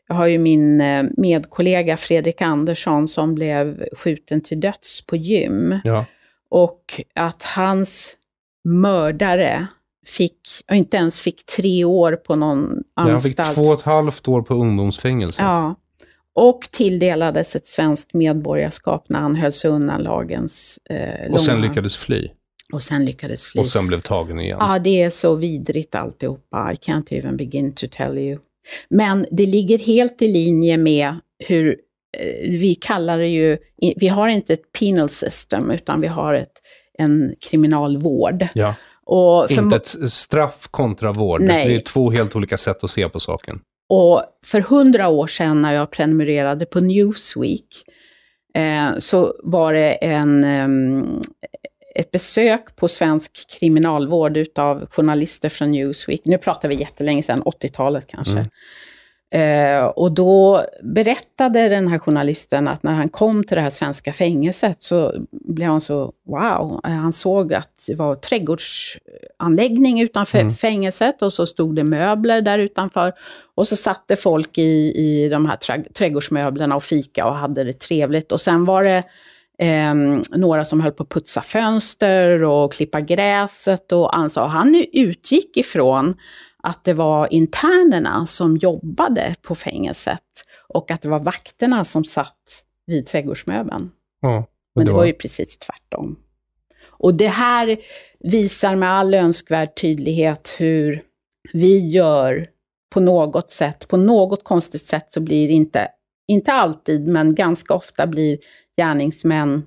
jag har ju min eh, medkollega Fredrik Andersson som blev skjuten till döds på gym. Ja. Och att hans mördare fick, och inte ens fick tre år på någon anstalt. Han fick två och ett halvt år på ungdomsfängelse. Ja. Och tilldelades ett svenskt medborgarskap när han höll sig undan lagens eh, Och sen lyckades fly. Och sen lyckades fly. Och sen blev tagen igen. Ja, det är så vidrigt alltihopa. I can't even begin to tell you. Men det ligger helt i linje med hur eh, vi kallar det ju, vi har inte ett penal system, utan vi har ett, en kriminalvård. Ja. Inte ett straff kontra vård. Nej. Det är två helt olika sätt att se på saken. Och för hundra år sedan när jag prenumererade på Newsweek, eh, så var det en, eh, ett besök på svensk kriminalvård utav journalister från Newsweek. Nu pratar vi jättelänge sedan, 80-talet kanske. Mm. Eh, och då berättade den här journalisten att när han kom till det här svenska fängelset så blev han så wow. Eh, han såg att det var trädgårdsanläggning utanför mm. fängelset och så stod det möbler där utanför. Och så satte folk i, i de här trädgårdsmöblerna och fika och hade det trevligt. Och sen var det Eh, några som höll på att putsa fönster och klippa gräset och han sa, han utgick ifrån att det var internerna som jobbade på fängelset och att det var vakterna som satt vid trädgårdsmöbeln. Ja, Men det var ju precis tvärtom. Och det här visar med all önskvärd tydlighet hur vi gör på något sätt, på något konstigt sätt så blir inte, inte alltid, men ganska ofta blir gärningsmän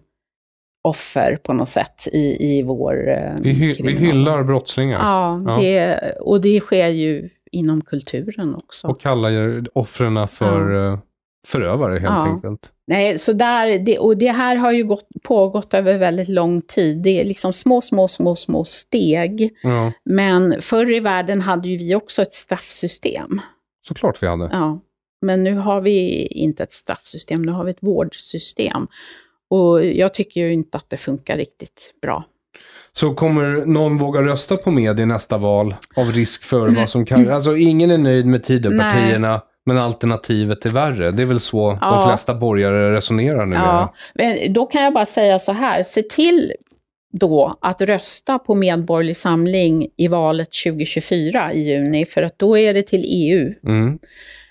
offer på något sätt i, i vår... Eh, vi, hy vi hyllar brottslingar. Ja, ja. och det sker ju inom kulturen också. Och kallar offren för ja. Eh, förövare helt ja. enkelt. Nej, så där, det, och det här har ju gått, pågått över väldigt lång tid. Det är liksom små, små, små, små steg. Ja. Men förr i världen hade ju vi också ett straffsystem. Såklart vi hade. Ja. Men nu har vi inte ett straffsystem, nu har vi ett vårdsystem. Och jag tycker ju inte att det funkar riktigt bra. Så kommer någon våga rösta på med i nästa val av risk för mm. vad som kan... Alltså ingen är nöjd med Tidöpartierna. Men alternativet är värre. Det är väl så ja. de flesta borgare resonerar nu. Ja. Men då kan jag bara säga så här, se till då att rösta på Medborgerlig Samling i valet 2024 i juni, för att då är det till EU. Mm.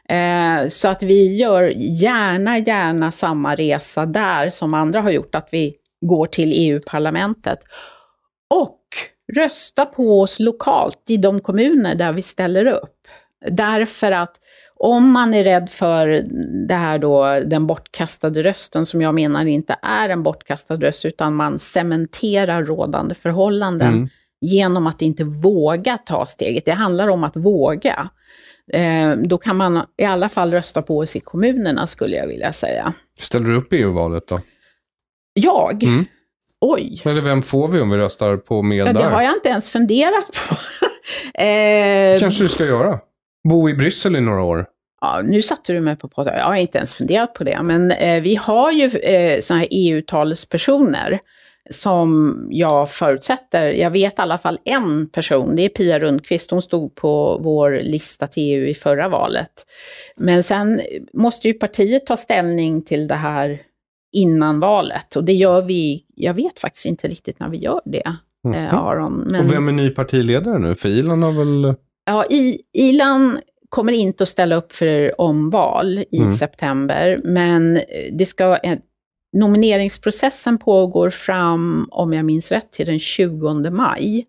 Eh, så att vi gör gärna, gärna samma resa där som andra har gjort, att vi går till EU-parlamentet. Och rösta på oss lokalt i de kommuner där vi ställer upp. Därför att om man är rädd för det här då, den bortkastade rösten, som jag menar inte är en bortkastad röst, utan man cementerar rådande förhållanden mm. genom att inte våga ta steget. Det handlar om att våga. Eh, då kan man i alla fall rösta på oss i kommunerna, skulle jag vilja säga. Ställer du upp i EU-valet då? Jag? Mm. Oj. Eller vem får vi om vi röstar på med ja, där? Det har jag inte ens funderat på. [LAUGHS] eh, kanske du ska göra. Bo i Bryssel i några år. Ja, nu satte du mig på potten. Jag har inte ens funderat på det. Men eh, vi har ju eh, sådana här EU-talespersoner som jag förutsätter, jag vet i alla fall en person, det är Pia Rundqvist, hon stod på vår lista till EU i förra valet. Men sen måste ju partiet ta ställning till det här innan valet och det gör vi, jag vet faktiskt inte riktigt när vi gör det, mm. Aron. Men... Och vem är ny partiledare nu? För Ilan har väl... Ja, I, Ilan kommer inte att ställa upp för omval i mm. september, men det ska ett nomineringsprocessen pågår fram, om jag minns rätt, till den 20 maj.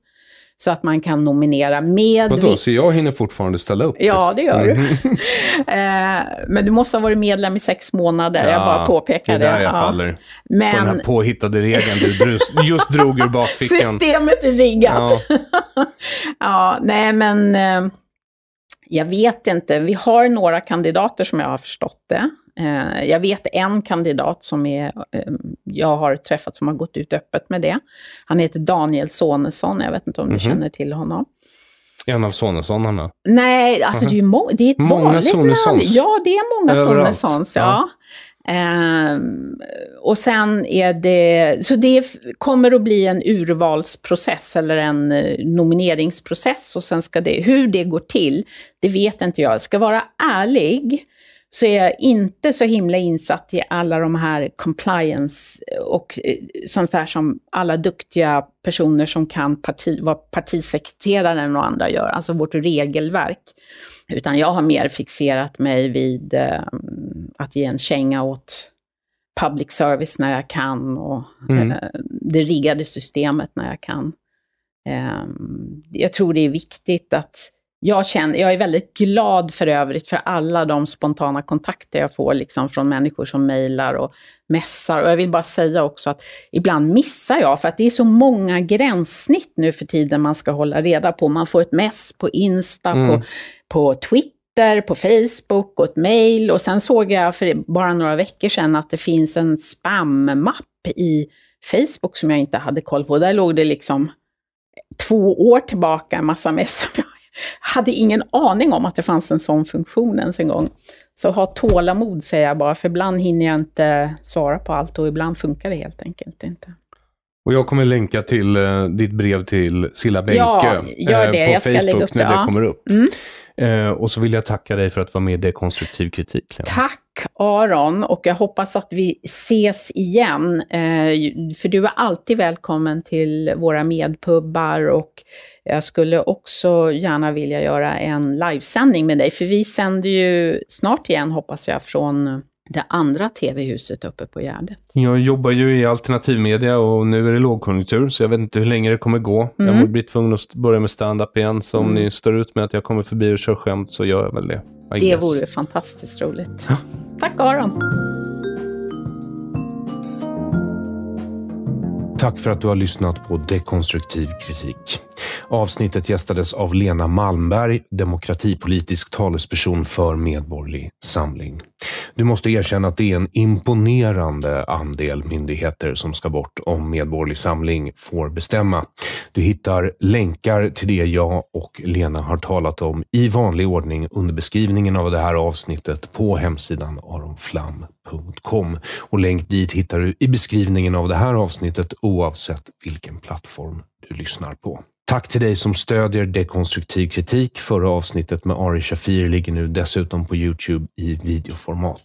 Så att man kan nominera med... Vadå, så jag hinner fortfarande ställa upp? Ja, liksom? det gör du. Mm. [LAUGHS] [LAUGHS] eh, men du måste ha varit medlem i sex månader, ja, jag bara påpekar det. Det är där jag ja. faller. Men... På den här påhittade regeln du [LAUGHS] just drog ur bakfickan. Systemet är riggat. Ja, ja nej men... Eh, jag vet inte, vi har några kandidater som jag har förstått det. Eh, jag vet en kandidat som är, eh, jag har träffat som har gått ut öppet med det. Han heter Daniel Sonesson, jag vet inte om du mm-hmm. känner till honom. En av Sonessonarna? Nej, alltså det är ju må- det är ett många vanligt Sonessons. namn. Ja, det är många Sonessons. Ja. ja. Um, och sen är det, så det kommer att bli en urvalsprocess eller en eh, nomineringsprocess och sen ska det, hur det går till, det vet inte jag. Jag ska vara ärlig så är jag inte så himla insatt i alla de här compliance och eh, sånt där som alla duktiga personer som kan parti, vad partisekreteraren och andra gör, alltså vårt regelverk. Utan jag har mer fixerat mig vid eh, att ge en känga åt public service när jag kan och mm. eh, det riggade systemet när jag kan. Eh, jag tror det är viktigt att jag, känner, jag är väldigt glad för övrigt för alla de spontana kontakter jag får liksom från människor som mejlar och mässar. Och jag vill bara säga också att ibland missar jag, för att det är så många gränssnitt nu för tiden man ska hålla reda på. Man får ett mess på Insta, mm. på, på Twitter, på Facebook och ett mejl. Och sen såg jag för bara några veckor sedan att det finns en spammapp i Facebook som jag inte hade koll på. Där låg det liksom två år tillbaka en massa mess som hade ingen aning om att det fanns en sån funktion ens en gång. Så ha tålamod säger jag bara, för ibland hinner jag inte svara på allt och ibland funkar det helt enkelt inte. Och jag kommer länka till eh, ditt brev till Silla Benke ja, gör eh, det. Eh, på jag Facebook ska lägga upp det. när det ja. kommer upp. Mm. Eh, och så vill jag tacka dig för att du var med i Dekonstruktiv kritik. Lena. Tack Aron, och jag hoppas att vi ses igen. Eh, för du är alltid välkommen till våra medpubbar och jag skulle också gärna vilja göra en livesändning med dig, för vi sänder ju snart igen, hoppas jag, från det andra tv-huset uppe på Gärdet. Jag jobbar ju i alternativmedia och nu är det lågkonjunktur så jag vet inte hur länge det kommer gå. Mm. Jag blir tvungen att börja med stand-up igen så om mm. ni står ut med att jag kommer förbi och kör skämt så gör jag väl det. I det guess. vore fantastiskt roligt. Tack Aron! Tack för att du har lyssnat på Dekonstruktiv kritik. Avsnittet gästades av Lena Malmberg, demokratipolitisk talesperson för Medborgerlig Samling. Du måste erkänna att det är en imponerande andel myndigheter som ska bort om Medborgerlig Samling får bestämma. Du hittar länkar till det jag och Lena har talat om i vanlig ordning under beskrivningen av det här avsnittet på hemsidan aronflam.se podplay.com. Och länk dit hittar du i beskrivningen av det här avsnittet oavsett vilken plattform du lyssnar på. Tack till dig som stödjer dekonstruktiv kritik. Förra avsnittet med Ari Shafir ligger nu dessutom på Youtube i videoformat.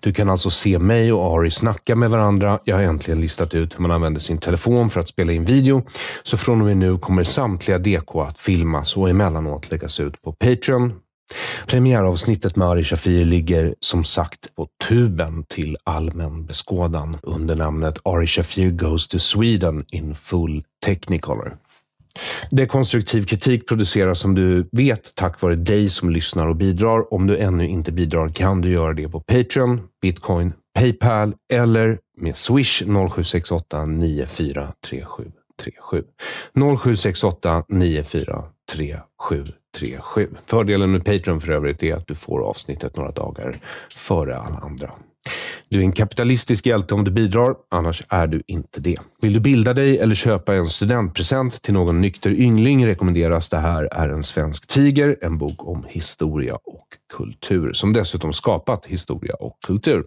Du kan alltså se mig och Ari snacka med varandra. Jag har äntligen listat ut hur man använder sin telefon för att spela in video. Så från och med nu kommer samtliga DK att filmas och emellanåt läggas ut på Patreon, Premiäravsnittet med Ari Shafir ligger som sagt på tuben till allmän beskådan under namnet Ari Shafir Goes to Sweden in Full Technicolor. Dekonstruktiv kritik produceras som du vet tack vare dig som lyssnar och bidrar. Om du ännu inte bidrar kan du göra det på Patreon, Bitcoin, Paypal eller med Swish 0768 943737. 0768 9437 37. Fördelen med Patreon för övrigt är att du får avsnittet några dagar före alla andra. Du är en kapitalistisk hjälte om du bidrar, annars är du inte det. Vill du bilda dig eller köpa en studentpresent till någon nykter yngling rekommenderas det här är en svensk tiger, en bok om historia och kultur, som dessutom skapat historia och kultur.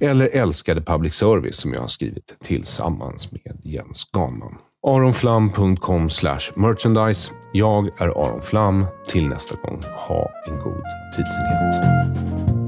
Eller älskade public service som jag har skrivit tillsammans med Jens Ganman. aronflam.com slash merchandise jag är Aron Flam. Till nästa gång, ha en god tidsenhet.